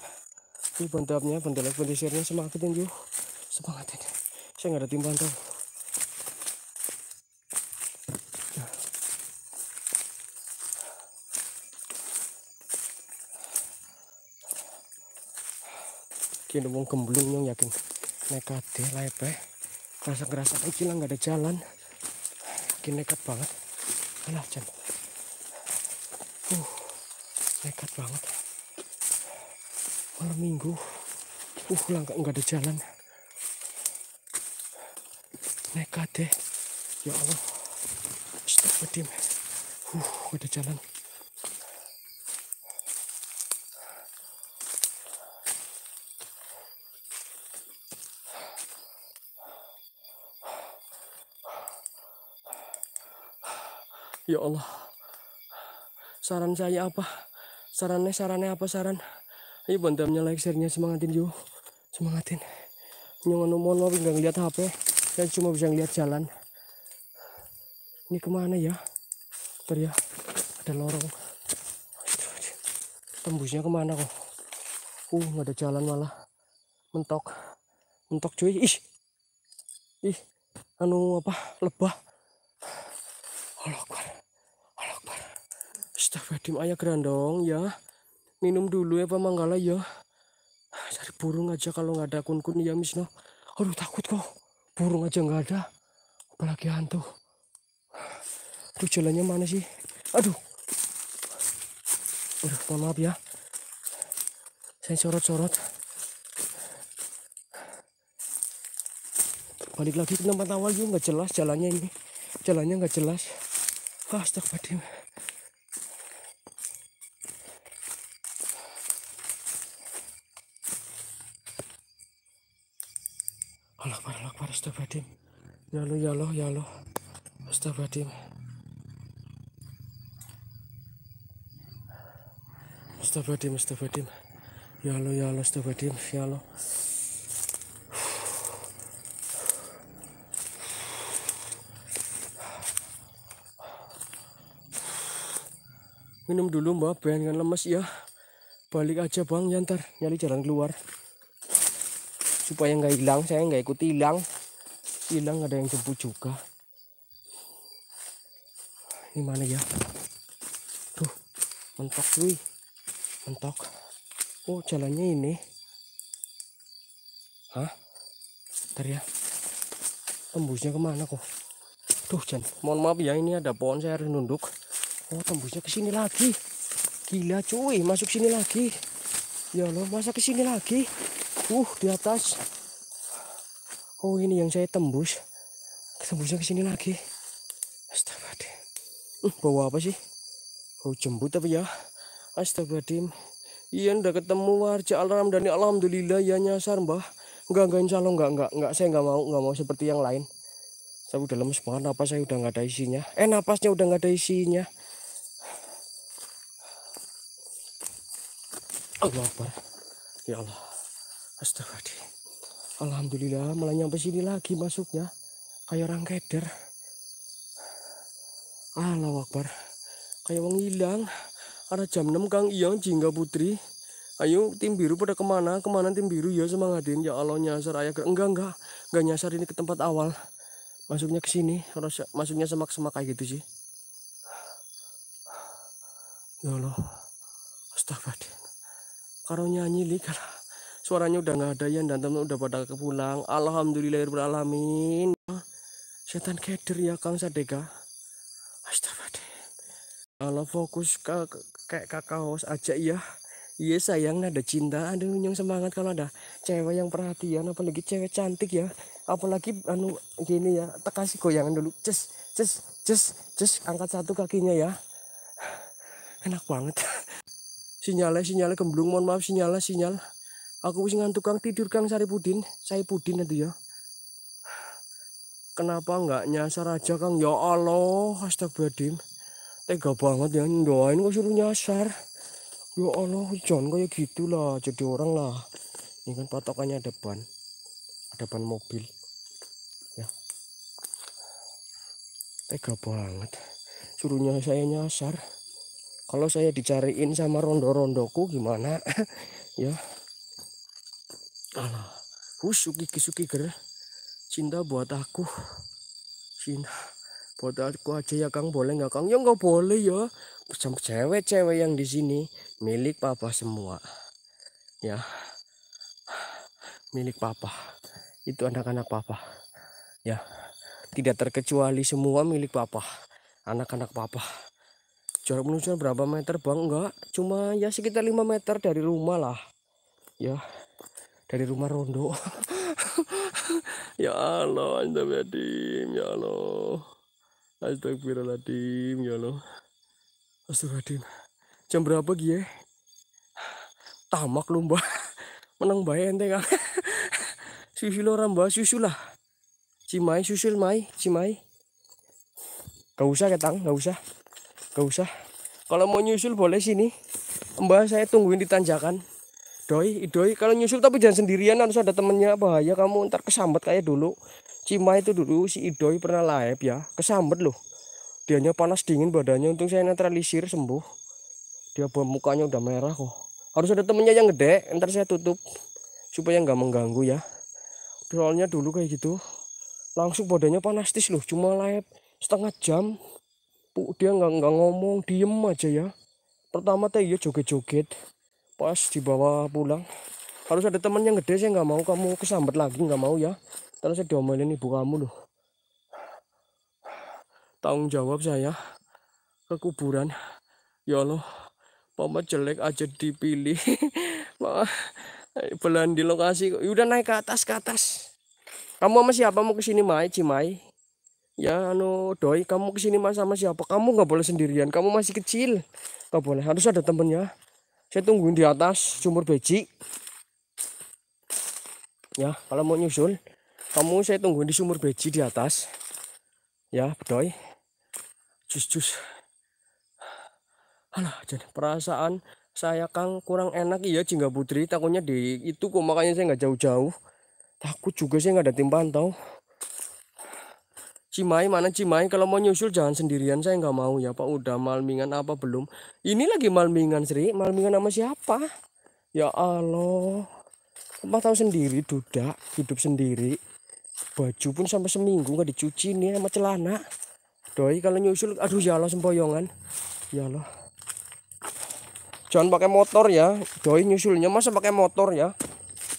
ini bantalnya bandelak bendesirnya semangatin yuk semangatin saya nggak ada timbangan tau Cina wong gemblung yang yakin nekat deh lepe. Rasa ngerasa kecil nggak ada jalan. Yakin nekat banget. Alah jam Uh, nekat banget. Malam minggu. Uh, langka nggak ada jalan. Nekat deh. Ya Allah. Astagfirullahaladzim. Uh, ada jalan. ya Allah saran saya apa sarannya sarannya apa saran ayo bantamnya like share-nya semangatin yuk semangatin nyongan mohon maaf nggak ngeliat HP saya cuma bisa ngeliat jalan ini kemana ya bentar ya ada lorong tembusnya kemana kok uh nggak ada jalan malah mentok mentok cuy ih ih anu apa lebah Allah Fedim ayah gerandong ya. Minum dulu ya Pak Manggala ya. Cari burung aja kalau nggak ada kun-kun ya Misno. Aduh takut kok. Burung aja nggak ada. Apalagi hantu. Aduh jalannya mana sih? Aduh. Aduh mohon maaf ya. Saya sorot-sorot. Balik lagi ke tempat awal juga ya. nggak jelas jalannya ini. Jalannya nggak jelas. Astagfirullah. Ya Allah, ya Allah, ya Allah. Astagfirullahaladzim. Astagfirullahaladzim, astagfirullahaladzim. Ya Allah, ya Allah, astagfirullahaladzim, ya Allah. Minum dulu mbak, biar bayangkan lemes ya. Balik aja bang, ya ntar nyari jalan keluar. Supaya nggak hilang, saya nggak ikut hilang hilang ada yang jemput juga ini mana ya tuh mentok cuy mentok oh jalannya ini hah ntar ya tembusnya kemana kok tuh Jan mohon maaf ya ini ada pohon saya harus nunduk oh tembusnya ke sini lagi gila cuy masuk sini lagi ya loh masa ke sini lagi uh di atas oh ini yang saya tembus tembusnya ke sini lagi Astagfirullah, uh, bawa apa sih bau oh, jembut tapi ya Astagfirullah, iya udah ketemu warga alam dan alhamdulillah ya nyasar mbah enggak enggak insya Allah enggak enggak enggak saya enggak mau enggak mau seperti yang lain saya udah lemes banget napas saya udah enggak ada isinya eh napasnya udah enggak ada isinya Allah Akbar ya Allah Astagfirullah. Alhamdulillah malah nyampe sini lagi masuknya kayak orang keder Allah wakbar kayak wong hilang ada jam 6 Kang Iyang Jingga Putri ayo tim biru pada kemana kemana tim biru ya semangatin ya Allah nyasar ayah enggak enggak enggak nyasar ini ke tempat awal masuknya ke sini masuknya semak-semak kayak gitu sih ya Allah astagfirullah karo nyanyi lihat suaranya udah nggak ada ya dan teman udah pada kepulang ya beralamin. setan keder ya kang sadega ah. astagfirullah kalau fokus ke kayak kakak host aja ya iya yes, iya, sayang ada cinta ada nyong semangat kalau ada cewek yang perhatian apalagi cewek cantik ya apalagi anu gini ya tekasi goyangan dulu Cus, cus, cus, cus. angkat satu kakinya ya enak banget (laughs) sinyalnya sinyalnya kembung. mohon maaf sinyalnya sinyal, sinyal. Aku wis tukang tidur Kang sari Saripudin, pudin nanti ya. Kenapa nggak nyasar aja Kang? Ya Allah, astagfirullahaladzim. Tega banget ya doain kok suruh nyasar. Ya Allah, jangan kayak gitulah jadi orang lah. Ini kan patokannya ada ban. Ada ban mobil. Ya. Tega banget. Suruhnya saya nyasar. Kalau saya dicariin sama rondo-rondoku gimana? (laughs) ya. Allah husuki kisuki ger cinta buat aku cinta buat aku aja ya Kang boleh nggak Kang ya nggak boleh ya cewek-cewek yang di sini milik papa semua ya milik papa itu anak-anak papa ya tidak terkecuali semua milik papa anak-anak papa jarak meluncur berapa meter bang enggak cuma ya sekitar 5 meter dari rumah lah ya dari rumah Rondo (laughs) ya Allah astagfirullahaladzim ya Allah astagfirullahaladzim ya Allah astagfirullahaladzim jam berapa gie ya? tamak lomba (laughs) menang bayi ente kan (laughs) susul orang mbak susul lah cimai susul mai cimai gak usah ketang gak usah gak usah kalau mau nyusul boleh sini mbak saya tungguin di tanjakan doi doi kalau nyusul tapi jangan sendirian harus ada temennya bahaya kamu ntar kesambet kayak dulu Cima itu dulu si idoi pernah live ya kesambet loh dianya panas dingin badannya untung saya netralisir sembuh dia mukanya udah merah kok harus ada temennya yang gede ntar saya tutup supaya nggak mengganggu ya soalnya dulu kayak gitu langsung badannya panas tis loh cuma live setengah jam Bu, dia nggak nggak ngomong diem aja ya pertama teh iya joget-joget pas dibawa pulang harus ada teman yang gede saya nggak mau kamu kesambet lagi nggak mau ya terus saya diomelin ibu kamu loh tanggung jawab saya ke kuburan ya Allah mama jelek aja dipilih (laughs) eh, belan di lokasi ya udah naik ke atas ke atas kamu sama siapa mau kesini Mai Cimai ya anu doi kamu kesini mas sama siapa kamu nggak boleh sendirian kamu masih kecil nggak boleh harus ada temennya saya tungguin di atas sumur beji ya kalau mau nyusul kamu saya tungguin di sumur beji di atas ya bedoy cus cus alah jadi perasaan saya kang kurang enak iya jingga putri takutnya di itu kok makanya saya nggak jauh-jauh takut juga saya nggak ada tim pantau Cimahi mana Cimahi kalau mau nyusul jangan sendirian saya nggak mau ya Pak udah malmingan apa belum ini lagi malmingan Sri malmingan sama siapa ya Allah Pak tahu sendiri duda hidup sendiri baju pun sampai seminggu nggak dicuci nih sama celana doi kalau nyusul aduh ya Allah sempoyongan ya Allah jangan pakai motor ya doi nyusulnya masa pakai motor ya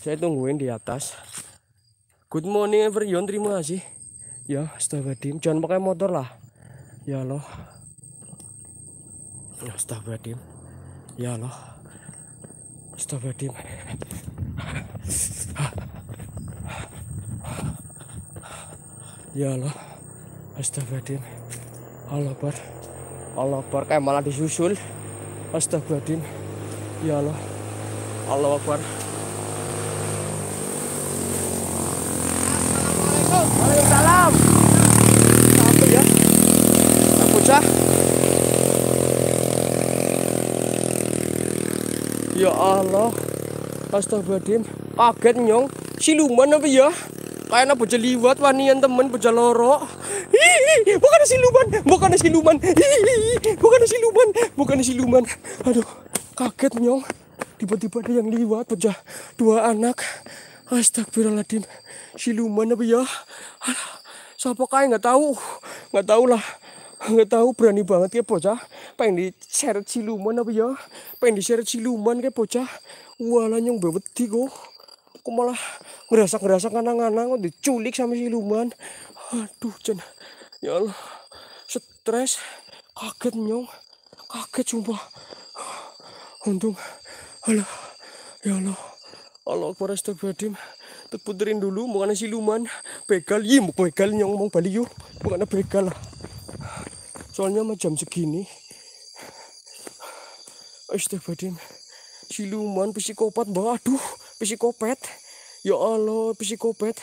saya tungguin di atas good morning everyone terima kasih ya astagfirullahaladzim jangan pakai motor lah ya loh astagfirullahaladzim ya loh astagfirullahaladzim ya Allah astagfirullahaladzim ya Allah bar Allah bar kayak malah disusul astagfirullahaladzim ya Allah Allah akbar susah ya Allah astagfirullahaladzim kaget nyong siluman apa ya kayaknya bocah liwat wanian temen bocah loro bukan siluman bukan siluman bukan siluman bukan siluman aduh kaget nyong tiba-tiba ada yang liwat bocah dua anak astagfirullahaladzim siluman apa ya Alah, siapa kaya nggak tahu nggak tahu lah nggak tahu berani banget ya bocah pengen di share siluman apa ya pengen di share siluman kayak bocah walah nyong di kok aku malah ngerasa ngerasa kanang-kanang diculik sama siluman aduh cen ya Allah stres kaget nyong kaget sumpah untung Allah ya Allah Allah Akbar astagfirullahaladzim terputerin puterin dulu kena siluman begal iya mau begal nyong mau balik yuk mau kena begal lah soalnya mah jam segini Astagfirullahaladzim siluman psikopat mbak aduh psikopat ya Allah psikopat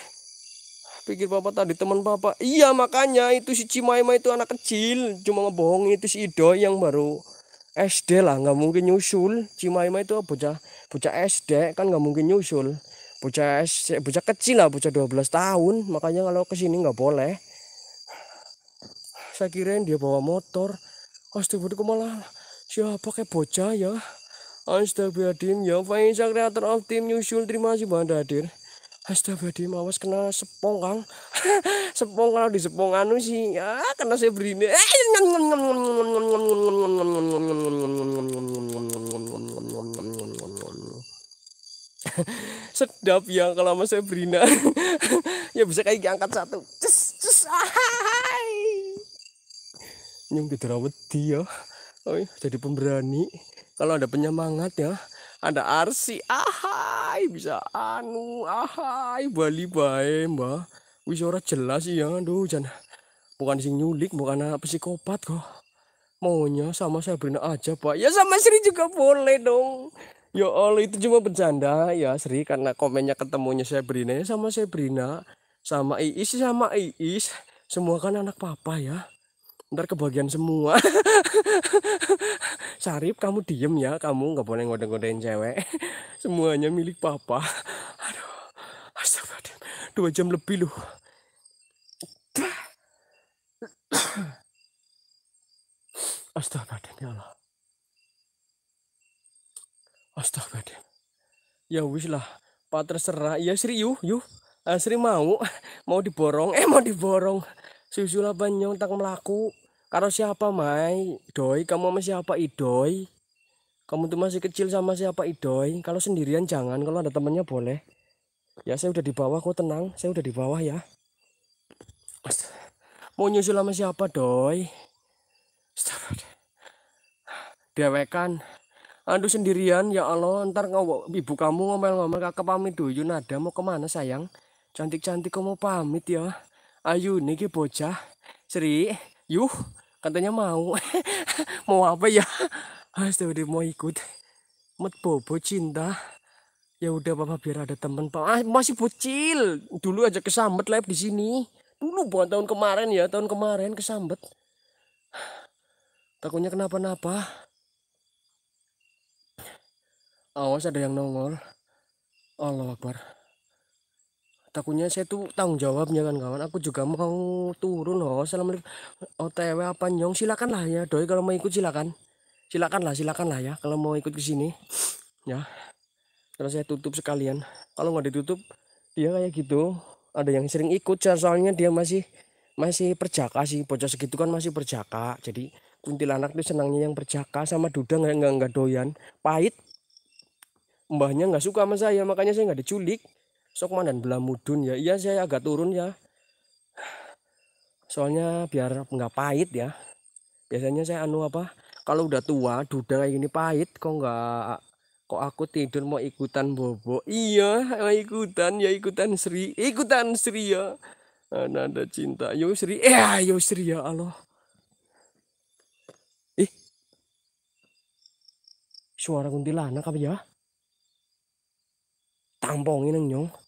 pikir papa tadi teman papa iya makanya itu si Cimaima itu anak kecil cuma ngebohongin itu si Ido yang baru SD lah nggak mungkin nyusul Cimaima itu bocah bocah SD kan nggak mungkin nyusul bocah SD, eh, bocah kecil lah bocah 12 tahun makanya kalau kesini nggak boleh saya kirain dia bawa motor astagfirullah siapa kayak bocah ya astagfirullahaladzim ya Faisal kreator of team nyusul terima kasih banget hadir astagfirullahaladzim awas kena sepong kang (laughs) sepong kalau di sepong anu sih ya kena saya beri ini (laughs) sedap ya kalau mas Sabrina (laughs) ya bisa kayak diangkat satu cus cus ah yang di wedi ya Oi, jadi pemberani kalau ada penyemangat ya ada arsi ahai bisa anu ahai bali bae mbah wis ora jelas ya aduh jan bukan sing nyulik bukan psikopat kok maunya sama saya Sabrina aja pak ya sama Sri juga boleh dong Ya Allah itu cuma bercanda ya Sri karena komennya ketemunya Sabrina ya sama saya Sabrina sama Iis sama Iis semua kan anak papa ya ntar kebagian semua Sarip (laughs) kamu diem ya kamu nggak boleh ngodeng-ngodein cewek (laughs) semuanya milik papa aduh astagfirullah dua jam lebih loh (clears throat) astagfirullah ya Allah astagfirullah ya wis lah pak terserah ya Sri yuk yuk Asri eh, mau mau diborong eh mau diborong susu apa tak melaku Karo siapa Mai? Doi, kamu sama siapa Idoi? Kamu tuh masih kecil sama siapa Idoi? Kalau sendirian jangan, kalau ada temennya boleh. Ya saya udah di bawah kok tenang, saya udah di bawah ya. Mau nyusul sama siapa Doi? Dewekan. aduh sendirian ya Allah, ntar ngobok ibu kamu ngomel-ngomel kakak pamit dulu ada mau kemana sayang? Cantik-cantik kamu pamit ya. Ayo, niki bocah. Sri, yuh katanya mau (laughs) mau apa ya astaga mau ikut mat bobo cinta ya udah papa biar ada temen pak ah, masih bocil dulu aja kesambet live di sini dulu bukan tahun kemarin ya tahun kemarin kesambet takutnya kenapa-napa awas ada yang nongol Allah Akbar takutnya saya tuh tanggung jawabnya kan kawan aku juga mau turun loh. assalamualaikum otw apa nyong silakan lah ya doi kalau mau ikut silakan silakan lah silakan lah ya kalau mau ikut ke sini ya terus saya tutup sekalian kalau nggak ditutup dia kayak gitu ada yang sering ikut soalnya dia masih masih perjaka sih bocah segitu kan masih perjaka jadi kuntilanak tuh senangnya yang perjaka sama duda nggak nggak doyan pahit mbahnya nggak suka sama saya makanya saya nggak diculik Sokman dan Belamudun ya iya saya agak turun ya soalnya biar nggak pahit ya biasanya saya anu apa kalau udah tua duda kayak gini pahit kok nggak kok aku tidur mau ikutan bobo iya mau ya ikutan ya ikutan Sri ikutan Sri ya nada cinta yo Sri eh ah, yo Sri ya Allah ih suara kuntilanak apa ya tampongin nang nyong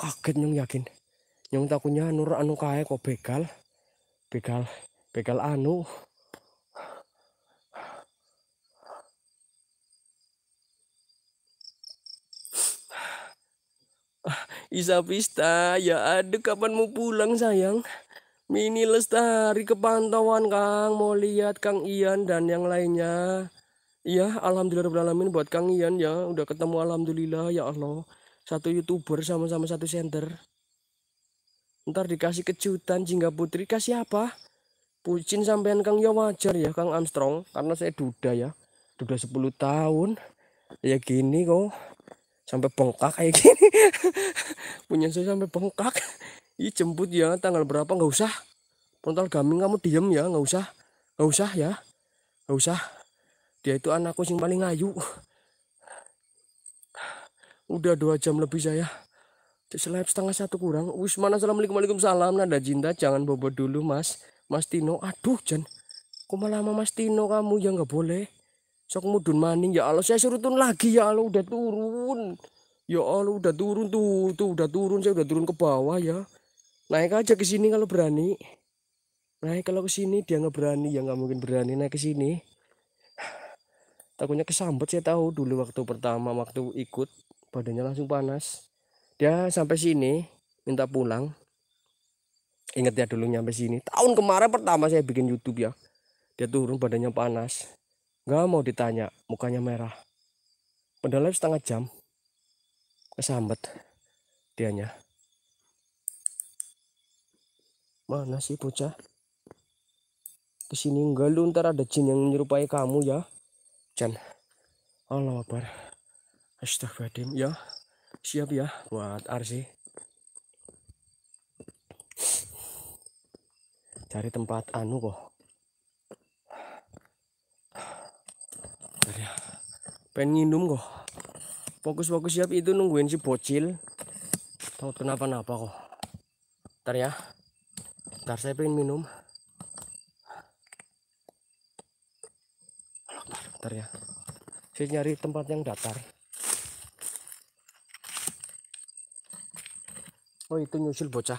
kaget nyong yakin nyong takunya nur anu kae kok begal begal begal anu Isa pista ya aduh kapan mau pulang sayang Mini Lestari ke pantauan Kang mau lihat Kang Ian dan yang lainnya Iya alhamdulillah alamin buat Kang Ian ya udah ketemu alhamdulillah ya Allah satu youtuber sama-sama satu center. ntar dikasih kejutan jingga putri kasih apa Pucin sampean Kang ya wajar ya Kang Armstrong karena saya duda ya duda 10 tahun ya gini kok sampai bengkak kayak gini (laughs) punya saya sampai bengkak Ih jemput ya tanggal berapa nggak usah Pontal gaming kamu diem ya nggak usah nggak usah ya nggak usah dia itu anakku kucing paling ayu udah dua jam lebih saya seleb setengah satu kurang wis mana assalamualaikum waalaikumsalam nada cinta jangan bobo dulu mas mas Tino aduh Jan kok malah sama mas Tino kamu ya nggak boleh sok mudun maning ya Allah saya suruh turun lagi ya Allah udah turun ya Allah udah turun tuh tuh udah turun saya udah turun ke bawah ya naik aja ke sini kalau berani naik kalau ke sini dia nggak berani ya nggak mungkin berani naik ke sini (sighs) takutnya kesambet saya tahu dulu waktu pertama waktu ikut badannya langsung panas dia sampai sini minta pulang Ingat ya dulu nyampe sini tahun kemarin pertama saya bikin YouTube ya dia turun badannya panas nggak mau ditanya mukanya merah padahal setengah jam kesambet dianya mana sih bocah kesini enggak lu ntar ada jin yang menyerupai kamu ya Jan Allah Akbar Astagfirullahaladzim ya siap ya buat RC cari tempat anu kok ya pengen nginum kok fokus-fokus siap itu nungguin si bocil Tau kenapa-napa kok ntar ya ntar saya pengen minum ntar ya saya nyari tempat yang datar Oh itu nyusul bocah.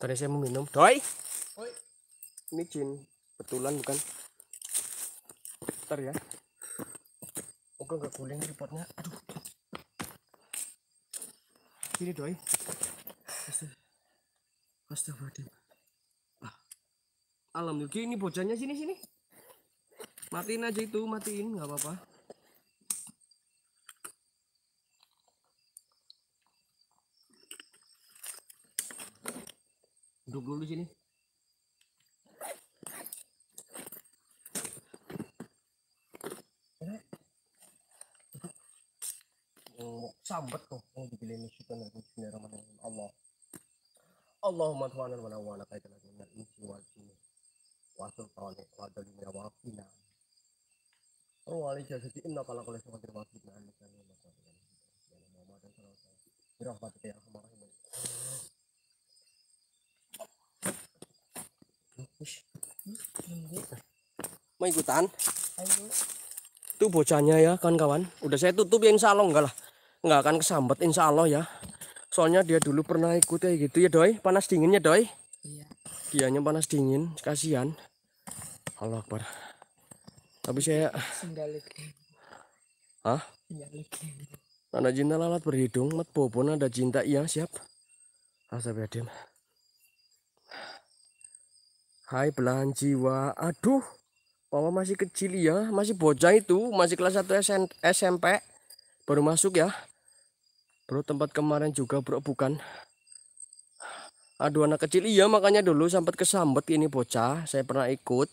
Tadi saya mau minum. Doi. Oi. Ini jin betulan bukan? Ntar ya. Oke nggak guling repotnya, Aduh. Sini doi. Astagfirullahaladzim. Alhamdulillah ini bocahnya sini sini. Matiin aja itu, matiin nggak apa-apa. duduk dulu sini sambat tuh yang dibilang dan bismillahirrahmanirrahim Allah Allahumma tuhanan wa nawala kaitan dengan insi wal jinni wa sultani wa dalimina wa rafina Ruh alih jasadi inna kala kala suka terima fitnah Alhamdulillah mau ikutan itu bocahnya ya kawan-kawan udah saya tutup ya insya Allah enggak lah enggak akan kesambet insya Allah ya soalnya dia dulu pernah ikut kayak gitu ya doi panas dinginnya doi iya. dianya panas dingin kasihan Allah Akbar tapi saya Hah? ada cinta lalat berhidung, mat bobon ada cinta iya siap. Asap ya Hai belahan jiwa, aduh, Papa masih kecil ya, masih bocah itu, masih kelas 1 SMP, baru masuk ya. Bro, tempat kemarin juga bro, bukan. Aduh anak kecil, iya makanya dulu sempat kesambet ini bocah, saya pernah ikut.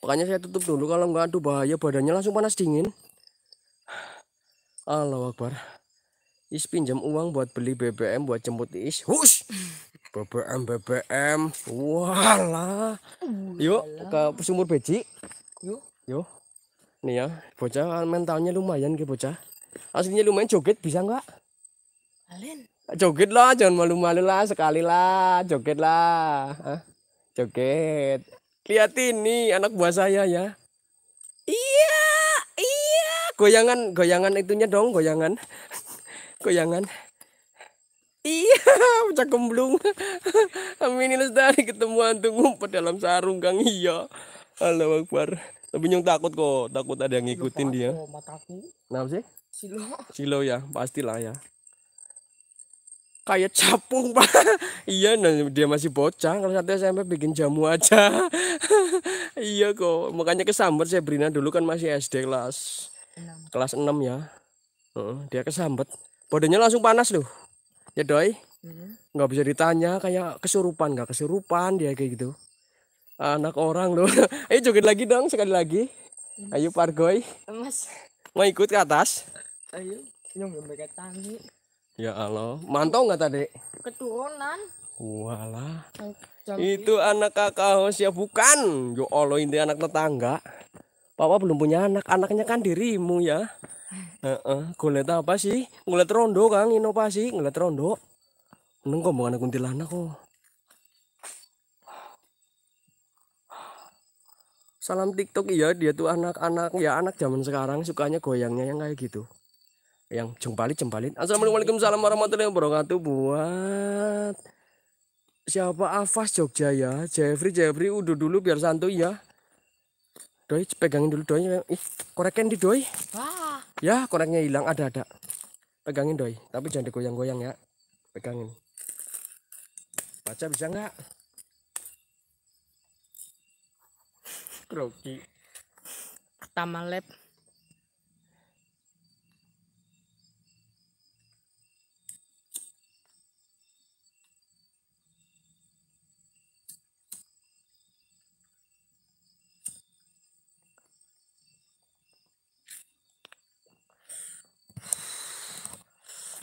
Makanya saya tutup dulu kalau nggak aduh bahaya badannya langsung panas dingin. Allah Akbar. Is pinjam uang buat beli BBM buat jemput Is. Hush. BBM BBM walah yuk ke sumur beji yuk yuk nih ya bocah mentalnya lumayan ke bocah aslinya lumayan joget bisa enggak Alin. joget lah jangan malu-malu lah sekali lah joget lah Hah? joget lihat ini anak buah saya ya iya iya goyangan goyangan itunya dong goyangan (laughs) goyangan Iya, (laughs) pecah kemblung. (laughs) Amin Lestari ketemu hantu ngumpet dalam sarung Kang iya. Allah Akbar. Tapi nyung takut kok, takut ada yang ngikutin dia. Mataku. Kenapa sih? Silo. Silo ya, pastilah ya. Kayak capung, (laughs) Pak. iya, nah, dia masih bocah. Kalau satu SMP bikin jamu aja. iya kok, makanya kesambar saya Brina dulu kan masih SD kelas 6. kelas 6 ya. Uh, dia kesambet. Badannya langsung panas loh ya doi hmm. nggak bisa ditanya kayak kesurupan nggak kesurupan dia kayak gitu anak orang loh (laughs) ayo joget lagi dong sekali lagi ayo pargoy mas mau ikut ke atas ayo nyong mereka tangi ya allah mantau nggak tadi keturunan walah itu anak kakak Hos ya bukan yo allah ini anak tetangga papa belum punya anak anaknya kan dirimu ya Heeh, uh, uh, apa sih? Ngeliat rondo Kang, inovasi, ngeliat rondo. Neng kok bukan kuntilanak kok. Salam TikTok iya dia tuh anak-anak ya anak zaman sekarang sukanya goyangnya yang kayak gitu. Yang jempalit jempalit. Assalamualaikum salam warahmatullahi wabarakatuh buat siapa Afas Jogja ya. Jeffrey Jeffrey udah dulu biar santuy ya. Doi, pegangin dulu doi. Ih, koreknya di doi. Wah. Ya, koreknya hilang ada ada. Pegangin doi, tapi jangan digoyang-goyang ya. Pegangin. Baca bisa nggak? Kroki. tamalep lab.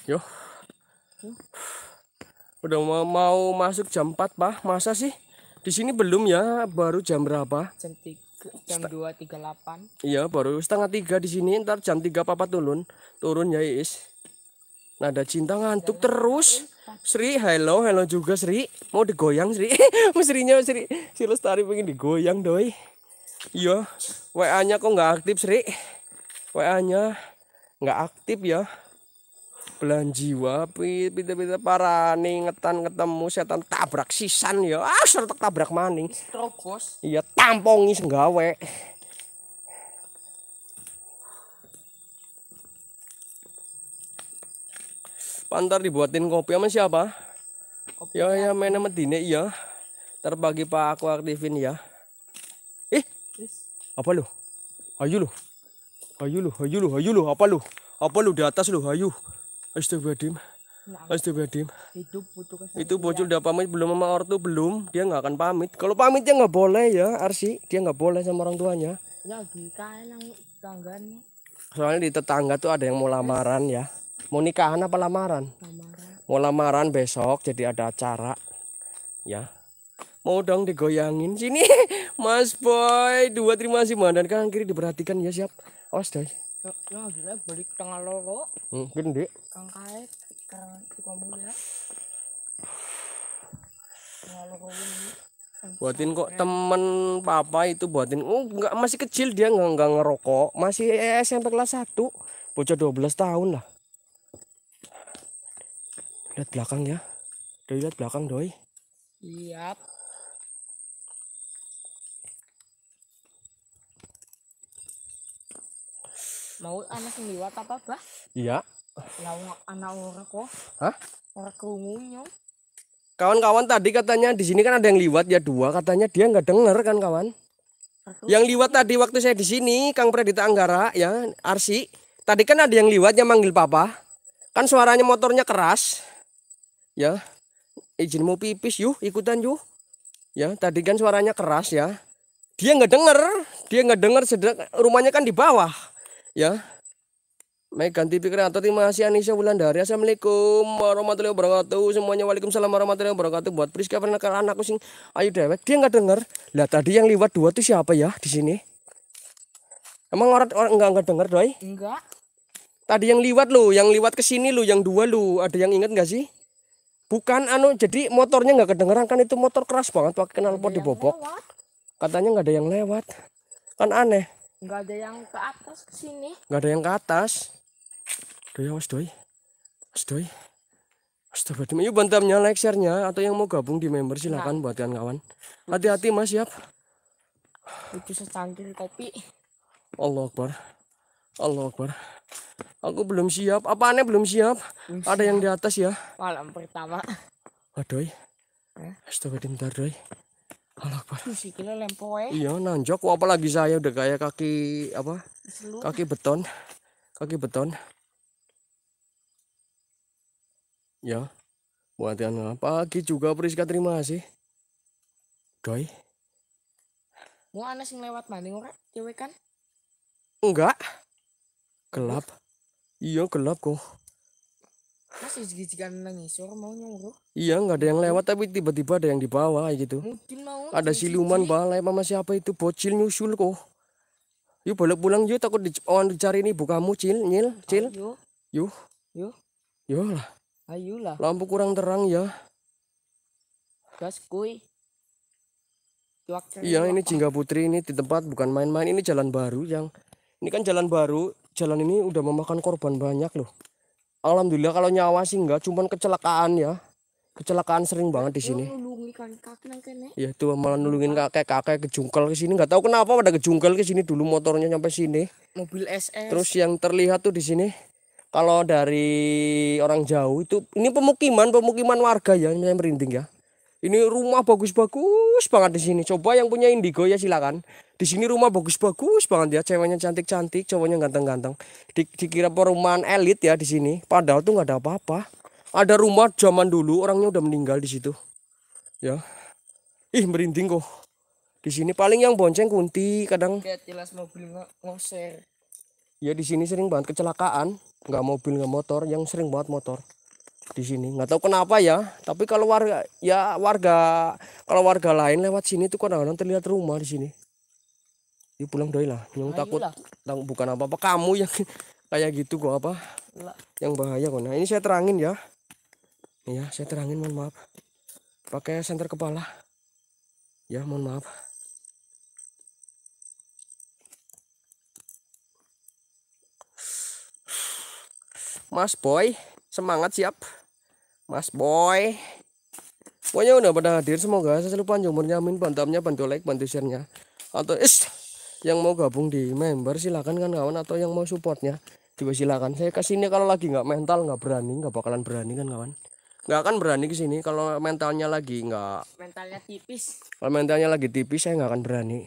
yo udah mau, mau masuk jam 4 pak masa sih di sini belum ya baru jam berapa jam tiga jam dua tiga delapan iya baru setengah tiga di sini ntar jam tiga papa turun turun ya Is Nah, ada cinta ngantuk terus eh, Sri hello hello juga Sri mau digoyang Sri (laughs) Srinya Sri si lestari pengen digoyang doi iya WA nya kok nggak aktif Sri WA nya nggak aktif ya belahan jiwa pita-pita nih ngetan ketemu setan tabrak sisan ya ah serta tabrak maning strokos iya tampongi senggawe pantar dibuatin kopi sama siapa kopi ya ya main sama Dine iya. terbagi pak aku aktifin ya eh apa lu ayo lu ayo lu ayo lu ayo lu apa lu apa lu di atas lu ayo Astagfirullahaladzim. Astagfirullahaladzim. Itu bocil udah pamit belum sama ortu belum, dia nggak akan pamit. Kalau pamit dia nggak boleh ya, Arsi, dia nggak boleh sama orang tuanya. Ya, Soalnya di tetangga tuh ada yang mau lamaran ya. Mau nikahan apa lamaran? Mau lamaran besok jadi ada acara. Ya. Mau dong digoyangin sini. (laughs) Mas Boy, dua terima kasih dan kan kiri diperhatikan ya siap. Awas, deh. Yo, gila maksudnya balik tengah lolo, Hmm, gede. Kang kae kang tukang mulia. Tengah ini. Buatin kok temen papa itu buatin. Oh, enggak masih kecil dia enggak enggak ngerokok. Masih SMP kelas 1. Bocah 12 tahun lah. Lihat belakang ya. Dari lihat belakang, Doi. Iya. Yep. mau anak yang liwat apa bah iya lah anak orang kok hah orang kerumunyo. kawan-kawan tadi katanya di sini kan ada yang liwat ya dua katanya dia nggak dengar kan kawan Aku. yang liwat tadi waktu saya di sini Kang Predita Anggara ya Arsi tadi kan ada yang liwatnya manggil papa kan suaranya motornya keras ya izin mau pipis yuk ikutan yuk ya tadi kan suaranya keras ya dia nggak denger dia nggak denger rumahnya kan di bawah ya Mei ganti pikiran atau terima kasih Anissa Wulandari Assalamualaikum warahmatullahi wabarakatuh Semuanya waalaikumsalam warahmatullahi wabarakatuh Buat Priska pernah anakku sing Ayu dewek Dia nggak dengar. Lah tadi yang lewat dua tuh siapa ya di sini Emang orang orang nggak nggak dengar, doi? Enggak Tadi yang lewat lu Yang lewat ke sini lu Yang dua lu Ada yang inget nggak sih? Bukan anu Jadi motornya nggak kedengeran Kan itu motor keras banget Pakai knalpot dibobok Katanya nggak ada yang lewat Kan aneh Enggak ada yang ke atas ke sini Enggak ada yang ke atas doi mas doi mas doi Astagfirullahaladzim, yuk bantamnya like, share-nya Atau yang mau gabung di member silahkan nah. buat kawan-kawan Hati-hati mas, siap Itu secangkir kopi Allah Akbar Allah Akbar Aku belum siap, apa aneh belum siap? Belum ada siap. yang di atas ya Malam pertama Aduh Astagfirullahaladzim, bentar doi Iya apa lagi saya udah kayak kaki apa? Selur. Kaki beton. Kaki beton. Ya. yang pagi juga Priska terima kasih. Doi. Mau ana sing lewat maning ora cewek kan? Enggak. Gelap. Iya gelap kok. Masih jika nangis, suara mau nyuruh. Iya, nggak ada yang lewat tapi tiba-tiba ada yang di bawah gitu. Mungkin mau. Ada siluman balai mama siapa itu bocil nyusul kok. Yuk balik pulang yuk takut di orang oh, dicari nih bukamu cil nyil cil. Yuk. Yuk. Yuk lah. Ayolah. Lampu kurang terang ya. Gas kuy. Iya ini Jingga Putri ini di tempat bukan main-main ini jalan baru yang ini kan jalan baru jalan ini udah memakan korban banyak loh. Alhamdulillah kalau nyawa sih enggak, cuman kecelakaan ya. Kecelakaan sering banget di sini. Kan, ya tuh malah nulungin kakek kakek kejungkel ke sini Enggak tahu kenapa pada kejungkel ke sini dulu motornya sampai sini. Mobil SS. Terus yang terlihat tuh di sini kalau dari orang jauh itu ini pemukiman pemukiman warga ya yang merinding ya. Ini rumah bagus-bagus banget di sini. Coba yang punya indigo ya silakan di sini rumah bagus-bagus banget ya ceweknya cantik-cantik cowoknya ganteng-ganteng di, dikira perumahan elit ya di sini padahal tuh nggak ada apa-apa ada rumah zaman dulu orangnya udah meninggal di situ ya ih merinding kok di sini paling yang bonceng kunti kadang kayak mobil ngoser ya di sini sering banget kecelakaan nggak mobil nggak motor yang sering banget motor di sini nggak tahu kenapa ya tapi kalau warga ya warga kalau warga lain lewat sini tuh kadang-kadang terlihat rumah di sini Yuk pulang doi lah. Yang nah, takut lah. bukan apa-apa kamu yang (laughs) kayak gitu gua apa? Lah. Yang bahaya kok. Nah, ini saya terangin ya. Ya, saya terangin mohon maaf. Pakai senter kepala. Ya, mohon maaf. Mas Boy, semangat siap. Mas Boy. Pokoknya udah pada hadir semoga saya selalu panjang umurnya amin bantamnya bantu like bantu share-nya. Atau is yang mau gabung di member silahkan kan kawan atau yang mau supportnya juga silahkan saya kesini kalau lagi nggak mental nggak berani nggak bakalan berani kan kawan nggak akan berani ke sini kalau mentalnya lagi nggak mentalnya tipis kalau mentalnya lagi tipis saya nggak akan berani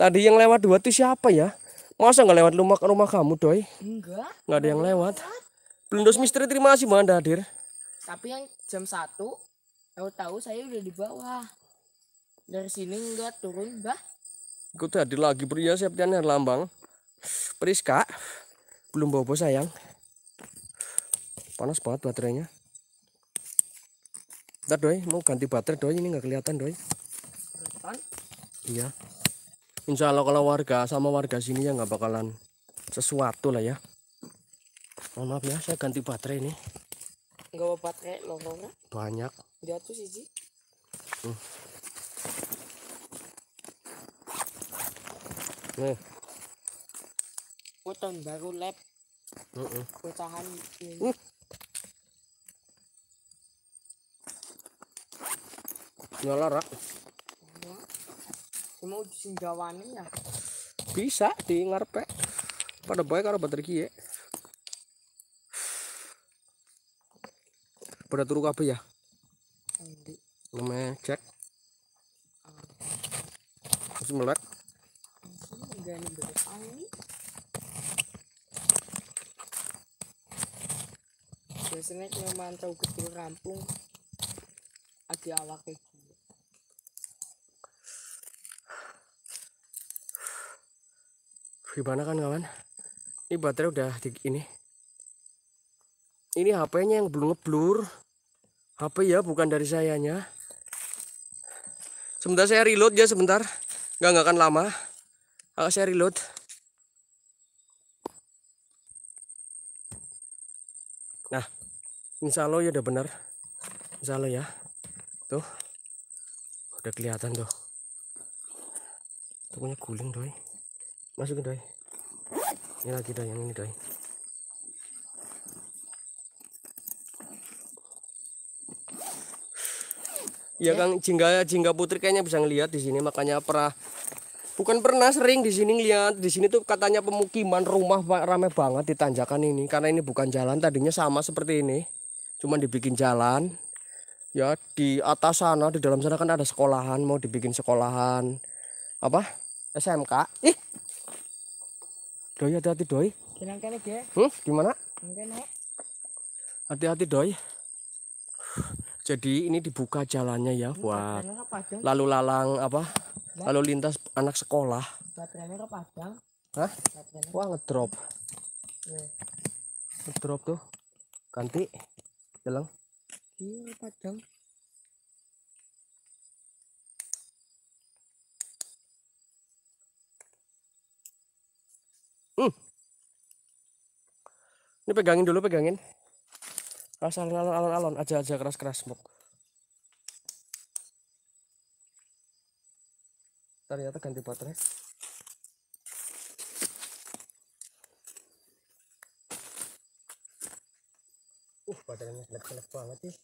tadi yang lewat dua itu siapa ya masa nggak lewat rumah rumah kamu doi enggak nggak ada yang lewat dos misteri terima kasih bang anda hadir tapi yang jam satu tahu-tahu saya udah di bawah dari sini enggak turun bah ikut hadir lagi pria Septian Herlambang Priska belum bobo sayang panas banget baterainya ntar doi mau ganti baterai doi ini nggak kelihatan doi iya insya Allah kalau warga sama warga sini ya nggak bakalan sesuatu lah ya oh, maaf ya saya ganti baterai ini nggak mau baterai nongkrongnya banyak jatuh sih ji. Hmm. Nih. Weton baru lab. Heeh. Pecahan ini. Uh. Nyolor, Rak. Cuma senjawane ya. Bisa di ngarepe. Pada baik kalau bateri ki ya. Pada turu apa ya. Lumayan cek. Masih melek dan böyle. Biasanya cuma mantau kecil rampung, ada awak Gimana kan kawan? Ini baterai udah di ini. Ini HP-nya yang belum ngeblur. HP ya, bukan dari sayanya. Sebentar saya reload ya sebentar. Nggak nggak akan lama. Oke, oh, saya reload. Nah, insya Allah ya udah benar. Insya Allah ya. Tuh. Udah kelihatan tuh. Tuh punya guling, doi. Masukin, doi. Ini lagi, doi. Yang ini, doi. Ya, ya Kang, jingga jingga putri kayaknya bisa ngelihat di sini makanya pernah bukan pernah sering di sini lihat di sini tuh katanya pemukiman rumah rame banget di tanjakan ini karena ini bukan jalan tadinya sama seperti ini cuman dibikin jalan ya di atas sana di dalam sana kan ada sekolahan mau dibikin sekolahan apa SMK ih doi hati-hati doi hmm, gimana hati-hati doi (sighs) jadi ini dibuka jalannya ya buat lalu lalang apa lalu lintas anak sekolah baterainya kok padang Hah? Baterainya. wah ngedrop yeah. ngedrop tuh ganti jalan iya padang hmm. ini pegangin dulu pegangin asal alon-alon aja aja keras-keras smoke ternyata ganti baterai uh baterainya jelek-jelek banget sih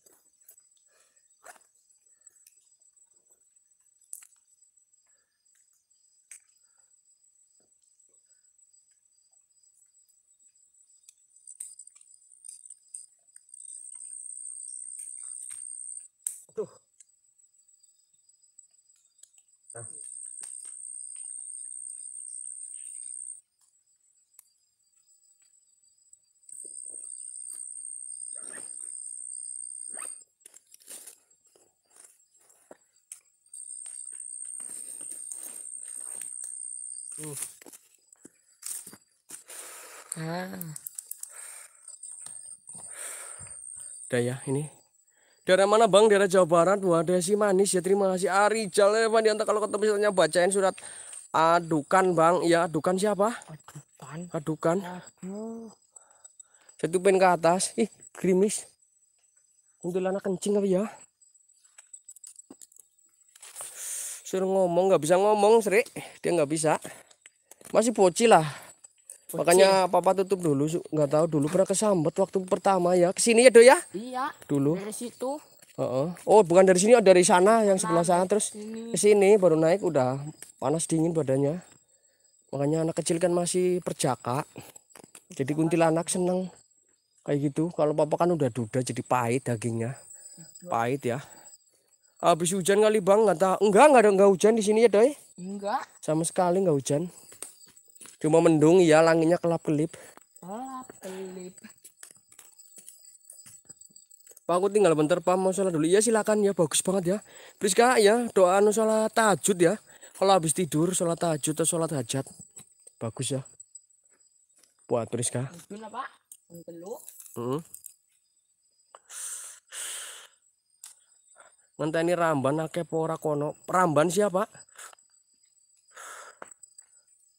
ada ya ini daerah mana bang daerah Jawa Barat wadah si manis ya terima kasih Ari ya Pak kalau ketemu misalnya bacain surat adukan bang ya adukan siapa adukan adukan satu pen ke atas ih krimis untuk anak kencing apa ya suruh ngomong nggak bisa ngomong Sri dia nggak bisa masih bocil lah Bocil. Makanya papa tutup dulu, nggak tahu dulu pernah kesambet waktu pertama ya. Kesini ya, Do ya? Iya. Dulu. Dari situ. Uh -uh. Oh, bukan dari sini, oh, dari sana yang sebelah nah, sana terus ke sini baru naik udah panas dingin badannya. Makanya anak kecil kan masih perjaka. Jadi iya. kuntilanak seneng kayak gitu. Kalau papa kan udah duda jadi pahit dagingnya. Iya. Pahit ya. Habis hujan kali Bang, nggak tahu. Enggak, enggak ada enggak hujan di sini ya, Doi? Enggak. Sama sekali enggak hujan. Cuma mendung ya langitnya kelap-kelip. Kelap-kelip. Pak aku tinggal bentar Pak mau sholat dulu. Iya silakan ya bagus banget ya. Priska ya doa anu sholat tahajud ya. Kalau habis tidur sholat tahajud atau sholat hajat. Bagus ya. Buat Priska. nanti Pak? Teluk. Hmm. Ngenteni ramban akeh pora kono. Ramban siapa?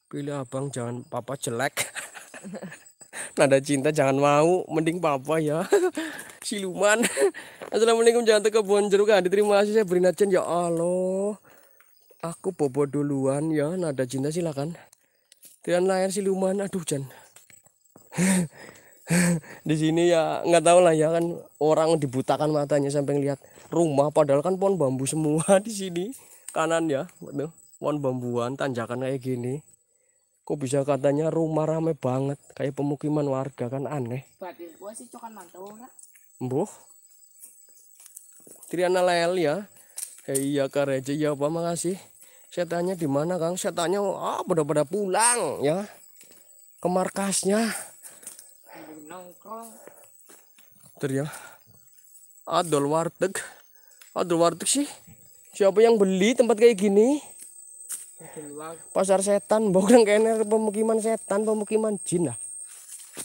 pilih abang jangan papa jelek (laughs) nada cinta jangan mau mending papa ya (laughs) siluman (laughs) assalamualaikum jangan ke kebun jeruk diterima kasih saya beri nacen ya Allah aku bobo duluan ya nada cinta silakan dengan layar siluman aduh Jan di sini ya nggak tahu lah ya kan orang dibutakan matanya sampai ngelihat rumah padahal kan pohon bambu semua di sini kanan ya betul pohon bambuan tanjakan kayak gini kok bisa katanya rumah rame banget kayak pemukiman warga kan aneh mbuh Triana Lel ya hei eh, ya kareje ya apa makasih tanya di mana Kang tanya ah oh, pada-pada pulang ya ke markasnya nongkrong ya adol warteg adol warteg sih siapa yang beli tempat kayak gini pasar setan (laughs) bukan kayaknya pemukiman setan pemukiman jin lah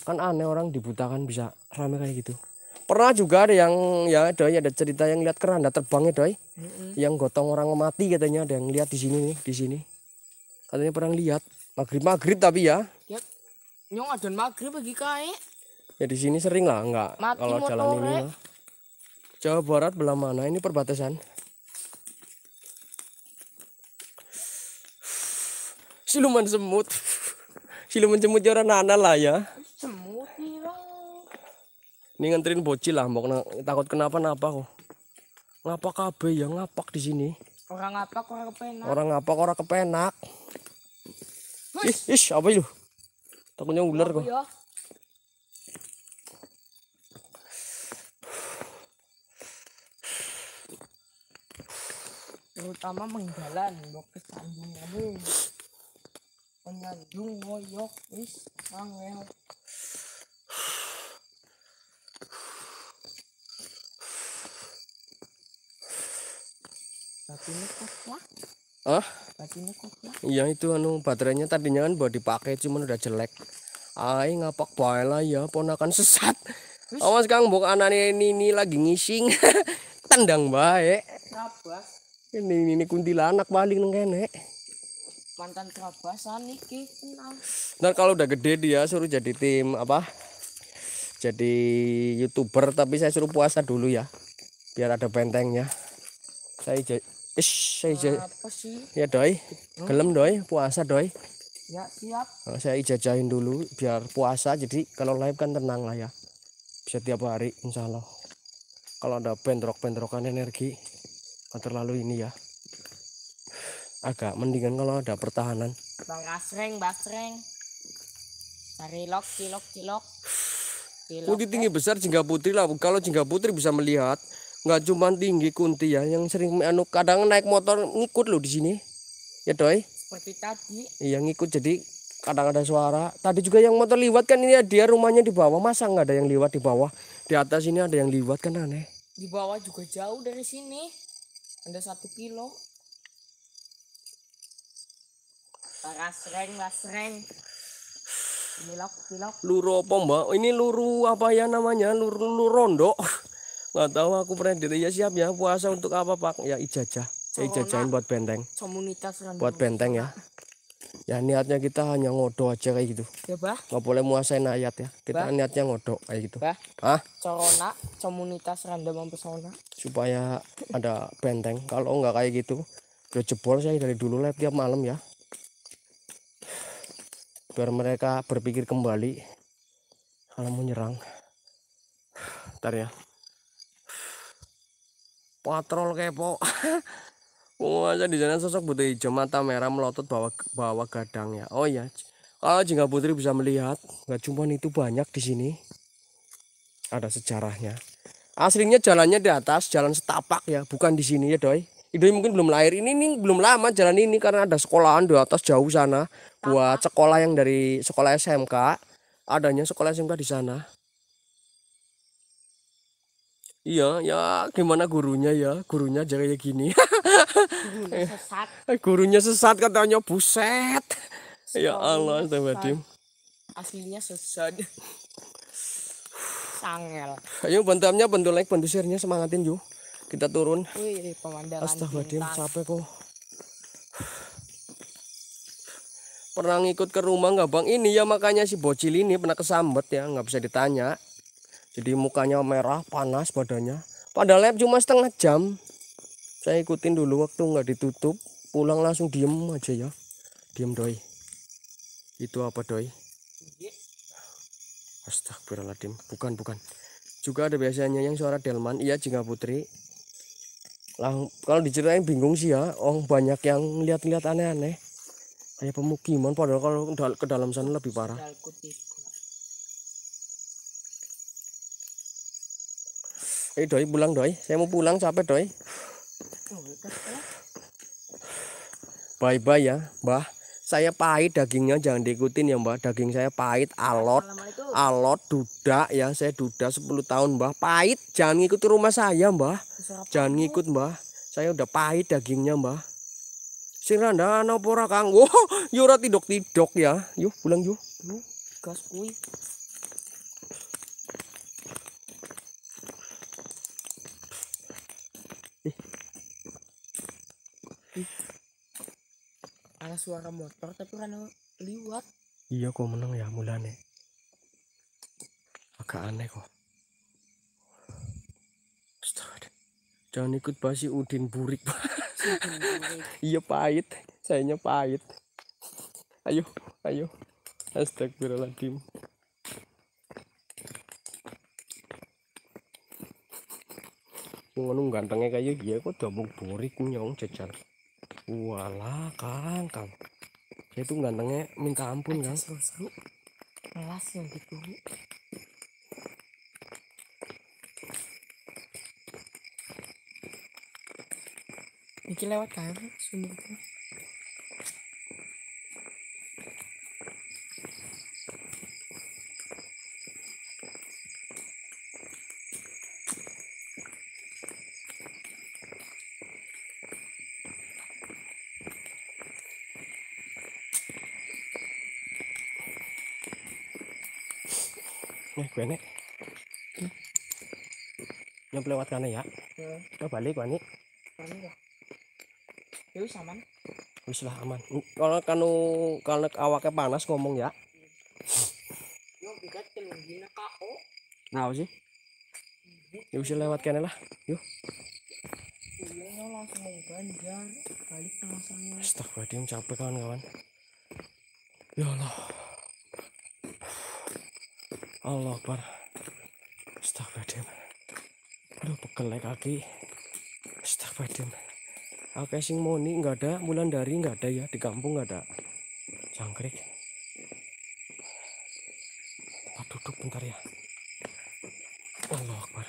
kan aneh orang dibutakan bisa rame kayak gitu pernah juga ada yang ya doi ada cerita yang lihat keranda terbangnya doi mm-hmm. yang gotong orang mati katanya ada yang lihat di sini nih di sini katanya pernah lihat maghrib maghrib tapi ya nyong ada maghrib bagi kai ya di sini sering lah nggak kalau jalan ini Jawa Barat belah mana ini perbatasan siluman semut siluman semut jaran ya anak lah ya semut nih ini nganterin bocil lah mau nah, takut kenapa napa kok ngapak kabe ya ngapak di sini orang ngapak orang kepenak orang ngapak orang kepenak Ih, ish, apa itu? Takutnya ular kok. Ya? Terutama menggalan, mau ke kamu penyandung ngoyok wis angel batinnya koplak ah batinnya koplak iya itu anu baterainya tadinya kan buat dipakai cuman udah jelek Aing ngapak bae lah ya ponakan sesat. Awas Kang bok anane ini lagi ngising. (laughs) Tendang bae. Ini ini kuntilanak balik nengenek mantan kerabasan niki kenal. Ntar kalau udah gede dia suruh jadi tim apa? Jadi youtuber tapi saya suruh puasa dulu ya, biar ada bentengnya. Saya jadi, ish, saya jadi. Apa Ya doi, hmm? gelem doi, puasa doi. Ya siap. Nah, saya ijajahin dulu biar puasa jadi kalau live kan tenang lah ya. Bisa tiap hari insya Kalau ada bentrok-bentrokan energi, terlalu ini ya agak mendingan kalau ada pertahanan bang asreng, basreng cari lok cilok cilok cilok kunti tinggi ya. besar jingga putri lah kalau jingga putri bisa melihat nggak cuma tinggi kunti ya yang sering anu kadang naik motor ngikut loh di sini ya doi seperti tadi iya ngikut jadi kadang ada suara tadi juga yang motor liwat kan ini dia rumahnya di bawah masa nggak ada yang liwat di bawah di atas ini ada yang liwat kan aneh di bawah juga jauh dari sini ada satu kilo Rasreng, rasreng. Milok, milok. Luru apa mbak? Ini luru apa ya namanya? Luru, luru rondo. Nggak tahu aku predit. Ya siap ya. Puasa untuk apa pak? Ya ijajah. Ya, ijajahin buat benteng. Komunitas Buat benteng ya. Ya niatnya kita hanya ngodo aja kayak gitu. Ya bah. Nggak boleh muasain ayat ya. Kita bah. niatnya ngodo kayak gitu. Bah. Hah? Corona, komunitas random pesona. Supaya ada benteng. Kalau nggak kayak gitu, udah ya jebol saya dari dulu lah tiap malam ya biar mereka berpikir kembali kalau menyerang ntar ya patrol kepo (laughs) aja di sana sosok putih hijau mata merah melotot bawa bawa gadang ya, oh ya kalau jingga putri bisa melihat nggak cuma itu banyak di sini ada sejarahnya aslinya jalannya di atas jalan setapak ya bukan di sini ya doi ini mungkin belum lahir ini nih belum lama jalan ini karena ada sekolahan di atas jauh sana buat sekolah yang dari sekolah SMK adanya sekolah SMK di sana Iya, ya gimana gurunya ya? Gurunya jaga kayak gini. gurunya (laughs) sesat. gurunya sesat katanya buset. Sekolah ya Allah, astagfirullahaladzim. Aslinya sesat. Sangel. Ayo bentuknya bantu like, bantu share semangatin yuk. Kita turun. Wih, pemandangan. Astagfirullahaladzim, capek kok pernah ngikut ke rumah nggak bang ini ya makanya si bocil ini pernah kesambet ya nggak bisa ditanya jadi mukanya merah panas badannya pada lab cuma setengah jam saya ikutin dulu waktu nggak ditutup pulang langsung diem aja ya diem doi itu apa doi astagfirullahaladzim bukan bukan juga ada biasanya yang suara delman iya jingga putri lah kalau diceritain bingung sih ya oh banyak yang lihat-lihat aneh-aneh kayak pemukiman padahal kalau ke dalam sana lebih parah eh doi pulang doi saya mau pulang capek doi oh, ya, bye bye ya mbah saya pahit dagingnya jangan diikutin ya mbah daging saya pahit alot alot duda ya saya duda 10 tahun mbah pahit jangan ngikutin rumah saya mbah jangan ngikut mbah saya udah pahit dagingnya mbah Sing randahan apa ora Kang? (laughs) Wo, yo ya ora tidok-tidok ya. Yo pulang yo. Yo gas kuwi. Ada suara motor tapi kan liwat. Iya kok menang ya mulane. Agak aneh kok. Jangan ikut basi Udin burik. (laughs) Gitu. iya pahit sayangnya pahit ayo ayo astagfirullahaladzim ngono anu gantengnya kayak gitu ya kok dobong borik nyong cecer. walah kang kang itu gantengnya minta ampun kan seru-seru kelas yang gitu Mungkin lewat kan sumur itu. Nih, gue nih. Yang lewat sana ya. Hmm. Coba balik, Wani. Wani ya. ya wis aman wis lah aman kalau kanu kalau awaknya panas ngomong ya oh. nah sih ya wis lewat kene lah yuk iya, langsung banjar astagfirullahaladzim capek kawan-kawan ya Allah Allah Akbar astagfirullahaladzim aduh pegel kaki astagfirullahaladzim sing Moni nggak ada, bulan dari nggak ada ya di kampung nggak ada. Jangkrik. Tempat duduk bentar ya. Allah Akbar.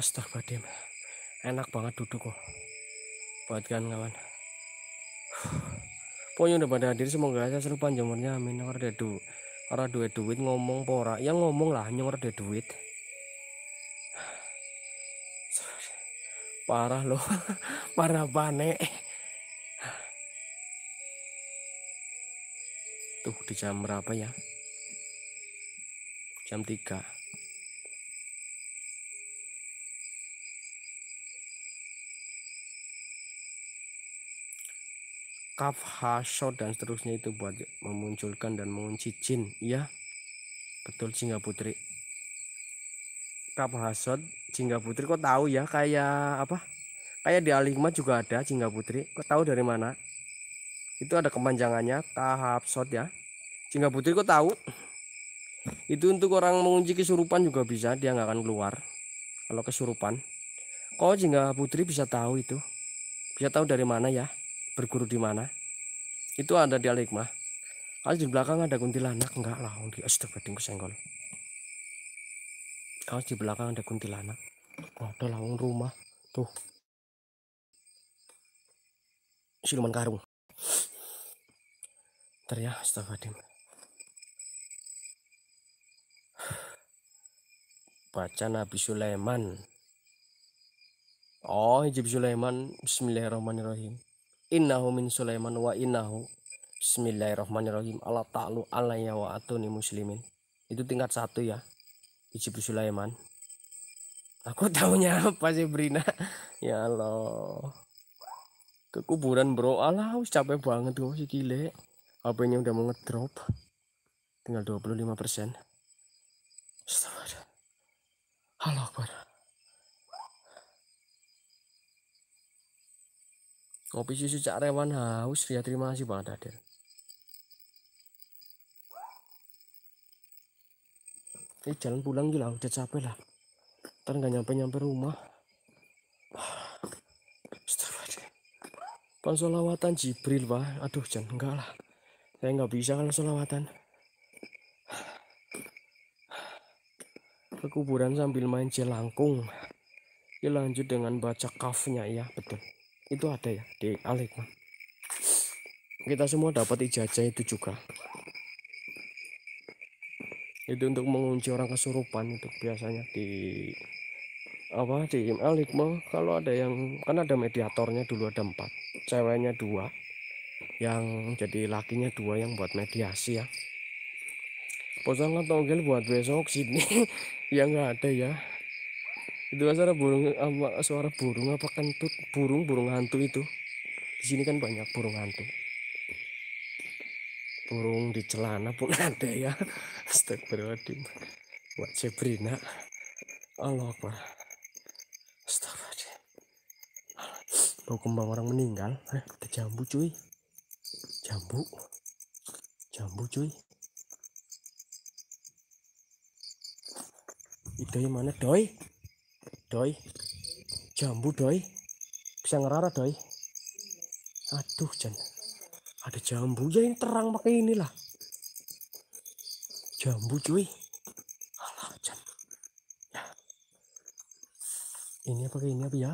Astagfirullahaladzim. Enak banget duduk kok. Buat kan kawan. (sighs) Pokoknya udah pada hadir semoga saya seru panjang umurnya amin. Orang ada duit, orang duit duit ngomong pora. yang ngomong lah nyong ada duit. parah loh (laughs) parah panik tuh di jam berapa ya jam 3 kaf hasod dan seterusnya itu buat memunculkan dan mengunci jin ya betul singa putri Prabu Jingga Putri kok tahu ya kayak apa? Kayak di Alima juga ada Jingga Putri. Kok tahu dari mana? Itu ada kepanjangannya Kahapsod ya. Jingga Putri kok tahu? Itu untuk orang mengunci kesurupan juga bisa, dia nggak akan keluar kalau kesurupan. Kok Jingga Putri bisa tahu itu? Bisa tahu dari mana ya? Berguru di mana? Itu ada di Alikma. Kalau di belakang ada kuntilanak enggak lah, astagfirullahaladzim kesenggol awas di belakang ada kuntilanak ada langung rumah tuh siluman karung ntar ya astagfirullahaladzim baca Nabi Sulaiman oh Nabi Sulaiman Bismillahirrahmanirrahim innahu min Sulaiman wa innahu Bismillahirrahmanirrahim Allah ta'lu alaiya wa atuni muslimin itu tingkat satu ya Icipu Sulaiman aku tahunya (laughs) apa sih Brina ya Allah ke kuburan bro alah capek banget tuh si gile HPnya udah mau ngedrop tinggal 25 persen halo Akbar kopi susu cak rewan haus ya terima kasih banget Adel Ini eh, jalan pulang gila udah capek lah. Ntar nggak nyampe-nyampe rumah. Pan solawatan Jibril pak, aduh jangan enggak lah, saya nggak bisa kalau solawatan. Ke kuburan sambil main jelangkung, ya lanjut dengan baca kafnya ya betul, itu ada ya di al Kita semua dapat ijazah itu juga itu untuk mengunci orang kesurupan itu biasanya di apa di ML hikmah kalau ada yang kan ada mediatornya dulu ada empat ceweknya dua yang jadi lakinya dua yang buat mediasi ya posangan togel buat besok sini (laughs) ya nggak ada ya itu kan suara burung apa suara burung apa kentut burung burung hantu itu di sini kan banyak burung hantu burung di celana pun (laughs) ada ya Astagfirullahaladzim. Wak cebrina, Allah Akbar. Astagfirullahaladzim. Bau kembang orang meninggal. Eh, kita jambu cuy. Jambu. Jambu cuy. Idoi mana doi? Doi. Jambu doi. Bisa ngerara doi. Aduh, Jan. Ada jambu ya yang terang pakai inilah jambu cuy alah jam ya. ini apa ini apa ya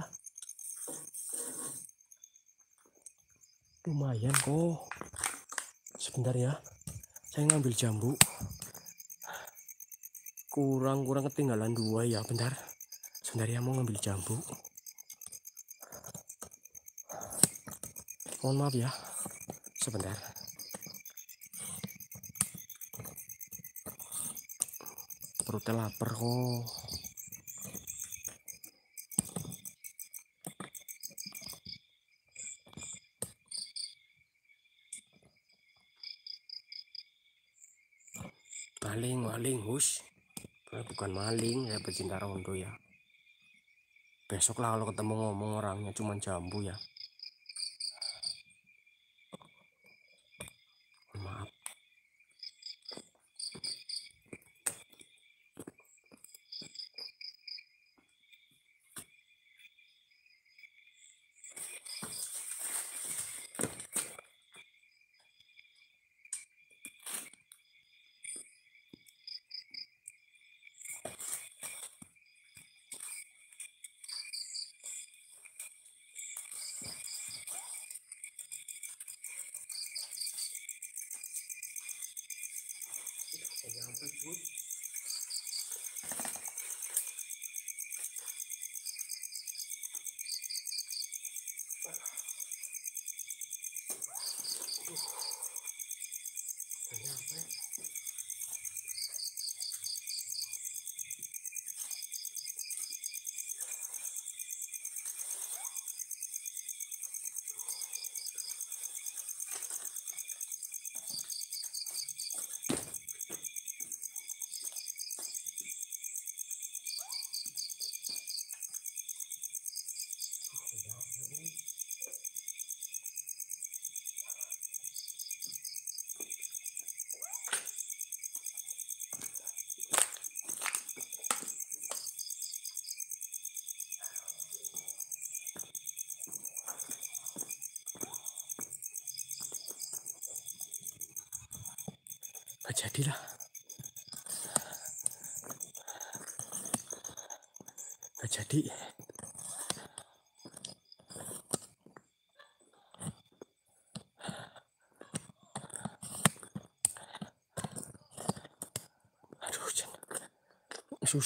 lumayan kok sebentar ya saya ngambil jambu kurang-kurang ketinggalan dua ya bentar sebentar ya mau ngambil jambu mohon maaf ya sebentar perutnya lapar kok maling maling hus bukan maling ya, pecinta rondo ya besok lah kalau ketemu ngomong orangnya cuman jambu ya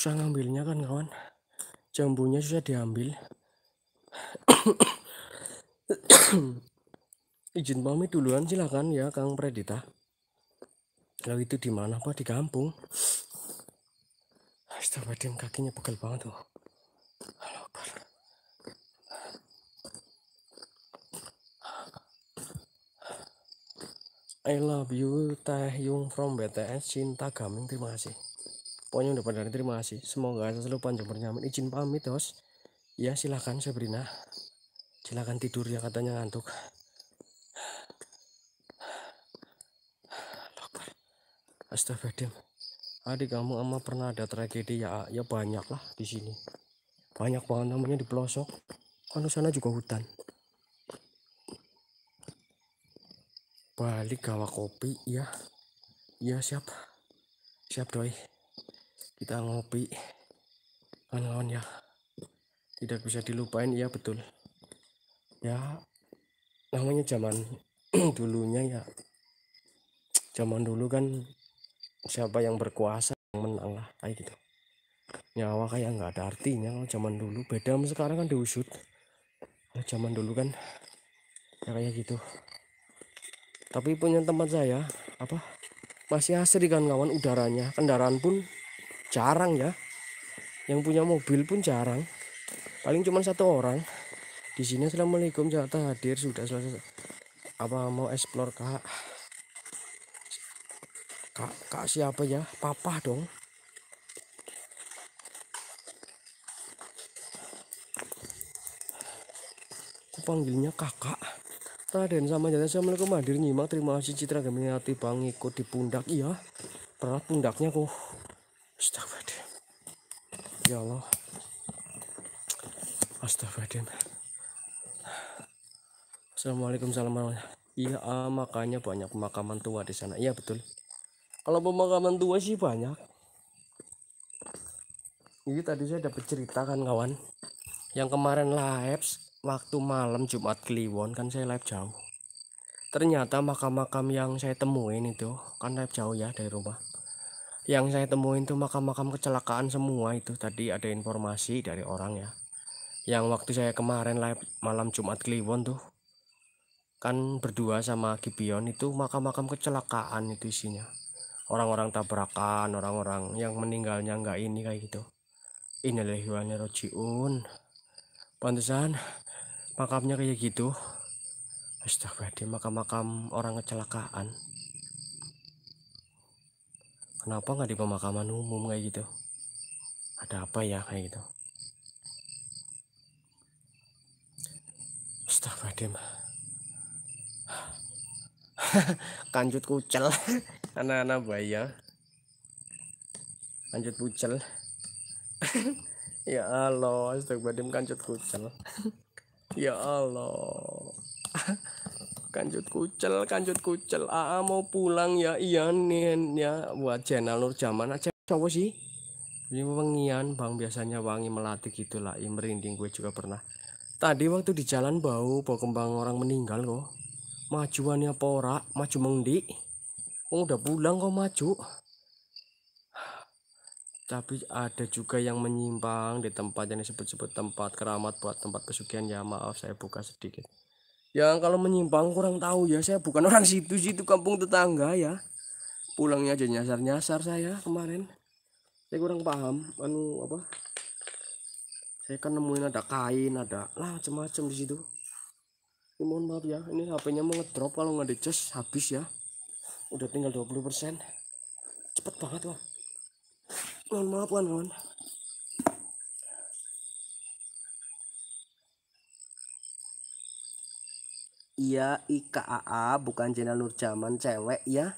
susah ngambilnya kan kawan jambunya susah diambil (coughs) izin pamit duluan silakan ya Kang Predita kalau itu di mana Pak di kampung Astagfirullahaladzim kakinya pegel banget tuh I love you Taehyung from BTS Cinta Gaming terima kasih pokoknya udah pada terima kasih semoga selalu panjang bernyaman izin pamit host ya silahkan Sabrina silahkan tidur ya katanya ngantuk Astagfirullahaladzim adik kamu ama pernah ada tragedi ya ya banyak lah di sini banyak banget namanya di pelosok kan sana juga hutan balik gawa kopi ya ya siap siap doi kita ngopi kawan-kawan ya tidak bisa dilupain ya betul ya namanya zaman (clears throat) dulunya ya zaman dulu kan siapa yang berkuasa yang menang lah kayak gitu nyawa kayak nggak ada artinya kalau zaman dulu beda sama sekarang kan diusut kalau zaman dulu kan ya kayak gitu tapi punya tempat saya apa masih asri kan kawan udaranya kendaraan pun jarang ya yang punya mobil pun jarang paling cuma satu orang di sini assalamualaikum jakarta hadir sudah selesai apa mau explore kak kak kak siapa ya papa dong aku panggilnya kakak Raden sama jasa Assalamualaikum hadir nyimak terima kasih Citra hati Bang ikut di pundak iya berat pundaknya kok ya Allah astagfirullahaladzim Assalamualaikum salam iya ah, makanya banyak pemakaman tua di sana iya betul kalau pemakaman tua sih banyak ini tadi saya dapat cerita kan kawan yang kemarin live waktu malam Jumat Kliwon kan saya live jauh ternyata makam-makam yang saya temuin itu kan live jauh ya dari rumah yang saya temuin tuh makam-makam kecelakaan semua itu tadi ada informasi dari orang ya yang waktu saya kemarin live malam Jumat Kliwon tuh kan berdua sama Gibion itu makam-makam kecelakaan itu isinya orang-orang tabrakan orang-orang yang meninggalnya nggak ini kayak gitu inilah hiwanya rojiun pantesan makamnya kayak gitu astaga di makam-makam orang kecelakaan kenapa nggak di pemakaman umum kayak gitu ada apa ya kayak gitu Astagfirullahaladzim kanjut (laughs) kucel (laughs) anak-anak buaya kanjut kucel (laughs) ya Allah astagfirullahaladzim kanjut kucel ya Allah kanjut kucel kanjut kucel AA mau pulang ya iya nih ya buat channel Nur zaman aja cowo sih ini wengian bang biasanya wangi melati gitulah, lah merinding gue juga pernah tadi waktu di jalan bau bau kembang orang meninggal kok majuannya porak, maju mengdi oh, udah pulang kok maju tapi ada juga yang menyimpang di tempat yang disebut-sebut tempat keramat buat tempat pesugihan ya maaf saya buka sedikit yang kalau menyimpang kurang tahu ya saya bukan orang situ situ kampung tetangga ya pulangnya aja nyasar nyasar saya kemarin saya kurang paham anu apa saya kan nemuin ada kain ada lah macam-macam di situ ini mohon maaf ya ini HP-nya mau ngedrop kalau nggak dicas habis ya udah tinggal 20% cepet banget kan mohon maaf kan kawan iya IKAA bukan channel Zaman cewek ya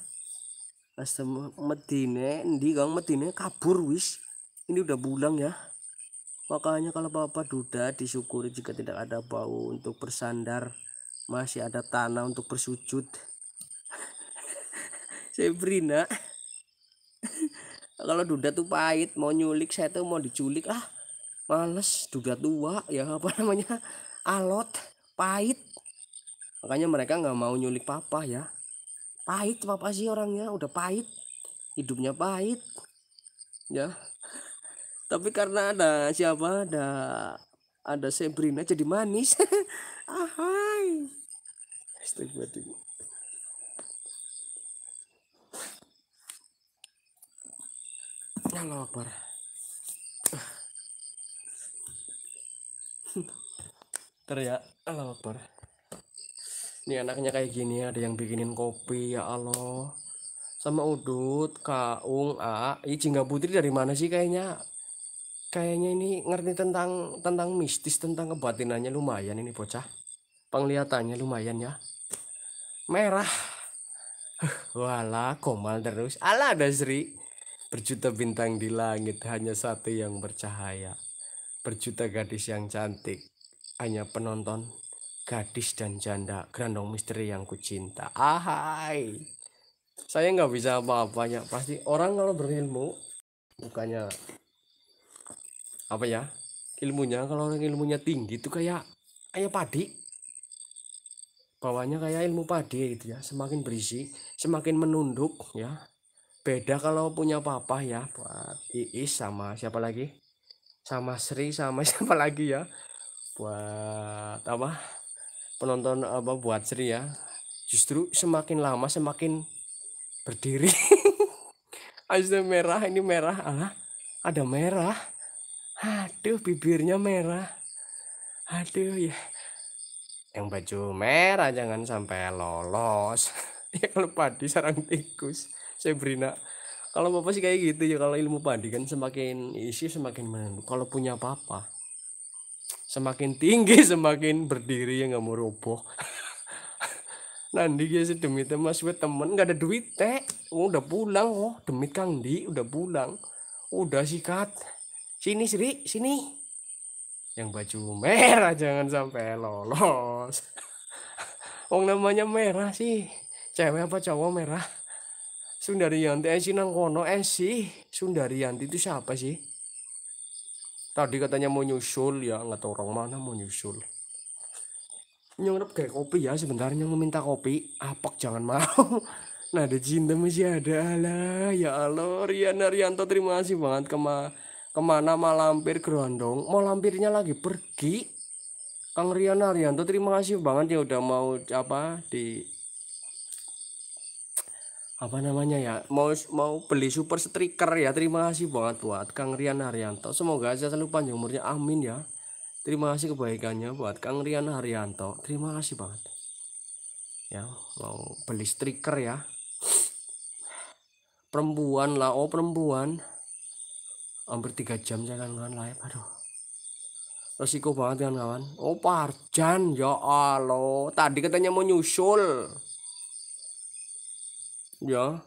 Astaga Medine Ndi gang Medine kabur wis ini udah bulang ya makanya kalau bapak duda disyukuri jika tidak ada bau untuk bersandar masih ada tanah untuk bersujud Sebrina (laughs) kalau duda tuh pahit mau nyulik saya tuh mau diculik ah males duda tua ya apa namanya alot pahit makanya mereka nggak mau nyulik papa ya pahit papa sih orangnya udah pahit hidupnya pahit ya tapi karena ada siapa ada ada Sebrina jadi manis (laughs) ahai astagfirullah Allah Akbar Ter ya Allah Akbar ini anaknya kayak gini ada yang bikinin kopi ya Allah sama udut kaung a ini putri dari mana sih kayaknya kayaknya ini ngerti tentang tentang mistis tentang kebatinannya lumayan ini bocah penglihatannya lumayan ya merah (laughs) wala komal terus ala dasri Sri berjuta bintang di langit hanya satu yang bercahaya berjuta gadis yang cantik hanya penonton gadis dan janda grandong misteri yang kucinta ahai saya nggak bisa apa-apanya pasti orang kalau berilmu bukannya apa ya ilmunya kalau orang ilmunya tinggi itu kayak kayak padi bawahnya kayak ilmu padi gitu ya semakin berisi semakin menunduk ya beda kalau punya papa ya buat Iis sama siapa lagi sama Sri sama (laughs) siapa lagi ya buat apa penonton apa buat seri ya justru semakin lama semakin berdiri Aja (laughs) merah ini merah alah ada merah aduh bibirnya merah aduh ya yang baju merah jangan sampai lolos (laughs) ya kalau padi sarang tikus Sabrina kalau bapak sih kayak gitu ya kalau ilmu padi kan semakin isi semakin menentu kalau punya papa semakin tinggi (laughs) semakin berdiri ya nggak mau roboh (laughs) nanti guys sih demi teman gue temen nggak ada duit teh oh, udah pulang oh demi kang di udah pulang udah sikat sini sri sini yang baju merah jangan sampai lolos (laughs) Wong namanya merah sih cewek apa cowok merah Sundariyanti eh, eh sih kono eh sih Yanti itu siapa sih Tadi katanya mau nyusul ya, nggak tahu orang mana mau nyusul. Nyurap kayak kopi ya sebenarnya mau minta kopi. apak jangan mau. (laughs) Nah ada cinta masih ada lah ya Allah Rian Rianto terima kasih banget kema kemana mau lampir gerondong mau lampirnya lagi pergi Kang Rian Rianto terima kasih banget ya udah mau apa di apa namanya ya mau mau beli super striker ya terima kasih banget buat Kang Rian Haryanto semoga aja selalu panjang umurnya amin ya terima kasih kebaikannya buat Kang Rian Haryanto terima kasih banget ya mau beli striker ya perempuan lah oh perempuan hampir tiga jam jangan kawan live aduh resiko banget kan kawan oh Parjan ya Allah tadi katanya mau nyusul ya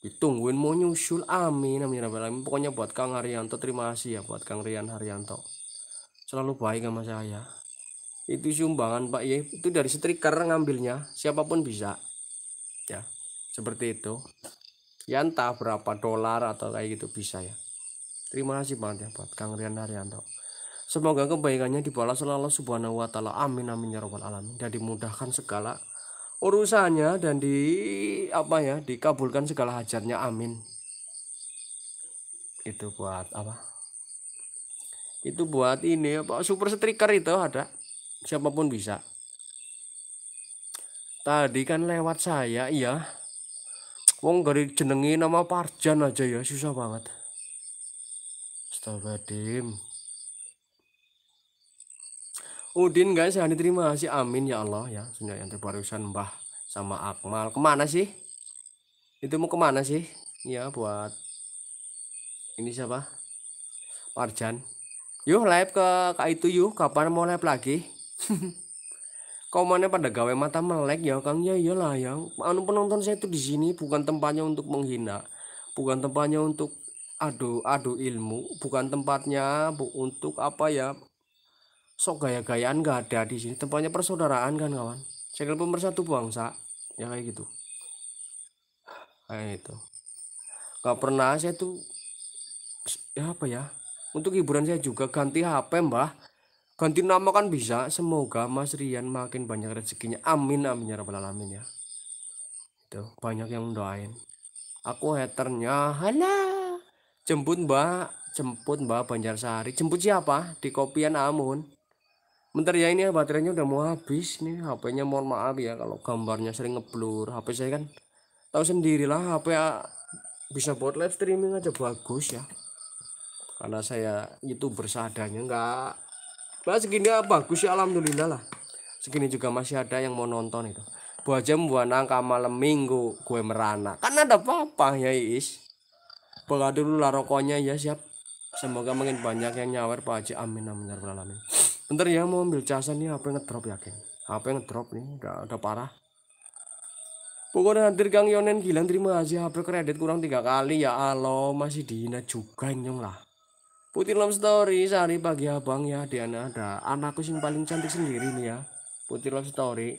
ditungguin mau nyusul amin amin rabbal alamin pokoknya buat Kang Haryanto terima kasih ya buat Kang Rian Haryanto selalu baik sama saya itu sumbangan Pak ya itu dari setrika ngambilnya siapapun bisa ya seperti itu ya entah berapa dolar atau kayak gitu bisa ya terima kasih banget ya buat Kang Rian Haryanto semoga kebaikannya dibalas selalu subhanahu wa ta'ala amin amin ya rabbal alamin dan dimudahkan segala urusannya dan di apa ya dikabulkan segala hajarnya amin itu buat apa itu buat ini apa super striker itu ada siapapun bisa tadi kan lewat saya iya wong gari jenengi nama Parjan aja ya susah banget Astagfirullahaladzim Udin guys yang diterima si amin ya Allah ya sudah yang terbarusan Mbah sama Akmal kemana sih itu mau kemana sih ya buat ini siapa Parjan yuk live ke Kak itu yuk kapan mau live lagi (laughs) mana pada gawe mata melek ya Kang ya iyalah ya anu penonton saya itu di sini bukan tempatnya untuk menghina bukan tempatnya untuk adu adu ilmu bukan tempatnya bu, untuk apa ya sok gaya-gayaan gak ada di sini tempatnya persaudaraan kan kawan segel pemersatu bangsa ya kayak gitu kayak itu gak pernah saya tuh ya apa ya untuk hiburan saya juga ganti HP mbah ganti nama kan bisa semoga Mas Rian makin banyak rezekinya amin amin ya rabbal alamin ya itu banyak yang doain aku haternya halah jemput mbak jemput mbak Banjarsari jemput siapa di kopian Amun bentar ya ini baterainya udah mau habis nih HP-nya mohon maaf ya kalau gambarnya sering ngeblur HP saya kan tahu sendirilah HP bisa buat live streaming aja bagus ya karena saya itu bersadanya enggak nah segini bagus ya alhamdulillah lah segini juga masih ada yang mau nonton itu Buat buat nangka malam minggu gue merana kan ada apa apa ya is Baga dulu lah rokoknya ya siap semoga makin banyak yang nyawer Pak Haji amin amin ya alamin bentar ya mau ambil casan nih apa yang ngedrop yakin yang ngedrop nih udah, udah parah pokoknya hadir Gang Yonen gila terima kasih HP kredit kurang tiga kali ya alo masih dihina juga nyong lah Putih love story sehari pagi abang ya Diana ada anakku sing paling cantik sendiri nih ya Putih love story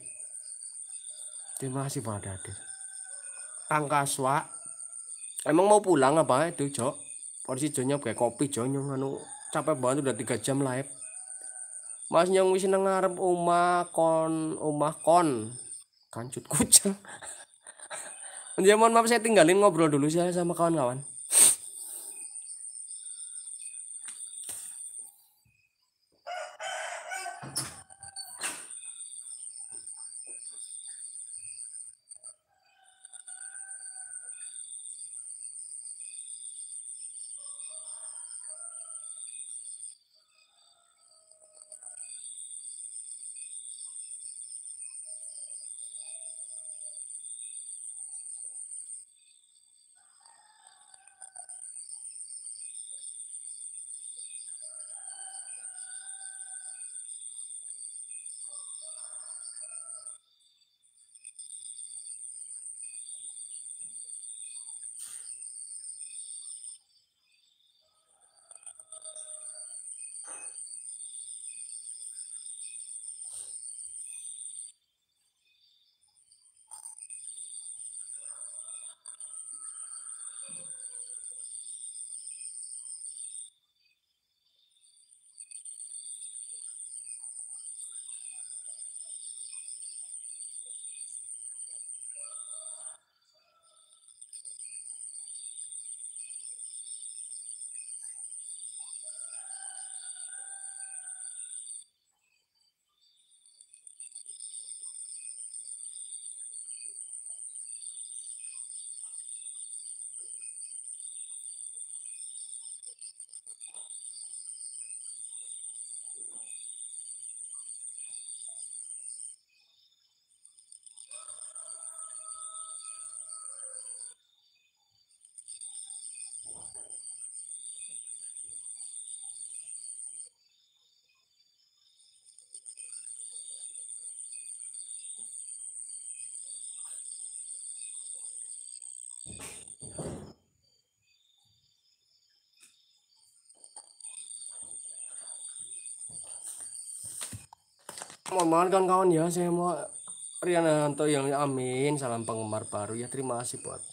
terima kasih pada hadir Kang Kaswa emang mau pulang apa itu Jok porsi Jonya kayak kopi jonyong anu capek banget udah tiga jam live Mas nyong wis nang ngarep omah kon, omah kon. Kancut kucing. Jaman (laughs) maaf saya tinggalin ngobrol dulu saya sama kawan-kawan. mohon maaf kawan kawan ya saya mau Rian Haryanto yang amin salam penggemar baru ya terima kasih buat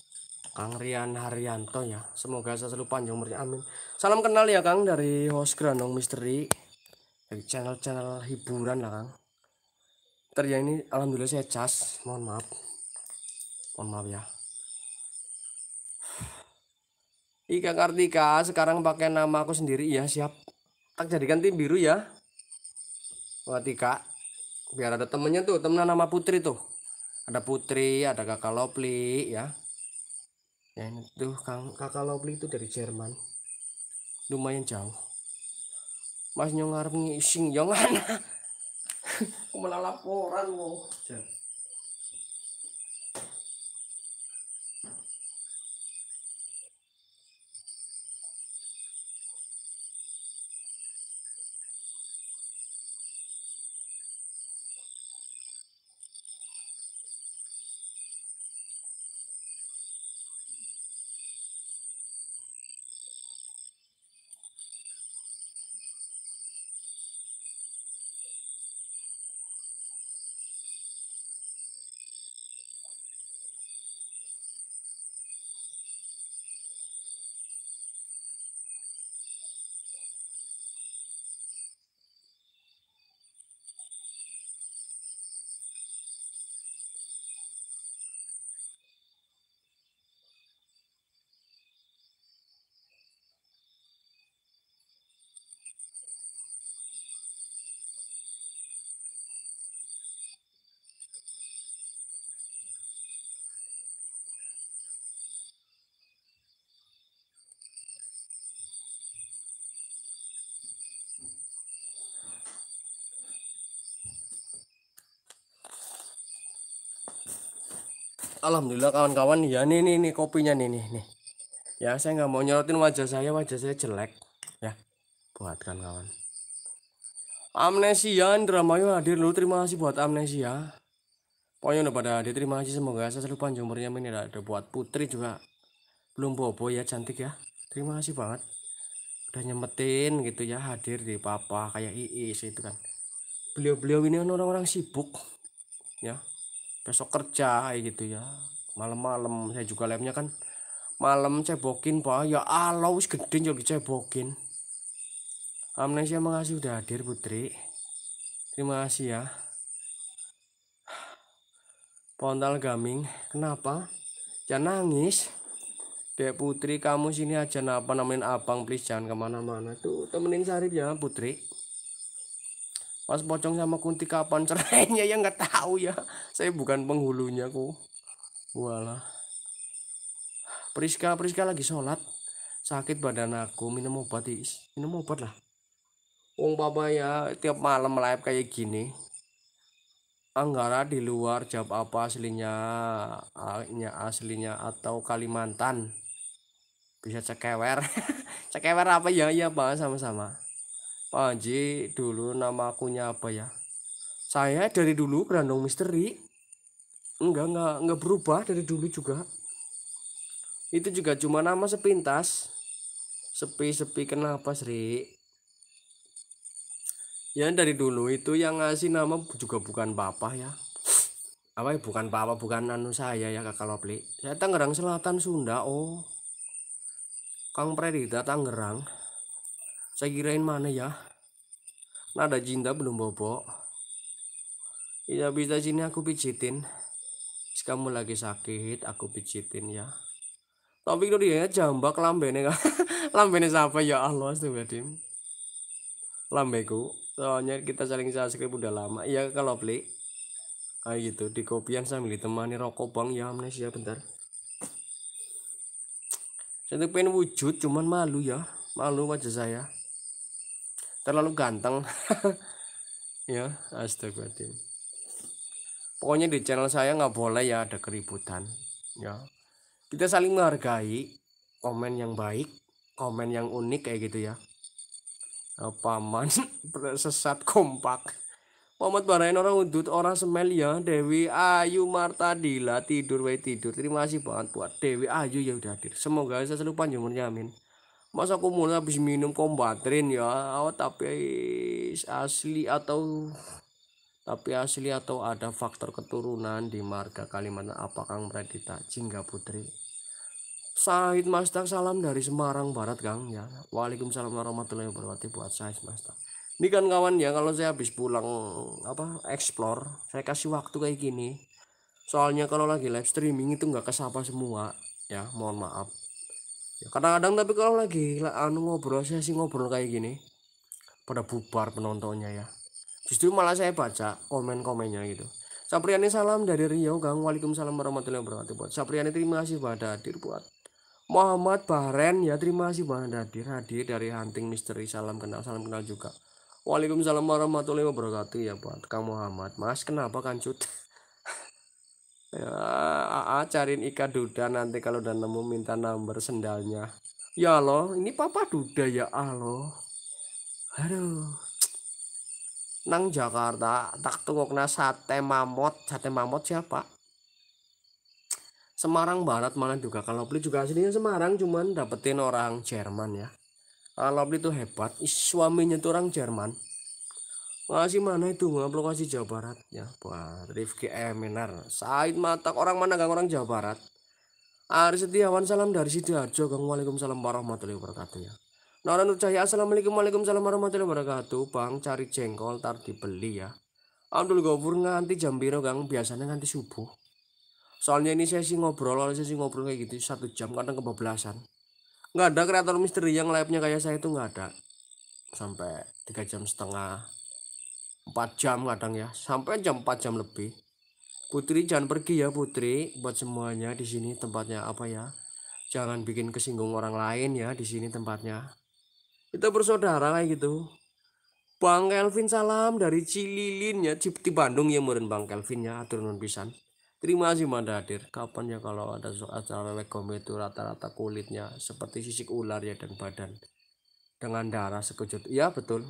Kang Rian Haryanto ya semoga saya selalu panjang umurnya amin salam kenal ya Kang dari host Grandong Misteri dari channel-channel hiburan lah Kang terjadi ya, ini alhamdulillah saya cas mohon maaf mohon maaf ya Ika Kartika sekarang pakai nama aku sendiri ya siap tak jadikan tim biru ya Wah Tika biar ada temennya tuh temen nama Putri tuh ada Putri ada kakak Lopli ya ya ini tuh kakak Lopli itu dari Jerman lumayan jauh Mas nyongar ngarep ngising jangan ya (laughs) malah laporan loh alhamdulillah kawan-kawan ya nih nih nih kopinya nih nih nih ya saya nggak mau nyorotin wajah saya wajah saya jelek ya buatkan kawan amnesia Indramayu hadir lu terima kasih buat amnesia pokoknya udah pada hadir terima kasih semoga saya selalu panjang umurnya ini ada buat putri juga belum bobo ya cantik ya terima kasih banget udah nyemetin gitu ya hadir di papa kayak iis itu kan beliau-beliau ini kan orang-orang sibuk ya besok kerja gitu ya malam-malam saya juga lemnya kan malam cebokin pak ya Allah alau gede jadi cebokin amnesia makasih udah hadir putri terima kasih ya Pontal Gaming, kenapa? Jangan ya nangis. Dek Putri, kamu sini aja napa nemenin abang, please jangan kemana-mana. Tuh, temenin Sarip ya Putri. Mas Pocong sama Kunti kapan cerainya ya nggak tahu ya. Saya bukan penghulunya ku Walah. Priska, Priska lagi sholat. Sakit badan aku, minum obat is. Minum obat lah. Wong papa ya tiap malam live kayak gini. Anggara di luar jawab apa aslinya aslinya atau Kalimantan bisa cekewer (laughs) cekewer apa ya ya pak sama-sama Panji dulu nama akunya apa ya saya dari dulu kerandong misteri enggak enggak enggak berubah dari dulu juga itu juga cuma nama sepintas sepi-sepi kenapa Sri ya dari dulu itu yang ngasih nama juga bukan bapak ya apa ya bukan bapak bukan anu saya ya kakak Lopli saya Tangerang Selatan Sunda oh Kang Predita Tangerang saya kirain mana ya nah ada jinta belum bobo tidak bisa sini aku pijitin kamu lagi sakit aku pijitin ya tapi itu dia jambak lambene kan (laughs) lambene siapa ya Allah astagfirullahaladzim lambeku soalnya kita saling subscribe udah lama iya kalau beli kayak gitu di kopian sambil ditemani rokok bang ya amnesia bentar saya pengen wujud cuman malu ya malu wajah saya terlalu ganteng (laughs) ya astagfirullahaladzim pokoknya di channel saya nggak boleh ya ada keributan ya kita saling menghargai komen yang baik komen yang unik kayak gitu ya nah, paman (laughs) sesat kompak Muhammad Barain orang udut orang semel ya Dewi Ayu Martadila tidur Wei tidur terima kasih banget buat Dewi Ayu ya udah hadir semoga saya selalu panjang amin masa aku mulai habis minum kombatrin ya oh, tapi asli atau tapi asli atau ada faktor keturunan di marga Kalimantan apakah mereka Pradita Jingga Putri Sahid Mastak salam dari Semarang Barat Kang ya Waalaikumsalam warahmatullahi wabarakatuh buat saya Mastak ini kan kawan ya kalau saya habis pulang apa explore saya kasih waktu kayak gini soalnya kalau lagi live streaming itu nggak kesapa semua ya mohon maaf ya kadang-kadang tapi kalau lagi lah, anu ngobrol saya sih ngobrol kayak gini pada bubar penontonnya ya justru malah saya baca komen-komennya gitu Sapriani salam dari Riau Gang Waalaikumsalam warahmatullahi wabarakatuh buat Sapriani terima kasih pada hadir buat Muhammad Bahren ya terima kasih pada hadir hadir dari hunting misteri salam kenal salam kenal juga Waalaikumsalam warahmatullahi wabarakatuh ya buat Kang Muhammad Mas kenapa kancut (laughs) ya, Aa cariin Ika Duda nanti kalau udah nemu minta nomor sendalnya ya loh ini papa Duda ya Allah aduh nang Jakarta tak tungokna sate mamot sate mamot siapa Semarang Barat mana juga kalau beli juga aslinya Semarang cuman dapetin orang Jerman ya kalau beli tuh hebat suaminya tuh orang Jerman masih mana itu ngap lokasi Jawa Barat ya Pak Rifki Eminar eh, Said Matak orang mana gang orang Jawa Barat Ari Setiawan salam dari Sidoarjo gang Waalaikumsalam warahmatullahi wabarakatuh ya Nora Nur Cahya Assalamualaikum Waalaikumsalam warahmatullahi wabarakatuh Bang cari jengkol tar dibeli ya Abdul Gofur nganti jam biru gang biasanya nganti subuh soalnya ini saya sesi ngobrol saya sesi ngobrol kayak gitu satu jam kadang kebablasan nggak ada kreator misteri yang live-nya kayak saya itu nggak ada sampai tiga jam setengah 4 jam kadang ya sampai jam 4 jam lebih Putri jangan pergi ya Putri buat semuanya di sini tempatnya apa ya jangan bikin kesinggung orang lain ya di sini tempatnya kita bersaudara kayak gitu Bang Kelvin salam dari Cililin ya Cipti Bandung ya murid Bang Kelvin ya atur pisan Terima kasih Manda hadir. Kapan ya kalau ada acara wekom itu rata-rata kulitnya seperti sisik ular ya dan badan dengan darah sekejut. Ya betul.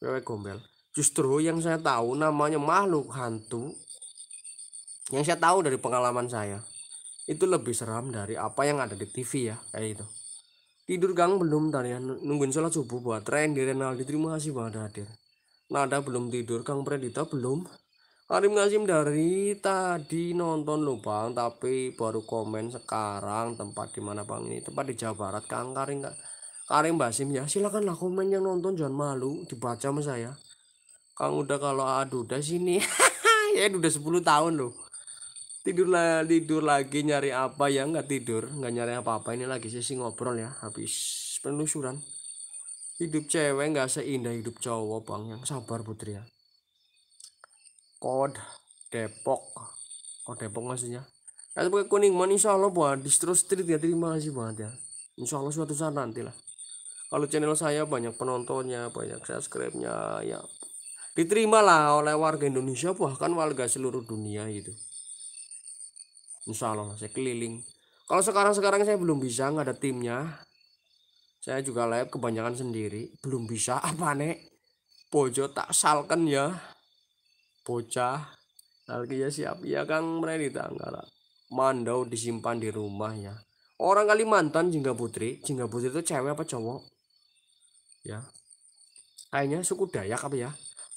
Wewe gombel. Justru yang saya tahu namanya makhluk hantu yang saya tahu dari pengalaman saya itu lebih seram dari apa yang ada di TV ya kayak itu tidur gang belum tadi ya nungguin sholat subuh buat Randy Renaldi terima kasih banget hadir Nada belum tidur Kang Predita belum Karim Ngasim dari tadi nonton lo tapi baru komen sekarang tempat di mana bang ini tempat di Jawa Barat Kang Karim Karim Basim ya silakanlah komen yang nonton jangan malu dibaca sama saya Kang udah kalau aduh udah sini (laughs) ya udah 10 tahun loh tidur tidur lagi nyari apa ya nggak tidur nggak nyari apa-apa ini lagi sih ngobrol ya habis penelusuran hidup cewek nggak seindah hidup cowok bang yang sabar putri ya kod Depok kod Depok maksudnya ya pakai kuning man insya Allah buat distro street ya terima kasih banget ya insya Allah suatu saat nanti lah kalau channel saya banyak penontonnya banyak subscribe-nya ya diterimalah oleh warga Indonesia bahkan warga seluruh dunia gitu Insya Allah saya keliling kalau sekarang-sekarang saya belum bisa nggak ada timnya saya juga live kebanyakan sendiri belum bisa (laughs) apa nek bojo tak salken ya bocah ya siap ya Kang Mreni Tanggala mandau disimpan di rumah ya orang Kalimantan Jingga Putri Jingga Putri itu cewek apa cowok ya kayaknya suku Dayak apa ya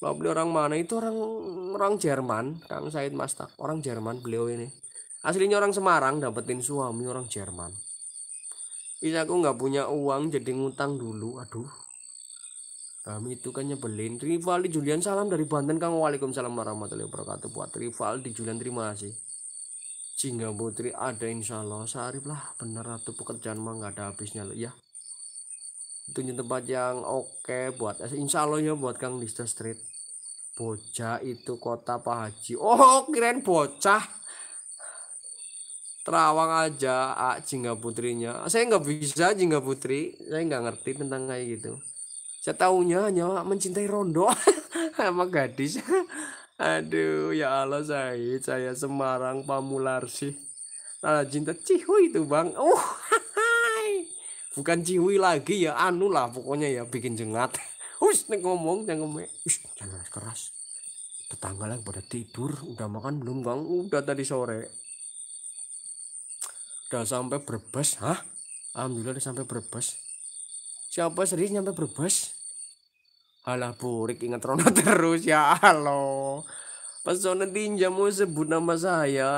kalau beliau orang mana? Itu orang orang Jerman, Kang Said Mastak. Orang Jerman beliau ini. Aslinya orang Semarang, dapetin suami orang Jerman. Ini aku nggak punya uang jadi ngutang dulu. Aduh. Kami itu kan nyebelin. Rivaldi Julian salam dari Banten Kang. Waalaikumsalam warahmatullahi wabarakatuh. Buat di Julian terima kasih. Jingga Putri ada insya Allah Sarip lah bener atau pekerjaan mah nggak ada habisnya loh ya itu tempat yang oke okay buat insya Allah ya buat Kang Lista Street Bocah itu kota Pak Haji. Oh, keren bocah. Terawang aja, ah, Jingga Putrinya. Saya nggak bisa Jingga Putri. Saya nggak ngerti tentang kayak gitu. Saya tahunya hanya mencintai Rondo (laughs) sama gadis. (laughs) Aduh, ya Allah saya, saya Semarang sih Nah, cinta cihui itu bang. Oh, (laughs) bukan cihui lagi ya, anu lah pokoknya ya bikin jengat. Wis nek ngomong ngomong. wis jangan keras. Tetangga lagi pada tidur, udah makan belum Bang? Udah tadi sore. Udah sampai Brebes, hah? Alhamdulillah udah sampai Brebes. Siapa serius nyampe Brebes? Alah burik ingat Rono (laughs) terus ya halo. Pesona Tinja, tinjamu sebut nama saya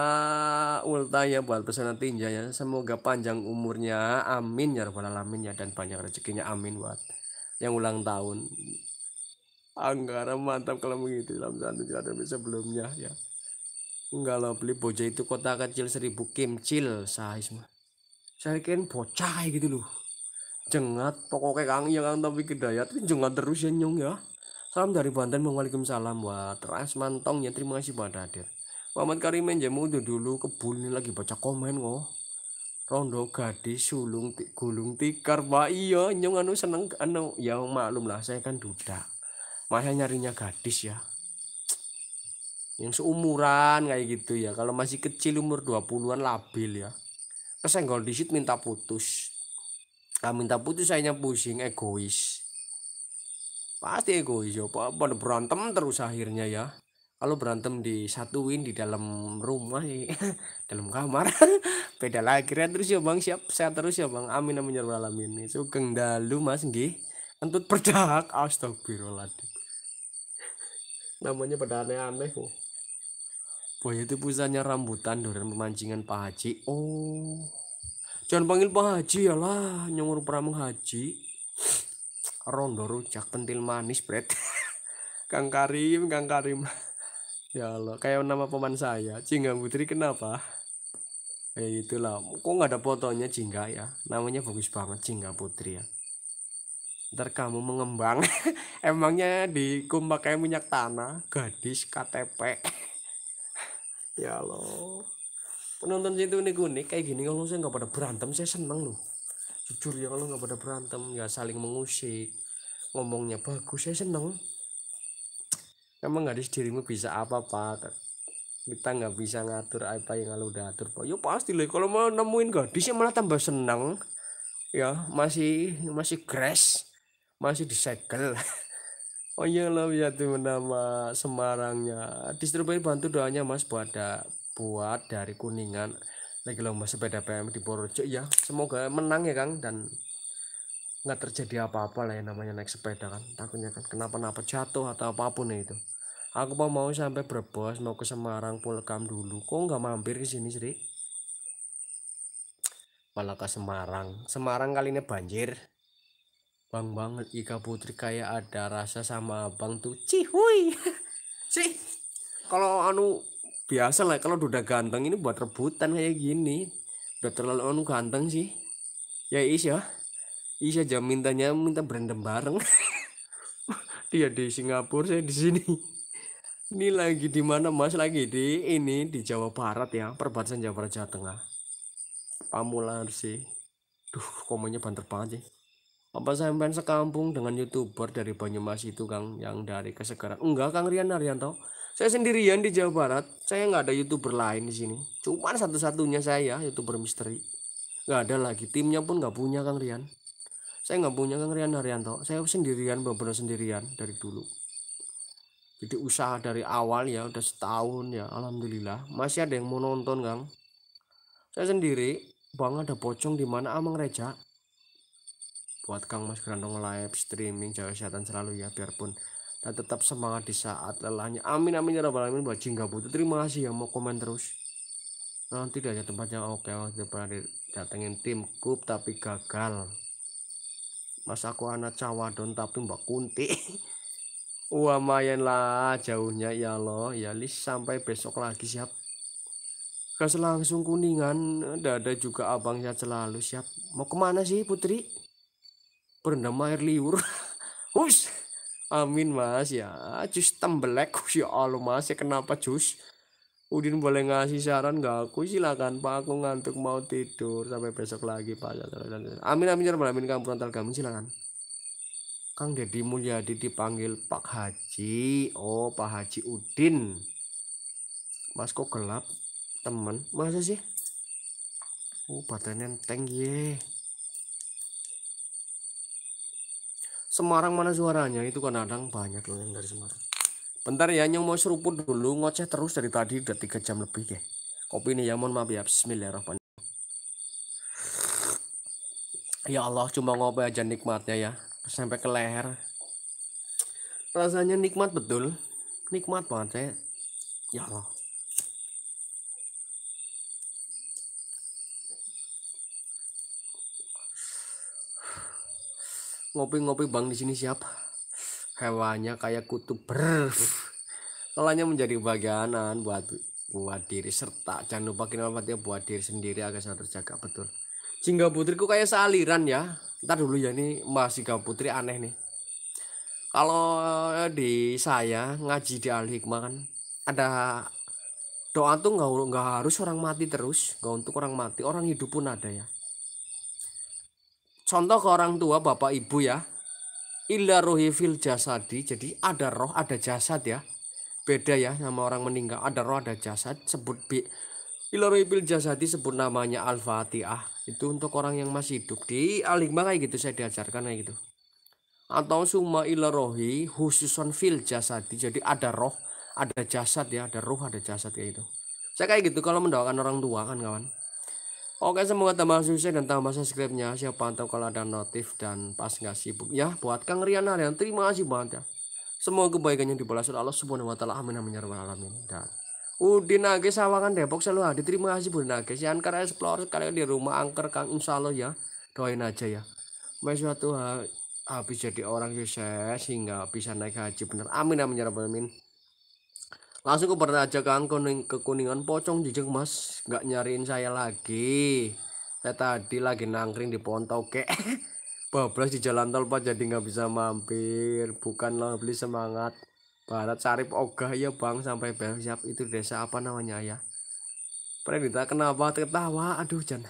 Ultaya buat pesona Tinja ya. Semoga panjang umurnya Amin ya rabbal alamin ya Dan banyak rezekinya amin buat yang ulang tahun Anggara mantap kalau begitu dalam satu sebelumnya ya enggak lah beli boja itu kota kecil seribu kimcil saya semua saya kira bocah gitu loh jengat pokoknya kangen ya kang tapi kedayat jengat terus ya nyong ya salam dari Banten Waalaikumsalam wah teras mantong ya terima kasih pada hadir Muhammad Karim jamu ya, dulu dulu kebun lagi baca komen kok rondo gadis sulung gulung tikar wah iya nyong anu seneng anu ya maklum lah saya kan duda masa nyarinya gadis ya yang seumuran kayak gitu ya kalau masih kecil umur 20-an labil ya kesenggol disit minta putus nah, minta putus saya pusing egois pasti egois ya apa berantem terus akhirnya ya kalau berantem di satu win di dalam rumah ya, (laughs) dalam kamar (laughs) beda lagi ya, terus ya bang siap saya terus ya bang amin amin ya alamin ini sugeng dalu mas nggih entut perdak (laughs) astagfirullahaladzim namanya pada aneh-aneh kok boy itu pusatnya rambutan dan pemancingan Pak Haji oh jangan panggil Pak Haji ya lah nyungur pramung haji (sniffs) rondo rujak pentil manis bret Kang Karim Kang Karim ya Allah kayak nama paman saya Cingga Putri kenapa ya itulah kok nggak ada fotonya Cingga ya namanya bagus banget Cingga Putri ya ntar kamu mengembang (laughs) emangnya di kayak minyak tanah gadis KTP (laughs) ya Allah penonton situ unik unik kayak gini kalau saya nggak pada berantem saya seneng loh jujur ya kalau nggak pada berantem nggak ya saling mengusik ngomongnya bagus saya seneng emang gadis dirimu bisa apa pak kita nggak bisa ngatur apa yang lalu udah atur pak ya pasti lah kalau mau nemuin gadisnya malah tambah seneng ya masih masih crash masih disegel (laughs) Oh iya loh ya tuh nama Semarangnya Distribusi bantu doanya mas buat buat dari Kuningan lagi lomba sepeda PM di Purworejo ya semoga menang ya Kang dan nggak terjadi apa-apa lah yang namanya naik sepeda kan takutnya kan kenapa-napa jatuh atau apapun ya itu aku mau mau sampai Brebes mau ke Semarang pulkam dulu kok nggak mampir ke sini sih malah ke Semarang Semarang kali ini banjir bang banget Ika Putri kayak ada rasa sama abang tuh cihui sih (laughs) kalau anu biasa lah kalau udah ganteng ini buat rebutan kayak gini udah terlalu anu ganteng sih ya is ya iya jam mintanya minta berendam bareng dia (laughs) di Singapura saya di sini ini lagi di mana mas lagi di ini di Jawa Barat ya perbatasan Jawa Barat Jawa Tengah Pamulang sih duh komennya banter banget sih apa saya main sekampung dengan youtuber dari Banyumas itu Kang yang dari kesegaran enggak Kang Rian Arianto saya sendirian di Jawa Barat saya nggak ada youtuber lain di sini cuman satu-satunya saya youtuber misteri nggak ada lagi timnya pun nggak punya Kang Rian saya nggak punya kang Rian Haryanto saya sendirian benar-benar sendirian dari dulu jadi usaha dari awal ya udah setahun ya alhamdulillah masih ada yang mau nonton kang saya sendiri bang ada pocong di mana amang ah, reja buat kang mas grandong live streaming jaga kesehatan selalu ya biarpun dan tetap semangat di saat lelahnya amin amin ya rabbal alamin buat jingga butuh terima kasih yang mau komen terus nanti ada tempat yang oke waktu pernah datengin tim kup tapi gagal mas aku anak cawadon tapi mbak kunti (laughs) main lah jauhnya ya lo ya lis sampai besok lagi siap Gas langsung kuningan dada juga abangnya selalu siap mau kemana sih putri berendam air liur Hus (laughs) amin mas ya jus tembelek (laughs) ya Allah mas ya kenapa jus Udin boleh ngasih saran nggak aku silakan Pak aku ngantuk mau tidur sampai besok lagi Pak amin amin ya amin kamu kampur kamu silakan Kang Deddy Mulyadi dipanggil Pak Haji oh Pak Haji Udin Mas kok gelap temen masa sih oh baterainya tank ye Semarang mana suaranya itu kan kadang banyak loh yang dari Semarang Bentar ya, nyong mau seruput dulu, ngoceh terus dari tadi udah tiga jam lebih ya. Kopi ini ya, mohon maaf ya, bismillahirrahmanirrahim. Ya Allah, cuma ngopi aja nikmatnya ya, sampai ke leher. Rasanya nikmat betul, nikmat banget ya. Ya Allah. Ngopi-ngopi bang di sini siapa? hewannya kayak kutu, berf. lelahnya menjadi bagianan buat buat diri serta jangan lupa kenal ya, buat diri sendiri agar saya terjaga betul jingga Putriku kayak saliran ya ntar dulu ya nih mbak jingga Putri aneh nih kalau eh, di saya ngaji di Al Hikmah kan ada doa tuh nggak nggak harus orang mati terus nggak untuk orang mati orang hidup pun ada ya contoh ke orang tua bapak ibu ya illa rohi fil jasadi jadi ada roh ada jasad ya beda ya nama orang meninggal ada roh ada jasad sebut bi illa rohi fil jasadi sebut namanya al-fatihah itu untuk orang yang masih hidup di alimah kayak gitu saya diajarkan kayak gitu atau summa illa rohi khususon fil jasadi jadi ada roh ada jasad ya ada roh ada jasad kayak gitu saya kayak gitu kalau mendoakan orang tua kan kawan Oke semoga tambah sukses dan tambah subscribe-nya Siapa pantau kalau ada notif dan pas nggak sibuk ya Buat Kang Riana Aryan terima kasih banget. ya Semoga kebaikannya dibalas oleh Allah subhanahu wa ta'ala Amin amin ya rabbal alamin Dan Udin Agis Sawangan Depok selalu hadir Terima kasih Udin Agis Yang karena explore kalian di rumah angker Kang Insya Allah ya Doain aja ya Mas suatu hari habis jadi orang sukses sehingga bisa naik haji bener amin amin ya rabbal alamin langsung ke kan kuning ke kuningan pocong jijik mas nggak nyariin saya lagi saya tadi lagi nangkring di pohon toke (laughs) bablas di jalan tol pak jadi nggak bisa mampir bukanlah beli semangat barat sarip ogah ya bang sampai bel siap itu desa apa namanya ya Predita kenapa ketawa aduh jan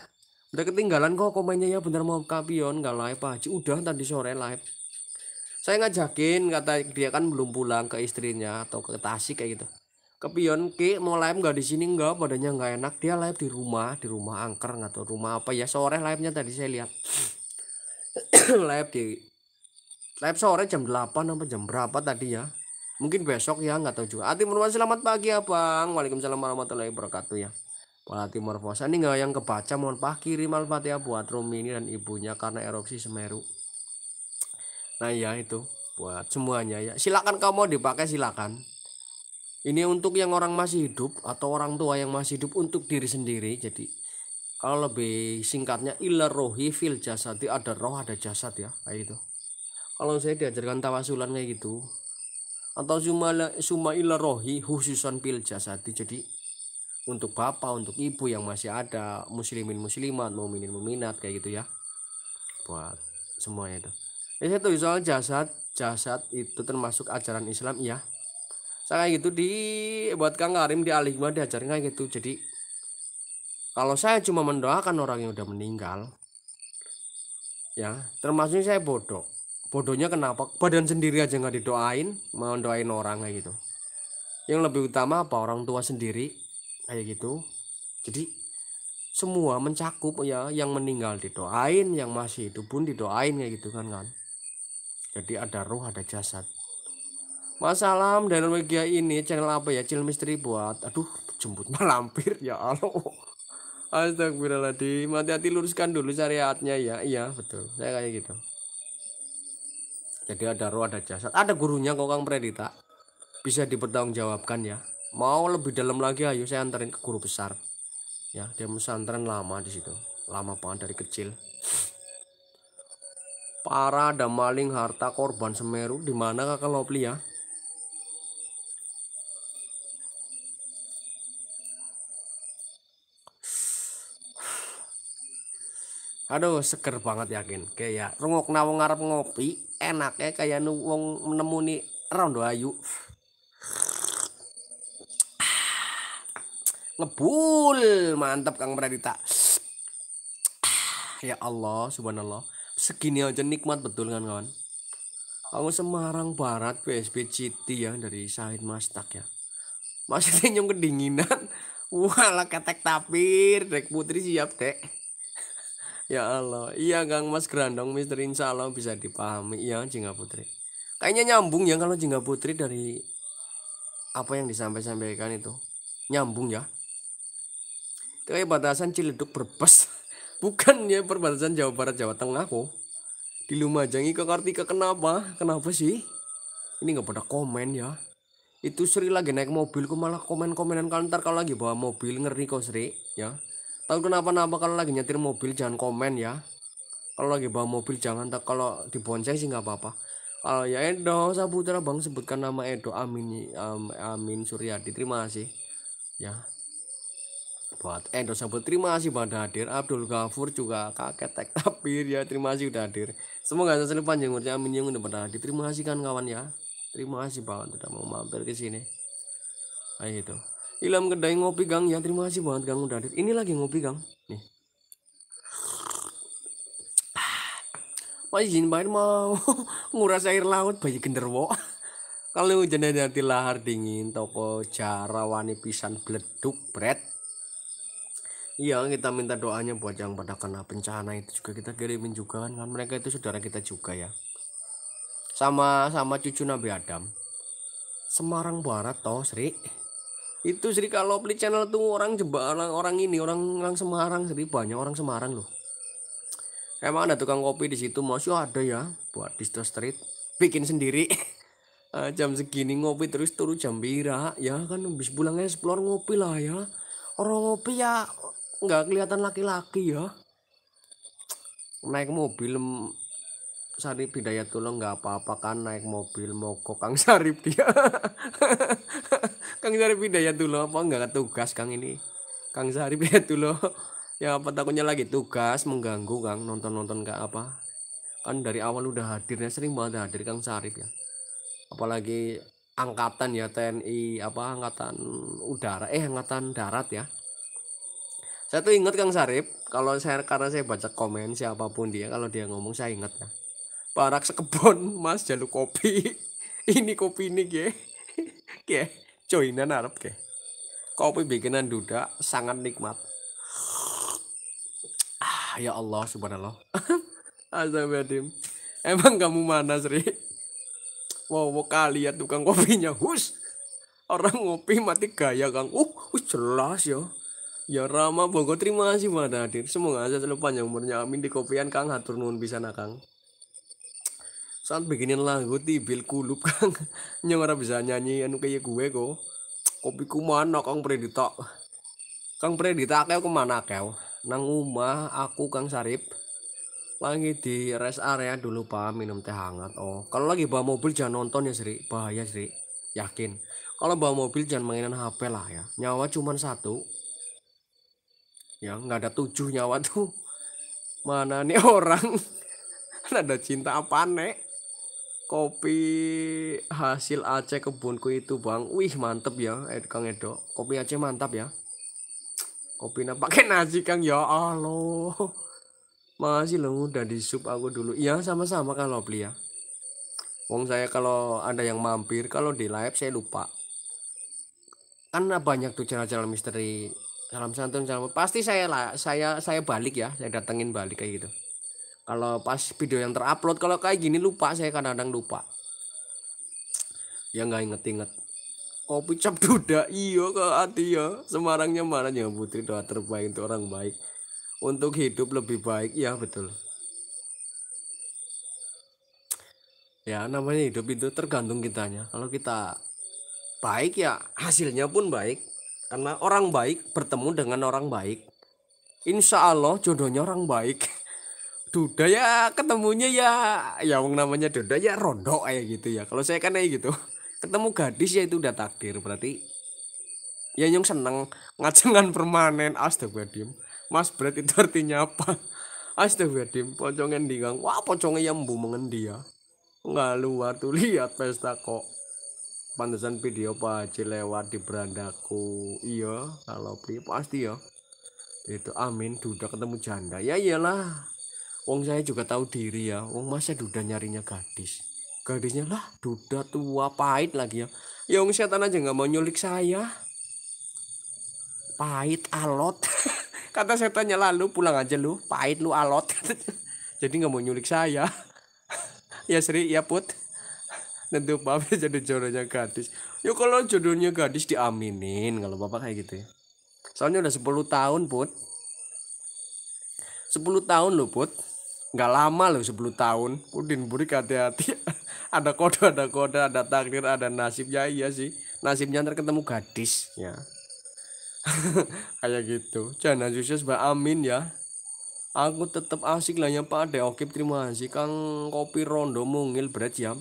udah ketinggalan kok komennya ya bener mau kapion nggak live pak udah tadi sore live saya ngajakin kata dia kan belum pulang ke istrinya atau ke Tasik kayak gitu kepion ki mau live nggak di sini nggak badannya nggak enak dia live di rumah di rumah angker nggak tuh rumah apa ya sore live nya tadi saya lihat (clears throat) live di live sore jam 8 apa jam berapa tadi ya mungkin besok ya nggak tahu juga hati Murwan selamat pagi abang Waalaikumsalam warahmatullahi wabarakatuh ya Timur Morfosa ini nggak yang kebaca mohon pah kirim al ya buat Romini dan ibunya karena erupsi Semeru nah ya itu buat semuanya ya silakan kamu dipakai silakan ini untuk yang orang masih hidup atau orang tua yang masih hidup untuk diri sendiri. Jadi kalau lebih singkatnya ilah rohi fil jasad ada roh ada jasad ya kayak itu. Kalau saya diajarkan tawasulan kayak gitu atau suma suma ilar rohi khususan fil jasad Jadi untuk bapak, untuk ibu yang masih ada, muslimin muslimat, muminin muminat kayak gitu ya. Buat semuanya itu. Ini ya, saya soal jasad, jasad itu termasuk ajaran Islam ya saya gitu di buat Kang Karim di Aligma diajar kayak gitu jadi kalau saya cuma mendoakan orang yang udah meninggal ya termasuk saya bodoh bodohnya kenapa badan sendiri aja nggak didoain mau doain orang kayak gitu yang lebih utama apa orang tua sendiri kayak gitu jadi semua mencakup ya yang meninggal didoain yang masih hidup pun didoain kayak gitu kan kan jadi ada ruh ada jasad mas Masalam dan Norwegia ini channel apa ya? Channel misteri buat. Aduh, jemput malampir ya Allah. Astagfirullahaladzim. Hati-hati luruskan dulu syariatnya ya. Iya, betul. Saya kayak gitu. Jadi ada roh, ada jasad. Ada gurunya kok Kang Predita. Bisa dipertanggungjawabkan ya. Mau lebih dalam lagi ayo saya anterin ke guru besar. Ya, dia pesantren lama di situ. Lama banget dari kecil. Para ada maling harta korban Semeru di mana Kakak Lopli ya? aduh seger banget yakin kayak ya, rungok nawong ngarep ngopi enak ya, kayak nu menemuni nemu rondo ayu ah, ngebul mantap kang Pradita ah, ya Allah subhanallah segini aja nikmat betul kan kawan kamu Semarang Barat PSB City ya dari Said Mastak ya masih (laughs) nyong kedinginan walah ketek tapir dek putri siap dek ya Allah iya Kang Mas Grandong Mister Insya Allah bisa dipahami ya Jingga Putri kayaknya nyambung ya kalau Jingga Putri dari apa yang disampaikan itu nyambung ya kayak batasan Ciledug berpes (laughs) bukan ya perbatasan Jawa Barat Jawa Tengah kok di Lumajang Ika Kartika kenapa kenapa sih ini nggak pada komen ya itu Sri lagi naik mobil kok malah komen-komenan kantor kalau lagi bawa mobil ngeri kok Sri ya Tahu kenapa-napa kalau lagi nyetir mobil jangan komen ya. Kalau lagi bawa mobil jangan tak kalau dibonceng sih nggak apa-apa. Kalau ya Edo Saputra Bang sebutkan nama Edo Amin um, Amin Suryadi terima kasih ya buat Edo Sabut terima kasih pada hadir Abdul Ghafur juga kaget tek (laughs) tapi ya terima kasih udah hadir semoga hasil panjang umurnya amin yang udah pernah hadir terima kasih kan kawan ya terima kasih banget udah mau mampir ke sini Ayo itu. Ilham kedai ngopi Gang ya terima kasih banget Gang udah Ini lagi ngopi Gang. Nih. Ah, Pak izin mau (laughs) nguras air laut bayi genderwo. Kalau hujan nanti lahar dingin toko wani pisan beleduk bread. Iya kita minta doanya buat yang pada kena bencana itu juga kita kirimin juga kan, kan mereka itu saudara kita juga ya. Sama sama cucu Nabi Adam. Semarang Barat toh Sri. Itu sih kalau beli channel tuh orang jebak orang, orang ini orang orang Semarang Sri banyak orang Semarang loh. Emang ada tukang kopi di situ masih ada ya buat distro street bikin sendiri. (laughs) Ah, jam segini ngopi terus turu jam bira ya kan habis pulangnya explore ngopi lah ya orang ngopi ya nggak kelihatan laki-laki ya naik mobil Sarip tolong nggak apa-apa kan naik mobil mogok Kang Sarip dia. (laughs) Kang Sarip tolong apa nggak tugas Kang ini? Kang Sarip tolong (laughs) ya apa takutnya lagi tugas mengganggu Kang nonton-nonton nggak apa? Kan dari awal udah hadirnya sering banget hadir Kang Sarip ya. Apalagi angkatan ya TNI apa angkatan udara eh angkatan darat ya. Saya tuh ingat Kang Sarip kalau saya karena saya baca komen siapapun dia kalau dia ngomong saya inget ya Parak sekebon mas jaluk kopi. (laughs) ini kopi ini ge. Ge, joinan Arab ge. Kopi bikinan duda sangat nikmat. Ah, ya Allah subhanallah. azabatim (laughs) Emang kamu mana Sri? Wow, kali ya tukang kopinya. Hus. Orang ngopi mati gaya Kang. Uh, uh jelas ya. Ya Rama Bogor terima kasih pada hadir. Semoga aja selalu panjang umurnya. Amin di kopian Kang. Hatur nuhun bisa nakang saat bikinin lagu tibil kulup kang (laughs) nyong ora bisa nyanyi anu kayak gue kok ku mana kang predita kang predita kau kemana kau nang rumah aku kang sarip lagi di rest area dulu pak minum teh hangat oh kalau lagi bawa mobil jangan nonton ya Sri bahaya Sri yakin kalau bawa mobil jangan mainan HP lah ya nyawa cuma satu ya nggak ada tujuh nyawa tuh mana nih (laughs) orang ada cinta apa nek kopi hasil Aceh kebunku itu bang wih mantep ya Ed Kang Edo kopi Aceh mantap ya kopi pakai nasi Kang ya Allah masih lo udah di sup aku dulu iya sama-sama kalau beli ya Wong saya kalau ada yang mampir kalau di live saya lupa karena banyak tuh channel-channel misteri salam santun salam pasti saya lah saya saya balik ya saya datengin balik kayak gitu kalau pas video yang terupload kalau kayak gini lupa saya kadang-kadang lupa ya nggak inget-inget kopi cap duda (laughs) iyo ke hati ya Semarangnya mana ya putri doa terbaik untuk orang baik untuk hidup lebih baik ya betul ya namanya hidup itu tergantung kitanya kalau kita baik ya hasilnya pun baik karena orang baik bertemu dengan orang baik insya Allah jodohnya orang baik (laughs) Duda ya ketemunya ya ya wong namanya Duda ya rondo kayak gitu ya. Kalau saya kan kayak gitu. (laughs) Ketemu gadis ya itu udah takdir berarti ya nyong seneng (laughs) ngajengan permanen diem Mas berat itu artinya apa? (laughs) Astagfirullahaladzim pocongan di gang. Wah pocongnya yang mbu mengendi ya. Enggak luar tuh lihat pesta kok. Pantesan video Pak Haji lewat di berandaku. Iya, kalau pasti ya. Itu amin Duda ketemu janda. Ya iyalah Wong saya juga tahu diri ya. Wong masa Duda nyarinya gadis. Gadisnya lah Duda tua pahit lagi ya. Ya Wong setan aja nggak mau nyulik saya. Pahit alot. (laughs) Kata setannya lalu pulang aja lu. Pahit lu alot. (laughs) Jadi nggak mau nyulik saya. (laughs) ya Sri, ya Put. Nanti bapak jadi jodohnya gadis. Yuk ya, kalau jodohnya gadis diaminin kalau bapak kayak gitu ya. Soalnya udah 10 tahun, Put. 10 tahun loh, Put nggak lama loh 10 tahun Udin Burik hati-hati (laughs) ada kode ada kode ada takdir ada nasib ya, iya sih nasibnya ntar ketemu gadis ya (laughs) kayak gitu jangan sukses mbak amin ya aku tetap asik lah ya pak ade oke terima kasih kang kopi rondo mungil berat jam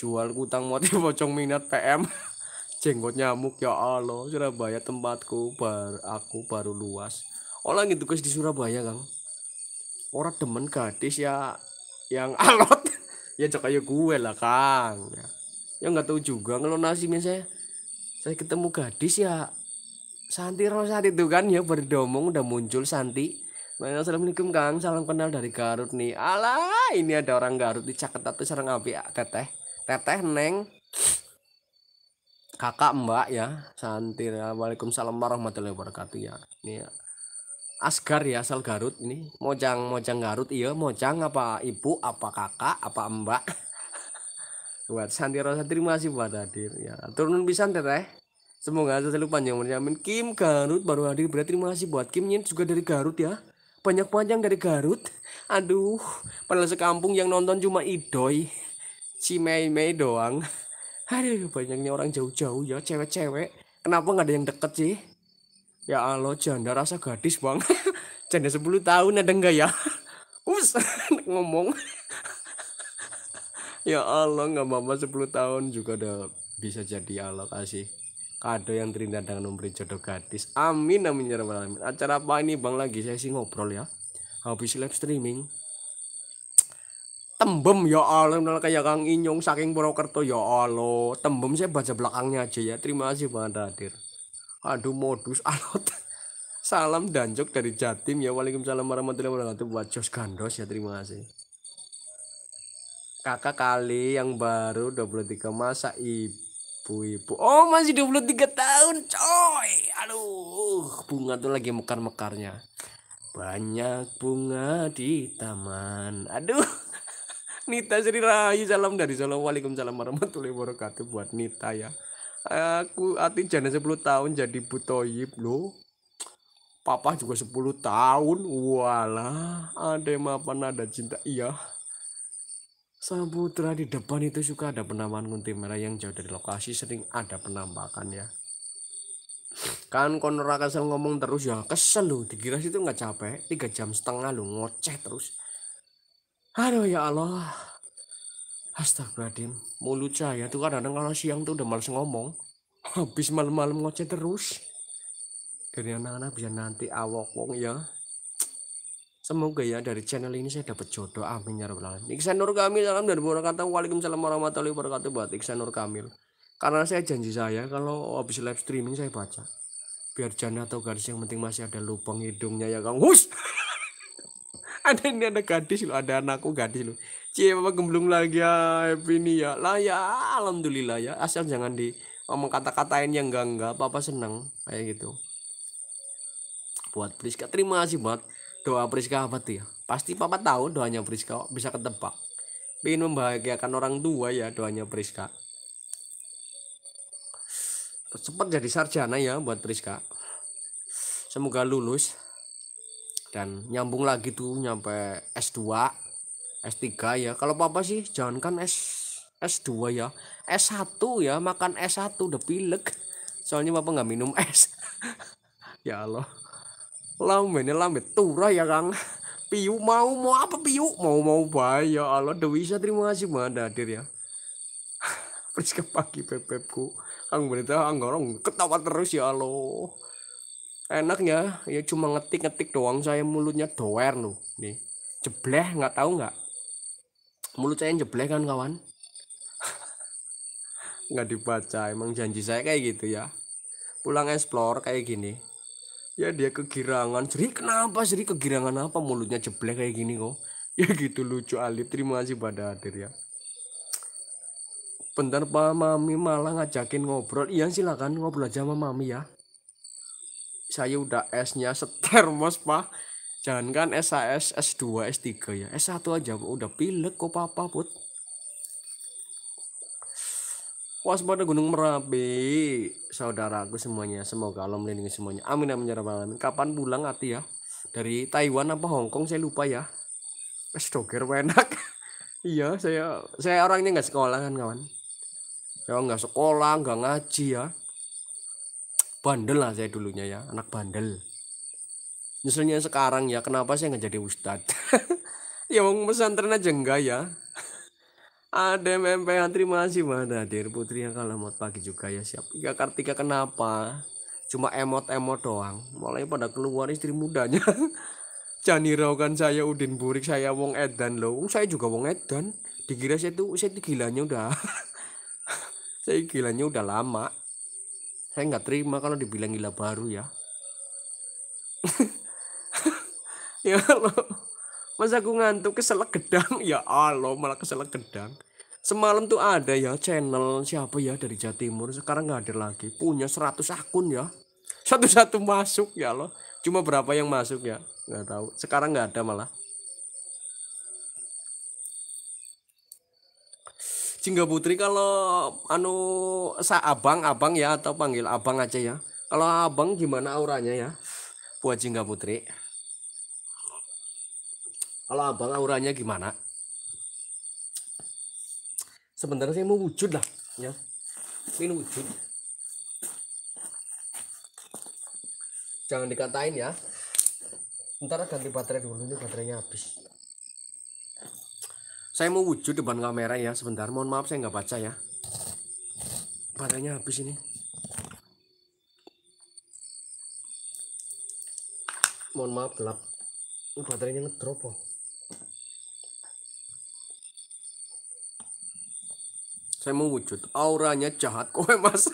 jual kutang motif (laughs) pocong minat pm jenggot nyamuk ya Allah Surabaya tempatku bar aku baru luas Olah gitu guys di Surabaya kang orang demen gadis ya yang (laughs) alot ya cok ayo ya gue lah kang ya ya nggak tahu juga nasi ya, saya saya ketemu gadis ya Santi saat itu kan ya berdomong udah muncul Santi Assalamualaikum Kang, salam kenal dari Garut nih. Alah, ini ada orang Garut di caket atau serang api ah, teteh. Teteh Neng. Kakak Mbak ya, Santi. Waalaikumsalam warahmatullahi wabarakatuh ya. Nih, ya. Asgar ya asal Garut ini mojang mojang Garut iya mojang apa ibu apa kakak apa mbak (laughs) buat Santi Rosa terima kasih buat hadir ya turun bisan teteh semoga selalu panjang berjamin Kim Garut baru hadir berarti terima kasih buat Kim Yin juga dari Garut ya banyak panjang dari Garut (laughs) aduh padahal sekampung yang nonton cuma Idoy Cimei Mei doang (laughs) aduh banyaknya orang jauh-jauh ya cewek-cewek kenapa nggak ada yang deket sih Ya Allah, janda rasa gadis bang. (laughs) janda 10 tahun ada enggak ya? (laughs) Us, (laughs) ngomong. ya Allah, nggak mama 10 tahun juga udah bisa jadi Allah kasih kado yang terindah dengan memberi jodoh gadis amin amin ya rabbal alamin acara apa ini bang lagi saya sih ngobrol ya habis live streaming tembem ya Allah kayak Kang Inyong saking Purwokerto ya Allah tembem saya baca belakangnya aja ya terima kasih Bang Hadir aduh modus (laughs) alot salam danjok dari Jatim ya Waalaikumsalam warahmatullahi wabarakatuh buat Jos Gandos ya terima kasih kakak kali yang baru 23 masa ibu-ibu oh masih 23 tahun coy aduh bunga tuh lagi mekar-mekarnya banyak bunga di taman aduh (laughs) Nita Sri Rahayu salam dari Solo Waalaikumsalam warahmatullahi wabarakatuh buat Nita ya aku Atin jana 10 tahun jadi butoyib lo, Papa juga 10 tahun walah ada apa nada cinta iya Samudra di depan itu suka ada penambahan kunti merah yang jauh dari lokasi sering ada penampakan ya kan konora kesel ngomong terus ya kesel lo, dikira situ nggak capek tiga jam setengah lo ngoceh terus aduh ya Allah Astagfirullahaladzim, mulut saya tuh kadang-kadang kalau siang tuh udah males ngomong. Habis malam-malam ngoceh terus. Dari anak-anak bisa nanti awok wong ya. Semoga ya dari channel ini saya dapat jodoh. Amin ya rabbal alamin. Iksan Nur Kamil salam dari Purwakarta. Waalaikumsalam warahmatullahi wabarakatuh buat Iksan Nur Kamil. Karena saya janji saya kalau habis live streaming saya baca. Biar janda atau gadis yang penting masih ada lubang hidungnya ya Kang. Hus. (laughs) ada ini ada gadis loh, ada anakku gadis loh. Cie, Bapak gemblung lagi ya, happy nih ya. Lah ya, alhamdulillah ya. Asal jangan di ngomong kata-katain yang enggak-enggak, Papa seneng, kayak gitu. Buat Priska, terima kasih buat doa Priska apa tuh ya? Pasti Papa tahu doanya Priska bisa ketebak. Pengen membahagiakan orang tua ya doanya Priska. Cepat jadi sarjana ya buat Priska. Semoga lulus dan nyambung lagi tuh nyampe S2 S3 ya kalau papa sih jangan kan S S2 ya S1 ya makan S1 udah pilek soalnya papa nggak minum (laughs) es ya Allah lambe ini lambe turah ya kang piu mau mau apa piu mau mau bayar ya Allah Dewisa terima kasih banget hadir ya Priska (laughs) pagi bebekku Kang berita anggorong ketawa terus ya Allah enaknya ya cuma ngetik ngetik doang saya mulutnya doer loh nih jebleh nggak tahu nggak mulut saya jeblek kan kawan nggak dibaca emang janji saya kayak gitu ya pulang explore kayak gini ya dia kegirangan jadi kenapa jadi kegirangan apa mulutnya jeblek kayak gini kok (laughs) ya gitu lucu Alif terima kasih pada hadir ya bentar Pak Mami malah ngajakin ngobrol iya silakan ngobrol aja sama Mami ya saya udah esnya setermos (laughs) Pak jangankan SAS S2 S3 ya S1 aja udah pilek kok papa put waspada gunung merapi saudaraku semuanya semoga Allah melindungi semuanya amin amin ya rabbal alamin kapan pulang hati ya dari Taiwan apa Hongkong saya lupa ya es doger enak (laughs) iya saya saya orangnya nggak sekolah kan kawan saya nggak sekolah nggak ngaji ya bandel lah saya dulunya ya anak bandel nyeselnya sekarang ya, kenapa saya nggak jadi ustad? (laughs) ya wong pesantren aja enggak ya. Ada yang terima kasih mana Hadir Putri yang mau pagi juga ya siap. Ya Kartika kenapa? Cuma emot-emot doang. Mulai pada keluar istri mudanya. (laughs) Jangan kan saya Udin Burik, saya wong edan loh. Saya juga wong edan. Dikira saya tuh saya tuh gilanya udah. (laughs) saya gilanya udah lama. Saya nggak terima kalau dibilang gila baru ya. (laughs) ya lo, masa aku ngantuk keselak gedang ya Allah malah keselak gedang semalam tuh ada ya channel siapa ya dari Jawa Timur sekarang nggak ada lagi punya 100 akun ya satu-satu masuk ya lo. cuma berapa yang masuk ya nggak tahu sekarang nggak ada malah Jingga Putri kalau anu sa abang abang ya atau panggil abang aja ya kalau abang gimana auranya ya buat Jingga Putri kalau abang auranya gimana? Sebenarnya saya mau wujud lah, ya. Ini wujud. Jangan dikatain ya. Ntar ganti baterai dulu, ini baterainya habis. Saya mau wujud depan kamera ya, sebentar. Mohon maaf saya nggak baca ya. Baterainya habis ini. Mohon maaf gelap. Ini baterainya ngedrop Oh. saya mewujud auranya jahat kok (laughs) mas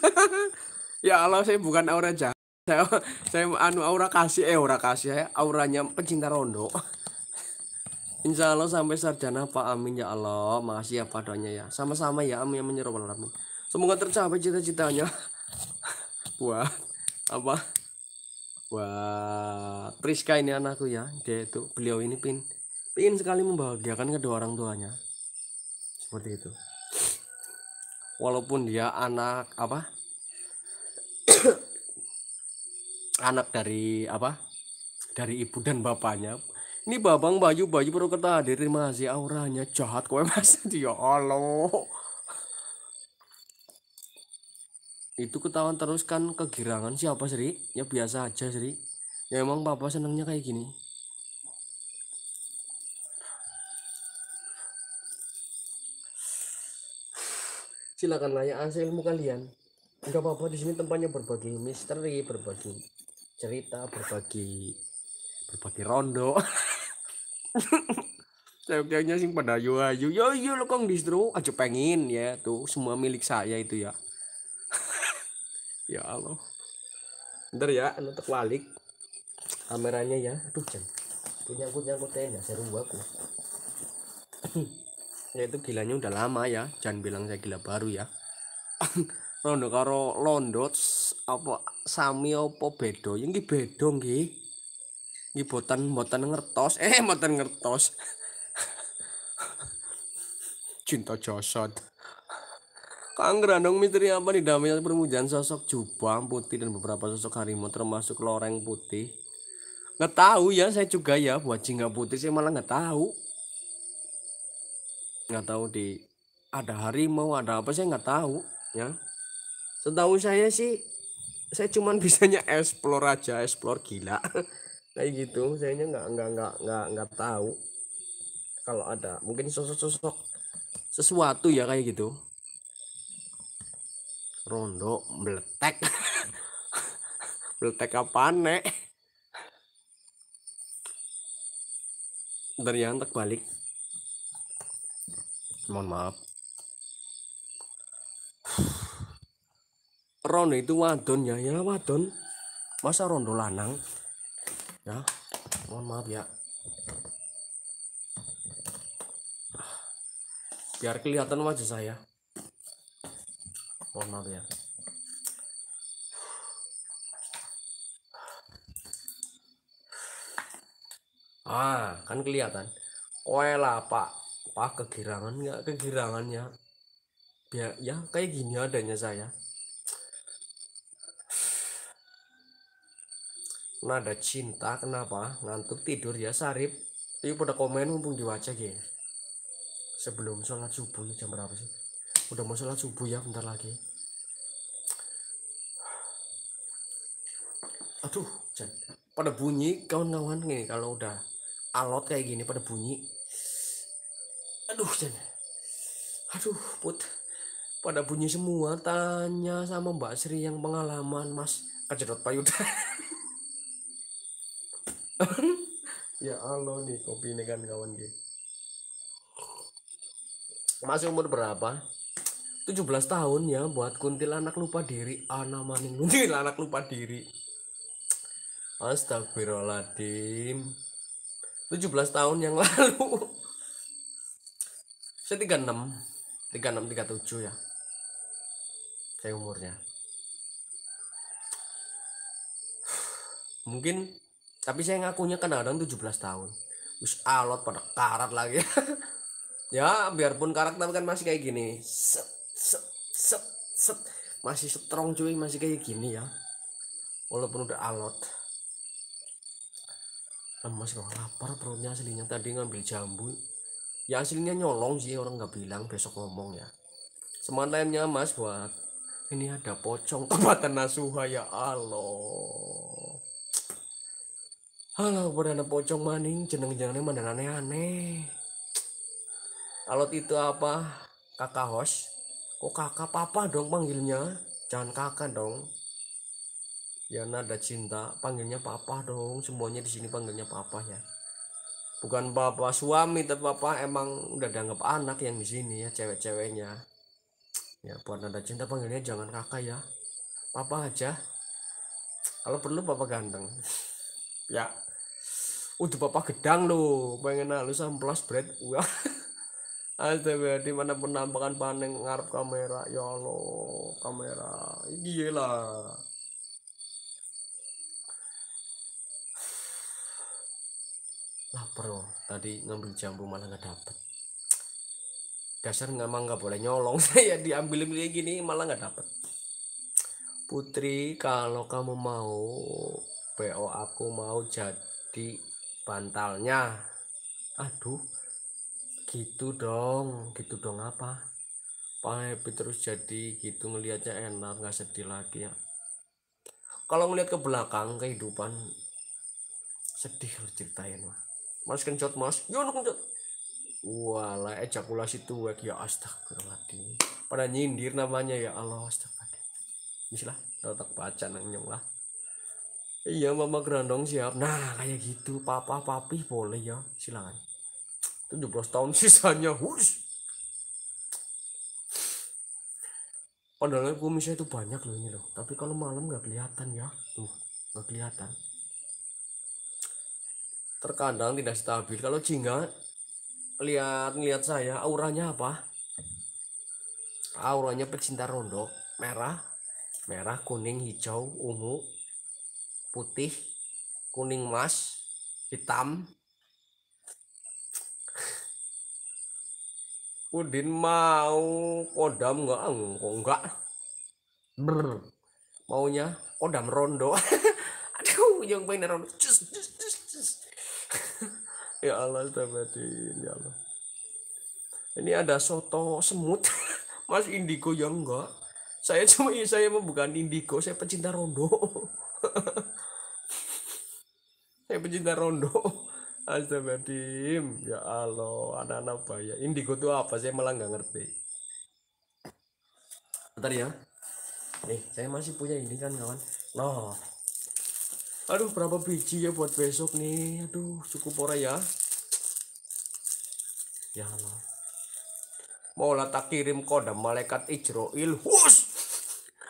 ya Allah saya bukan aura jahat saya saya anu aura kasih eh aura kasih ya auranya pencinta rondo Insya Allah sampai sarjana Pak Amin ya Allah makasih ya padanya ya sama-sama ya Amin yang menyerobol semoga tercapai cita-citanya wah apa wah Priska ini anakku ya dia itu beliau ini pin pin sekali membahagiakan kedua orang tuanya seperti itu walaupun dia anak apa (coughs) anak dari apa dari ibu dan bapaknya ini babang bayu bayu baru kata hadirin masih auranya jahat kowe mas dia. (laughs) Ya Allah itu ketahuan terus kan kegirangan siapa Sri ya biasa aja Sri ya emang papa senangnya kayak gini silakan layak AC ilmu kalian nggak apa-apa di sini tempatnya berbagi misteri berbagi cerita berbagi berbagi rondo Cewek-ceweknya (laughs) pada ayu ayu yo yo lo kong distro aja pengin ya tuh semua milik saya itu ya (laughs) ya Allah ntar ya untuk walik kameranya ya aduh jam punya aku nyangkut ya seru aku (clears throat) ya itu gilanya udah lama ya jangan bilang saya gila baru ya (laughs) rondo karo londo apa sami apa bedo yang gini bedo gini ini boten boten ngertos (laughs) eh boten ngertos (laughs) cinta josot Kang Grandong misteri apa nih damai permujaan sosok jubah putih dan beberapa sosok harimau termasuk loreng putih. Nggak tahu ya, saya juga ya buat jingga putih saya malah nggak tahu nggak tahu di ada harimau ada apa saya nggak tahu ya setahu saya sih saya cuman (laughs) bisanya explore aja explore gila (laughs) kayak gitu saya nggak nggak nggak nggak nggak tahu kalau ada mungkin sosok-sosok sesuatu ya kayak gitu rondo meletek (laughs) meletek apa nek ternyata balik mohon maaf rondo itu wadon ya ya wadon masa rondo lanang ya mohon maaf ya biar kelihatan wajah saya mohon maaf ya ah kan kelihatan kue lah pak apa kegirangan nggak kegirangannya ya ya kayak gini adanya saya nada cinta kenapa ngantuk tidur ya Sarip ini pada komen mumpung diwaca ya sebelum sholat subuh jam berapa sih udah mau sholat subuh ya bentar lagi aduh pada bunyi kawan-kawan nih kalau udah alot kayak gini pada bunyi aduh cina aduh put pada bunyi semua tanya sama Mbak Sri yang pengalaman mas kejedot payudara (laughs) ya Allah nih kopi ini kan kawan gue masih umur berapa 17 tahun ya buat kuntilanak lupa diri anak ah, maning kuntilanak lupa diri Astagfirullahaladzim 17 tahun yang lalu saya 36 36 37 ya saya umurnya mungkin tapi saya ngakunya kadang-kadang 17 tahun Terus alot pada karat lagi (laughs) ya biarpun karakter kan masih kayak gini set set set set masih strong cuy masih kayak gini ya walaupun udah alot masih kok lapar perutnya aslinya tadi ngambil jambu ya hasilnya nyolong sih orang nggak bilang besok ngomong ya semananya mas buat ini ada pocong (laughs) kematan nasuha ya Allah Halo perdana pocong maning jeneng jenengnya mana aneh aneh Alot itu apa kakak host kok kakak papa dong panggilnya jangan kakak dong ya nada cinta panggilnya papa dong semuanya di sini panggilnya papa ya bukan bapak suami tapi bapak emang udah dianggap anak yang di sini ya cewek-ceweknya ya buat nada cinta panggilnya jangan kakak ya papa aja kalau perlu papa ganteng (laughs) ya udah papa gedang lo pengen halus amplas bread wah (laughs) Astaga, mana penampakan paneng ngarep kamera ya Allah kamera gila iya lapar loh tadi ngambil jambu malah nggak dapet dasar nggak mah nggak boleh nyolong (laughs) saya diambil kayak gini malah nggak dapet putri kalau kamu mau PO aku mau jadi bantalnya aduh gitu dong gitu dong apa Pak Happy terus jadi gitu ngelihatnya enak nggak sedih lagi ya kalau ngelihat ke belakang kehidupan sedih lo ceritain mah mas kencot mas yo no kencot wala ejakulasi tuwek ya astagfirullahaladzim pada nyindir namanya ya Allah astagfirullahaladzim kalau tak baca nang lah iya mama gerandong siap nah kayak gitu papa papi boleh ya silakan belas tahun (laughs) sisanya hus padahal misalnya itu banyak loh ini loh tapi kalau malam nggak kelihatan ya tuh nggak kelihatan terkadang tidak stabil. Kalau jingga lihat lihat saya auranya apa? Auranya pecinta rondo, merah, merah, kuning, hijau, ungu, putih, kuning emas, hitam. Udin mau kodam enggak enggak enggak? Maunya kodam rondo. (laughs) Aduh, yang pengen rondo. Just, just ya Allah astagfirullahaladzim ya Allah ini ada soto semut (laughs) Mas Indigo ya enggak saya cuma iya, saya bukan Indigo saya pecinta rondo (laughs) saya pecinta rondo (laughs) Astagfirullahaladzim ya Allah anak-anak bahaya Indigo itu apa saya malah nggak ngerti Bentar ya nih saya masih punya ini kan kawan loh nah, aduh berapa biji ya buat besok nih aduh cukup ora ya ya Allah maulah tak kirim kode malaikat Ijroil hus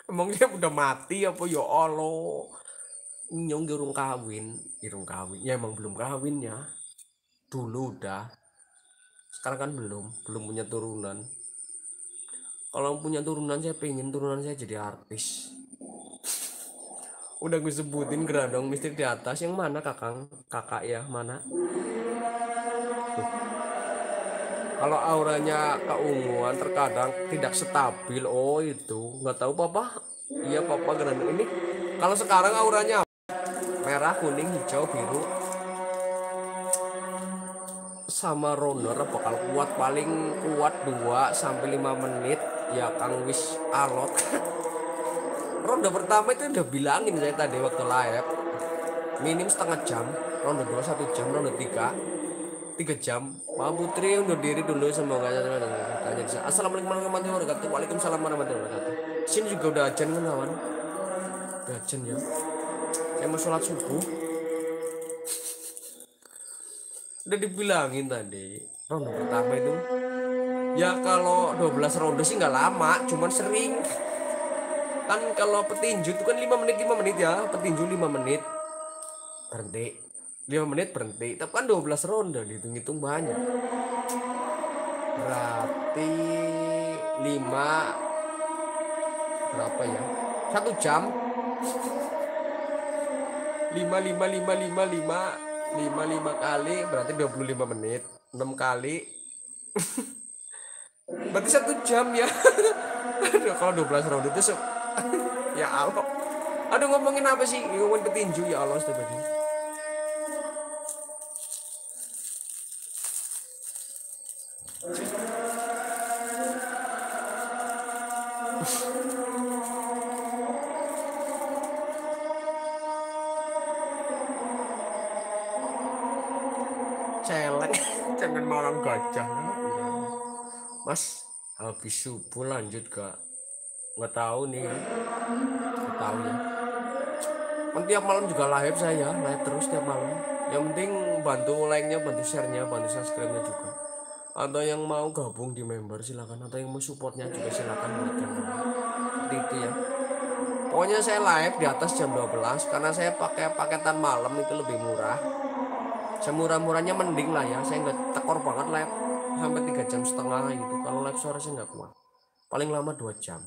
emang dia udah mati apa ya Allah nyong irung kawin irung kawin ya emang belum kawin ya dulu udah sekarang kan belum belum punya turunan kalau punya turunan saya pengen turunan saya jadi artis udah gue sebutin geradong mistik di atas yang mana kakang kakak ya mana kalau auranya keunguan terkadang tidak stabil oh itu nggak tahu papa iya papa geradong ini kalau sekarang auranya merah kuning hijau biru sama runner bakal kuat paling kuat dua sampai lima menit ya Kang Wis alot (laughs) ronde pertama itu udah bilangin saya tadi waktu live minim setengah jam ronde dua satu jam ronde tiga tiga jam Pak Putri undur diri dulu semoga tanya bisa assalamualaikum warahmatullahi wabarakatuh waalaikumsalam warahmatullahi wabarakatuh sini juga udah ajan kan kawan udah ajan ya saya mau sholat subuh udah dibilangin tadi ronde pertama itu ya kalau 12 ronde sih nggak lama cuman sering kan kalau petinju itu kan 5 menit 5 menit ya petinju 5 menit berhenti 5 menit berhenti tapi kan 12 ronde dihitung-hitung banyak berarti 5 berapa ya 1 jam 5 5 5 5 5 5 5 kali berarti 25 menit 6 kali (laughs) berarti 1 jam ya (laughs) kalau 12 ronde itu ya Allah aduh ngomongin apa sih ngomongin petinju ya Allah sudah celeng jangan malam gajah mas habis subuh lanjut gak nggak tahu nih nggak tahu ya kan tiap malam juga live saya live terus tiap malam yang penting bantu like-nya bantu share-nya bantu subscribe-nya juga atau yang mau gabung di member silakan atau yang mau supportnya juga silakan berikan itu ya pokoknya saya live di atas jam 12 karena saya pakai paketan malam itu lebih murah semurah-murahnya mending lah ya saya nggak tekor banget live sampai tiga jam setengah gitu kalau live sore saya nggak kuat paling lama dua jam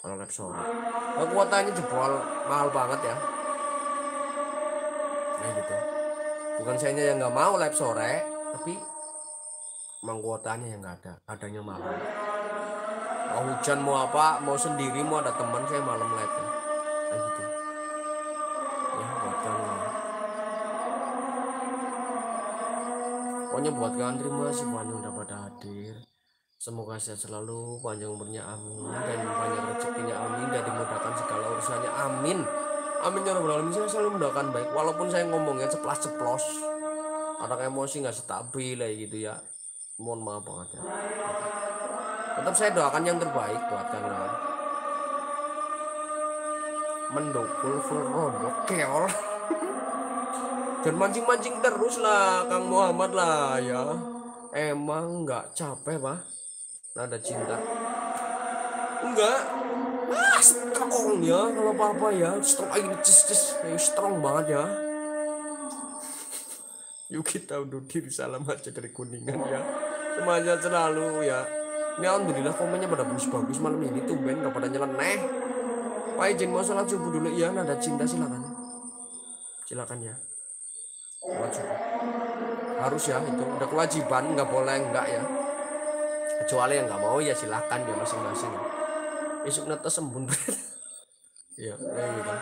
kalau lab sore nah, kuotanya jebol mahal banget ya nah gitu bukan saya yang nggak mau live sore tapi emang kuotanya yang nggak ada adanya malam mau hujan mau apa mau sendiri mau ada teman saya malam live nah gitu ya bukan. pokoknya buat kalian terima banyak udah pada hadir Semoga sehat selalu, panjang umurnya amin dan banyak rezekinya amin dan dimudahkan segala urusannya amin. Amin ya robbal alamin. Saya selalu mendoakan baik walaupun saya ngomongnya ceplas-ceplos. Kadang emosi nggak stabil lah gitu ya. Mohon maaf banget ya. Tetap saya doakan yang terbaik buat kalian. Mendukul full rombok keol. (laughs) Dan mancing-mancing terus lah Kang Muhammad lah ya. Emang nggak capek, Pak? nada cinta enggak ah, strong ya kalau apa apa ya strong ini cis cis strong banget ya (laughs) yuk kita undur diri salam aja dari kuningan ya semuanya selalu ya ini alhamdulillah komennya pada bagus-bagus malam ini tuh Ben gak pada nyeleneh Pak izin mau salat subuh dulu ya nada cinta silakan silakan ya Wajib. harus ya itu udah kewajiban nggak boleh enggak ya kecuali yang nggak mau ya silahkan ya masing-masing besok nanti sembun (laughs) ya, ya gitu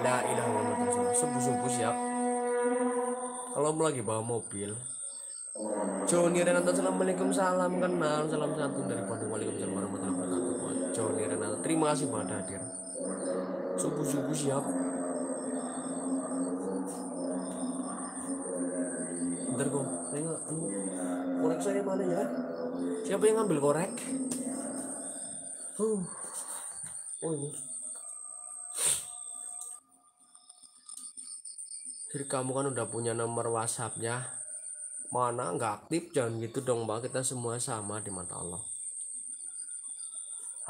la ilaha illallah subuh-subuh siap kalau mau lagi bawa mobil Joni Renata Assalamualaikum salam kenal salam satu dari Bandung Waalaikumsalam warahmatullahi wabarakatuh Joni Renata terima kasih banget hadir subuh-subuh siap siapa yang ngambil korek huh. oh ini jadi kamu kan udah punya nomor WhatsAppnya mana nggak aktif jangan gitu dong mbak kita semua sama di mata Allah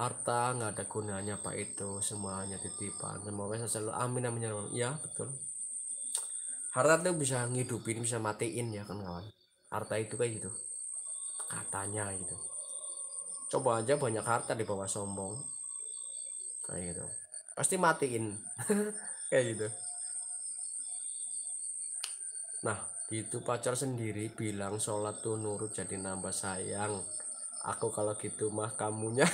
harta nggak ada gunanya pak itu semuanya titipan semoga selalu amin amin ya ya betul harta tuh bisa ngidupin bisa matiin ya kan kawan harta itu kayak gitu katanya gitu coba aja banyak harta di bawah sombong kayak gitu pasti matiin (laughs) kayak gitu nah gitu pacar sendiri bilang sholat tuh nurut jadi nambah sayang aku kalau gitu mah kamunya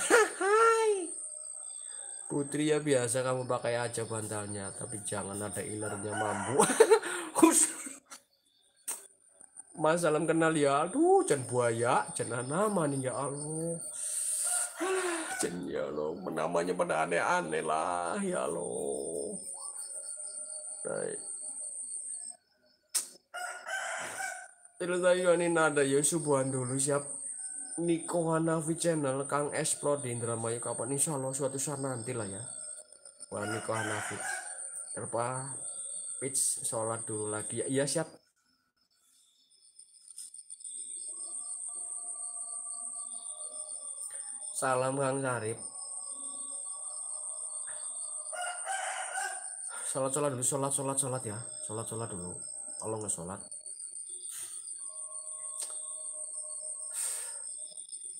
(laughs) putri ya biasa kamu pakai aja bantalnya tapi jangan ada ilernya mampu (laughs) mas dalam kenal ya aduh jen buaya jen nama nih ya Allah (sighs) jen ya Allah namanya pada aneh-aneh lah ya Allah baik terus ayo ini nada ya subuhan dulu siap Niko Hanafi channel Kang Explore di Indramayu kapan insya Allah suatu saat nanti lah ya Wah Niko Hanafi terpa pitch sholat dulu lagi ya, iya siap Salam Kang Sarip. Sholat sholat dulu, sholat sholat sholat ya, sholat sholat dulu. Kalau nggak sholat,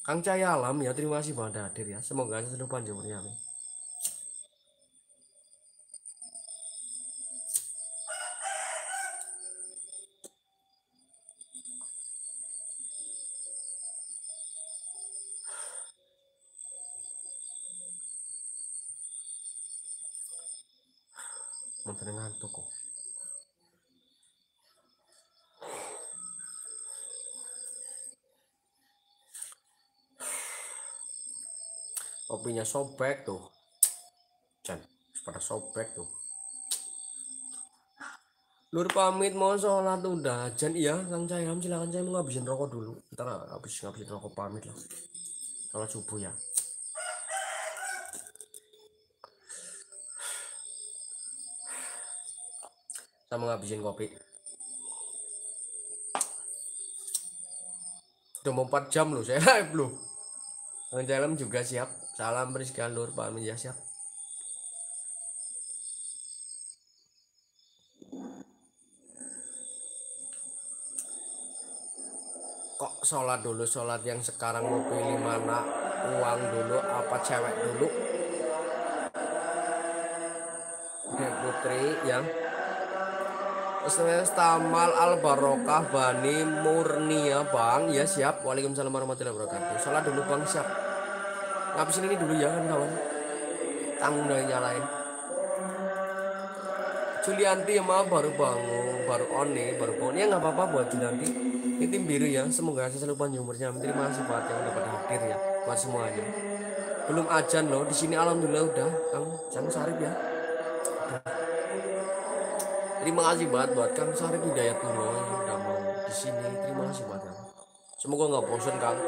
Kang Cahaya Alam ya terima kasih Bang Hadir ya. Semoga selalu panjang umurnya. sobek tuh Jan pada sobek tuh Lur pamit mau sholat udah Jan iya Kang Cahilham ya. silahkan saya mau ngabisin rokok dulu ntar habis ngabisin rokok pamit lah sholat subuh ya sama ngabisin kopi udah mau 4 jam loh saya (laughs) live loh Kang Cahilham juga siap Salam Rizky Nur Pak Amin siap. Kok sholat dulu sholat yang sekarang mau pilih mana uang dulu apa cewek dulu? Ya, putri yang Ustaz Tamal Al Barokah Bani Murnia Bang ya siap Waalaikumsalam warahmatullahi wabarakatuh Sholat dulu Bang siap ngabisin ini dulu ya kan kawan tanggung dari nyalain Julianti ya maaf baru bangun baru oni, baru on ya nggak apa-apa buat Julianti ini tim biru ya semoga saya selalu panjang umurnya terima kasih buat yang dapat hadir ya buat semuanya belum ajan loh di sini alhamdulillah udah Kang Kang Sarip ya udah. terima kasih banget buat Kang Sarip budaya tuh udah mau di sini terima kasih buat, Kang semoga nggak bosan Kang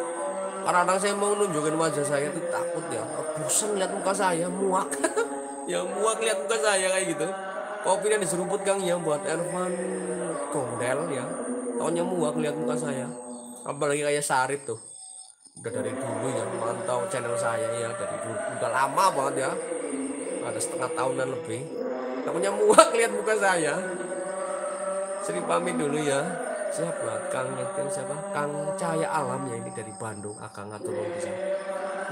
kadang-kadang saya mau nunjukin wajah saya tuh takut ya oh, bosan lihat muka saya muak (laughs) ya muak lihat muka saya kayak gitu kopi yang diseruput kang ya buat Ervan Kondel ya tahunya muak lihat muka saya apalagi kayak Sarip tuh udah dari dulu ya mantau channel saya ya dari dulu udah lama banget ya ada setengah tahunan lebih takutnya muak lihat muka saya sering pamit dulu ya siapa Kang Nyetim siapa Kang Cahaya Alam ya ini dari Bandung Akang Atulung bisa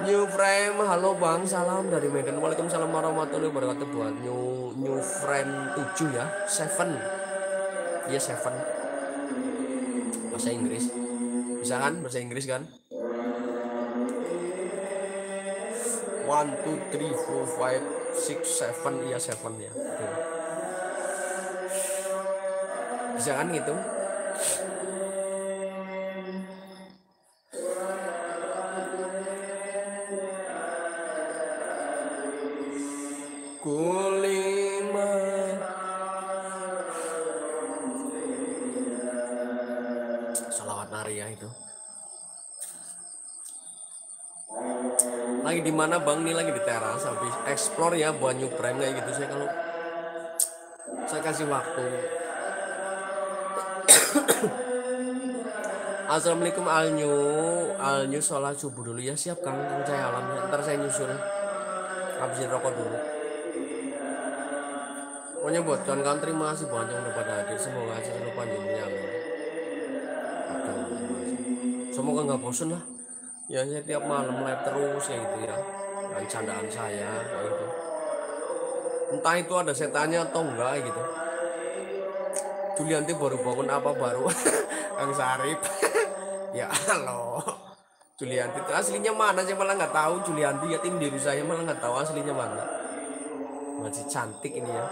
New Frame halo Bang salam dari Medan Waalaikumsalam warahmatullahi wabarakatuh buat New New Frame 7 ya Seven ya yeah, Seven bahasa Inggris bisa kan bahasa Inggris kan one two three four five six seven ya 7 seven ya bisa kan gitu mana bang ini lagi di teras habis explore ya buat new prime kayak gitu saya kalau saya kasih waktu (coughs) Assalamualaikum Alnyu Alnyu sholat subuh dulu ya siap kang kang saya alam ntar saya nyusul habisin rokok dulu pokoknya buat kawan-kawan terima kasih banyak udah pada hadir semoga aja selalu panjangnya Semoga nggak bosan lah ya saya tiap malam live terus ya gitu ya dan candaan saya gitu entah itu ada setannya atau enggak gitu Julianti baru bangun apa baru (laughs) Kang Sarip (laughs) ya halo Julianti itu aslinya mana sih malah nggak tahu Julianti ya tim diri saya malah nggak tahu aslinya mana masih cantik ini ya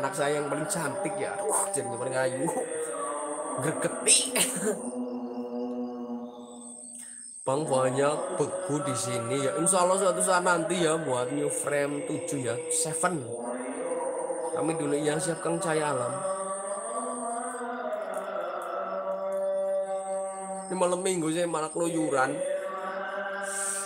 anak saya yang paling cantik ya uh, jadi paling ayu gergeti (laughs) Bang banyak beku di sini ya. Insya Allah suatu saat nanti ya buat new frame 7 ya, 7. Kami dulu yang siapkan cahaya alam. Ini malam minggu saya malah keluyuran.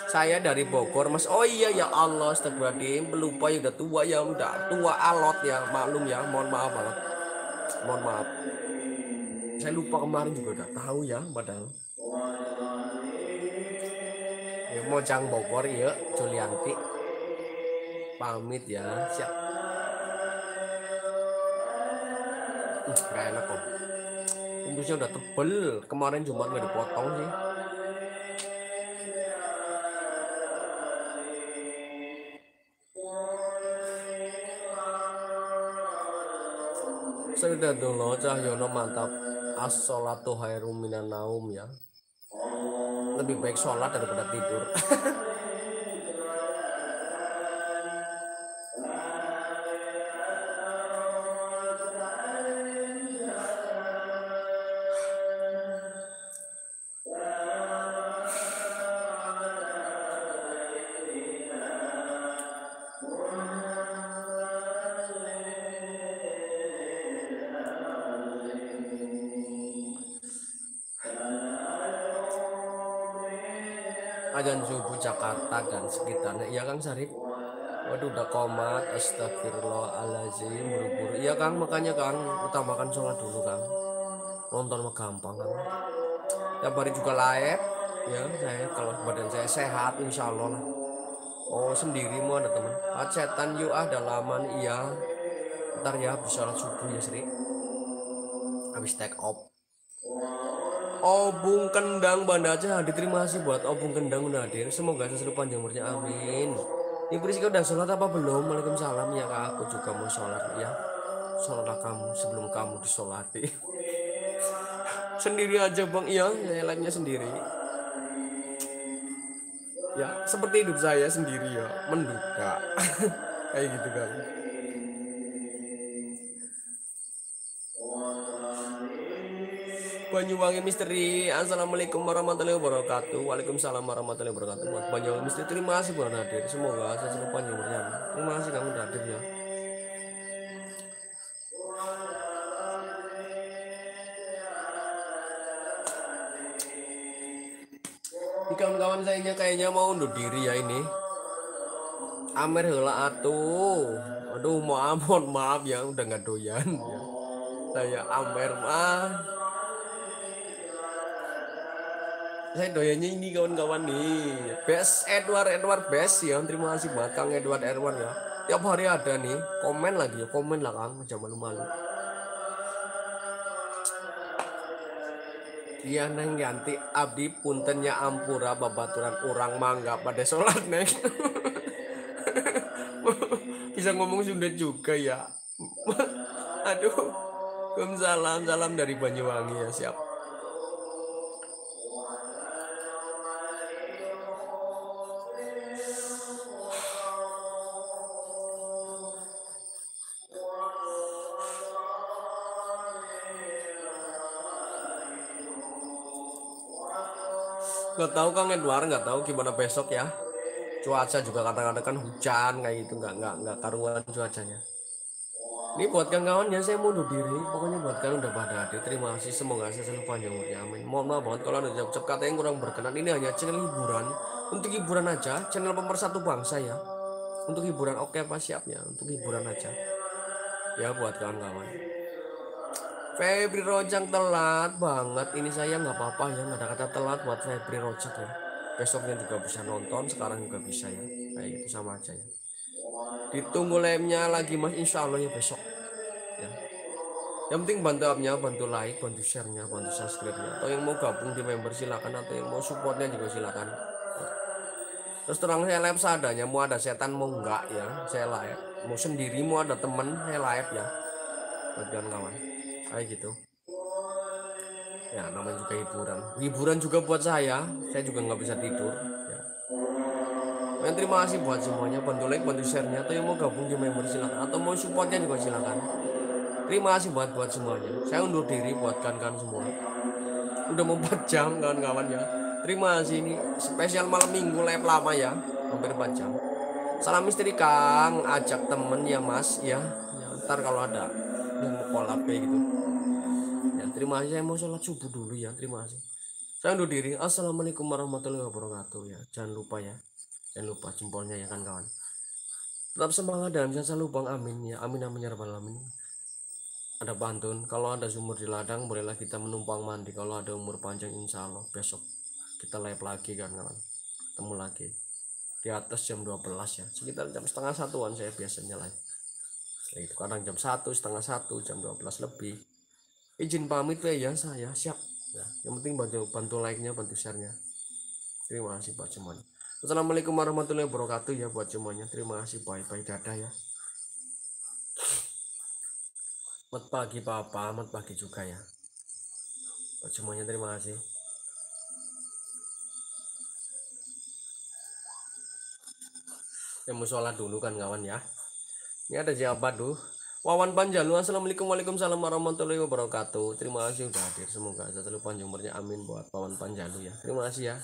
Saya dari Bogor, Mas. Oh iya ya Allah, astagfirullahaladzim. Pelupa ya udah tua ya, udah tua alot ya, maklum ya. Mohon maaf banget. Mohon maaf. Saya lupa kemarin juga udah tahu ya, padahal. Mojang Bogor ya Julianti pamit ya siap uh, gak enak kok kumisnya udah tebel kemarin Jumat gak dipotong sih dulu, Cahyono mantap As-salatu khairum naum ya lebih baik sholat daripada tidur (laughs) sekitarnya iya Kang Sarip waduh udah komat astagfirullahaladzim buru-buru iya Kang makanya Kang utamakan sholat dulu Kang nonton mah gampang Kang Ya hari juga layak ya saya kalau badan saya sehat insya Allah lah oh sendiri mau ada teman acetan ah, yuk ah dalaman iya ntar ya habis sholat subuh ya Sri habis take off Obung Kendang Banda aja diterima sih buat Obung Kendang Nadir. Semoga selalu panjang umurnya. Amin. Ibu Rizky udah sholat apa belum? Waalaikumsalam ya kak. Aku juga mau sholat ya. Sholatlah kamu sebelum kamu disolati. (laughs) sendiri aja bang, iya nyelanya ya, sendiri. Ya seperti hidup saya sendiri ya, menduga (laughs) kayak gitu kan. Banyuwangi Misteri Assalamualaikum warahmatullahi wabarakatuh Waalaikumsalam warahmatullahi wabarakatuh Buat Banyuwangi Misteri Terima kasih buat hadir Semoga saya selalu panjang umurnya Terima kasih kamu hadir ya kawan-kawan saya kayaknya mau undur diri ya ini Amir hela atuh aduh mau amon maaf ya udah nggak doyan ya. saya Amer mah saya doyanya ini kawan-kawan nih best Edward Edward best ya terima kasih banget Kang Edward Edward ya tiap hari ada nih komen lagi ya komen lah Kang jangan malu-malu Iya neng ganti abdi puntennya ampura babaturan orang mangga pada sholat neng. (laughs) Bisa ngomong Sunda juga ya. (laughs) Aduh. Salam salam dari Banyuwangi ya siap. nggak tahu Kang Edward nggak tahu gimana besok ya cuaca juga kata-kata kan hujan kayak gitu nggak nggak nggak karuan cuacanya ini buat kawan ya saya mundur diri pokoknya buat kalian udah pada hadir terima kasih semoga saya selalu panjang umurnya amin mohon maaf banget kalau ada jawab kata yang kurang berkenan ini hanya channel hiburan untuk hiburan aja channel pemersatu bangsa ya untuk hiburan oke apa siapnya untuk hiburan aja ya buat kawan-kawan Febri Rojang telat banget. Ini saya nggak apa-apa ya, nggak ada kata telat buat Febri Rojang ya. Besoknya juga bisa nonton, sekarang juga bisa ya. Kayak gitu sama aja ya. Ditunggu lemnya lagi mas, insya Allah ya besok. Ya. Yang penting bantu upnya, bantu like, bantu sharenya, bantu subscribe-nya. Atau yang mau gabung di member silakan, atau yang mau supportnya juga silakan. Terus terang saya live seadanya, mau ada setan mau enggak ya, saya live. Mau sendiri, mau ada temen, saya live ya. Bagian kawan kayak gitu ya namanya juga hiburan hiburan juga buat saya saya juga nggak bisa tidur ya. Dan terima kasih buat semuanya bantu like bantu sharenya atau yang mau gabung di member silakan atau mau supportnya juga silakan terima kasih buat buat semuanya saya undur diri buat kan-kan semua udah mau 4 jam kawan-kawan ya terima kasih ini spesial malam minggu live lama ya hampir 4 jam salam istri kang ajak temen ya mas ya, ya ntar kalau ada mau kolab gitu terima kasih saya mau sholat subuh dulu ya terima kasih saya undur diri assalamualaikum warahmatullahi wabarakatuh ya jangan lupa ya jangan lupa jempolnya ya kan kawan tetap semangat dan jangan selalu bang amin ya amin amin ya rabbal alamin ada pantun kalau ada sumur di ladang bolehlah kita menumpang mandi kalau ada umur panjang insya Allah besok kita live lagi kan kawan ketemu lagi di atas jam 12 ya sekitar jam setengah satuan saya biasanya live itu kadang jam satu setengah satu jam 12 lebih izin pamit lah ya saya siap ya, yang penting bantu bantu like nya bantu share nya terima kasih buat semuanya assalamualaikum warahmatullahi wabarakatuh ya buat semuanya terima kasih bye bye dadah ya Mat pagi papa, mat pagi juga ya. Buat semuanya terima kasih. Saya mau sholat dulu kan kawan ya. Ini ada siapa tuh. Wawan Panjalu Assalamualaikum Waalaikumsalam warahmatullahi wabarakatuh Terima kasih sudah hadir Semoga selalu panjang umurnya Amin buat Wawan Panjalu ya Terima kasih ya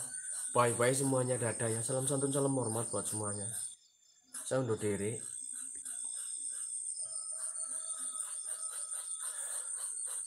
Bye bye semuanya dadah ya Salam santun salam hormat buat semuanya Saya undur diri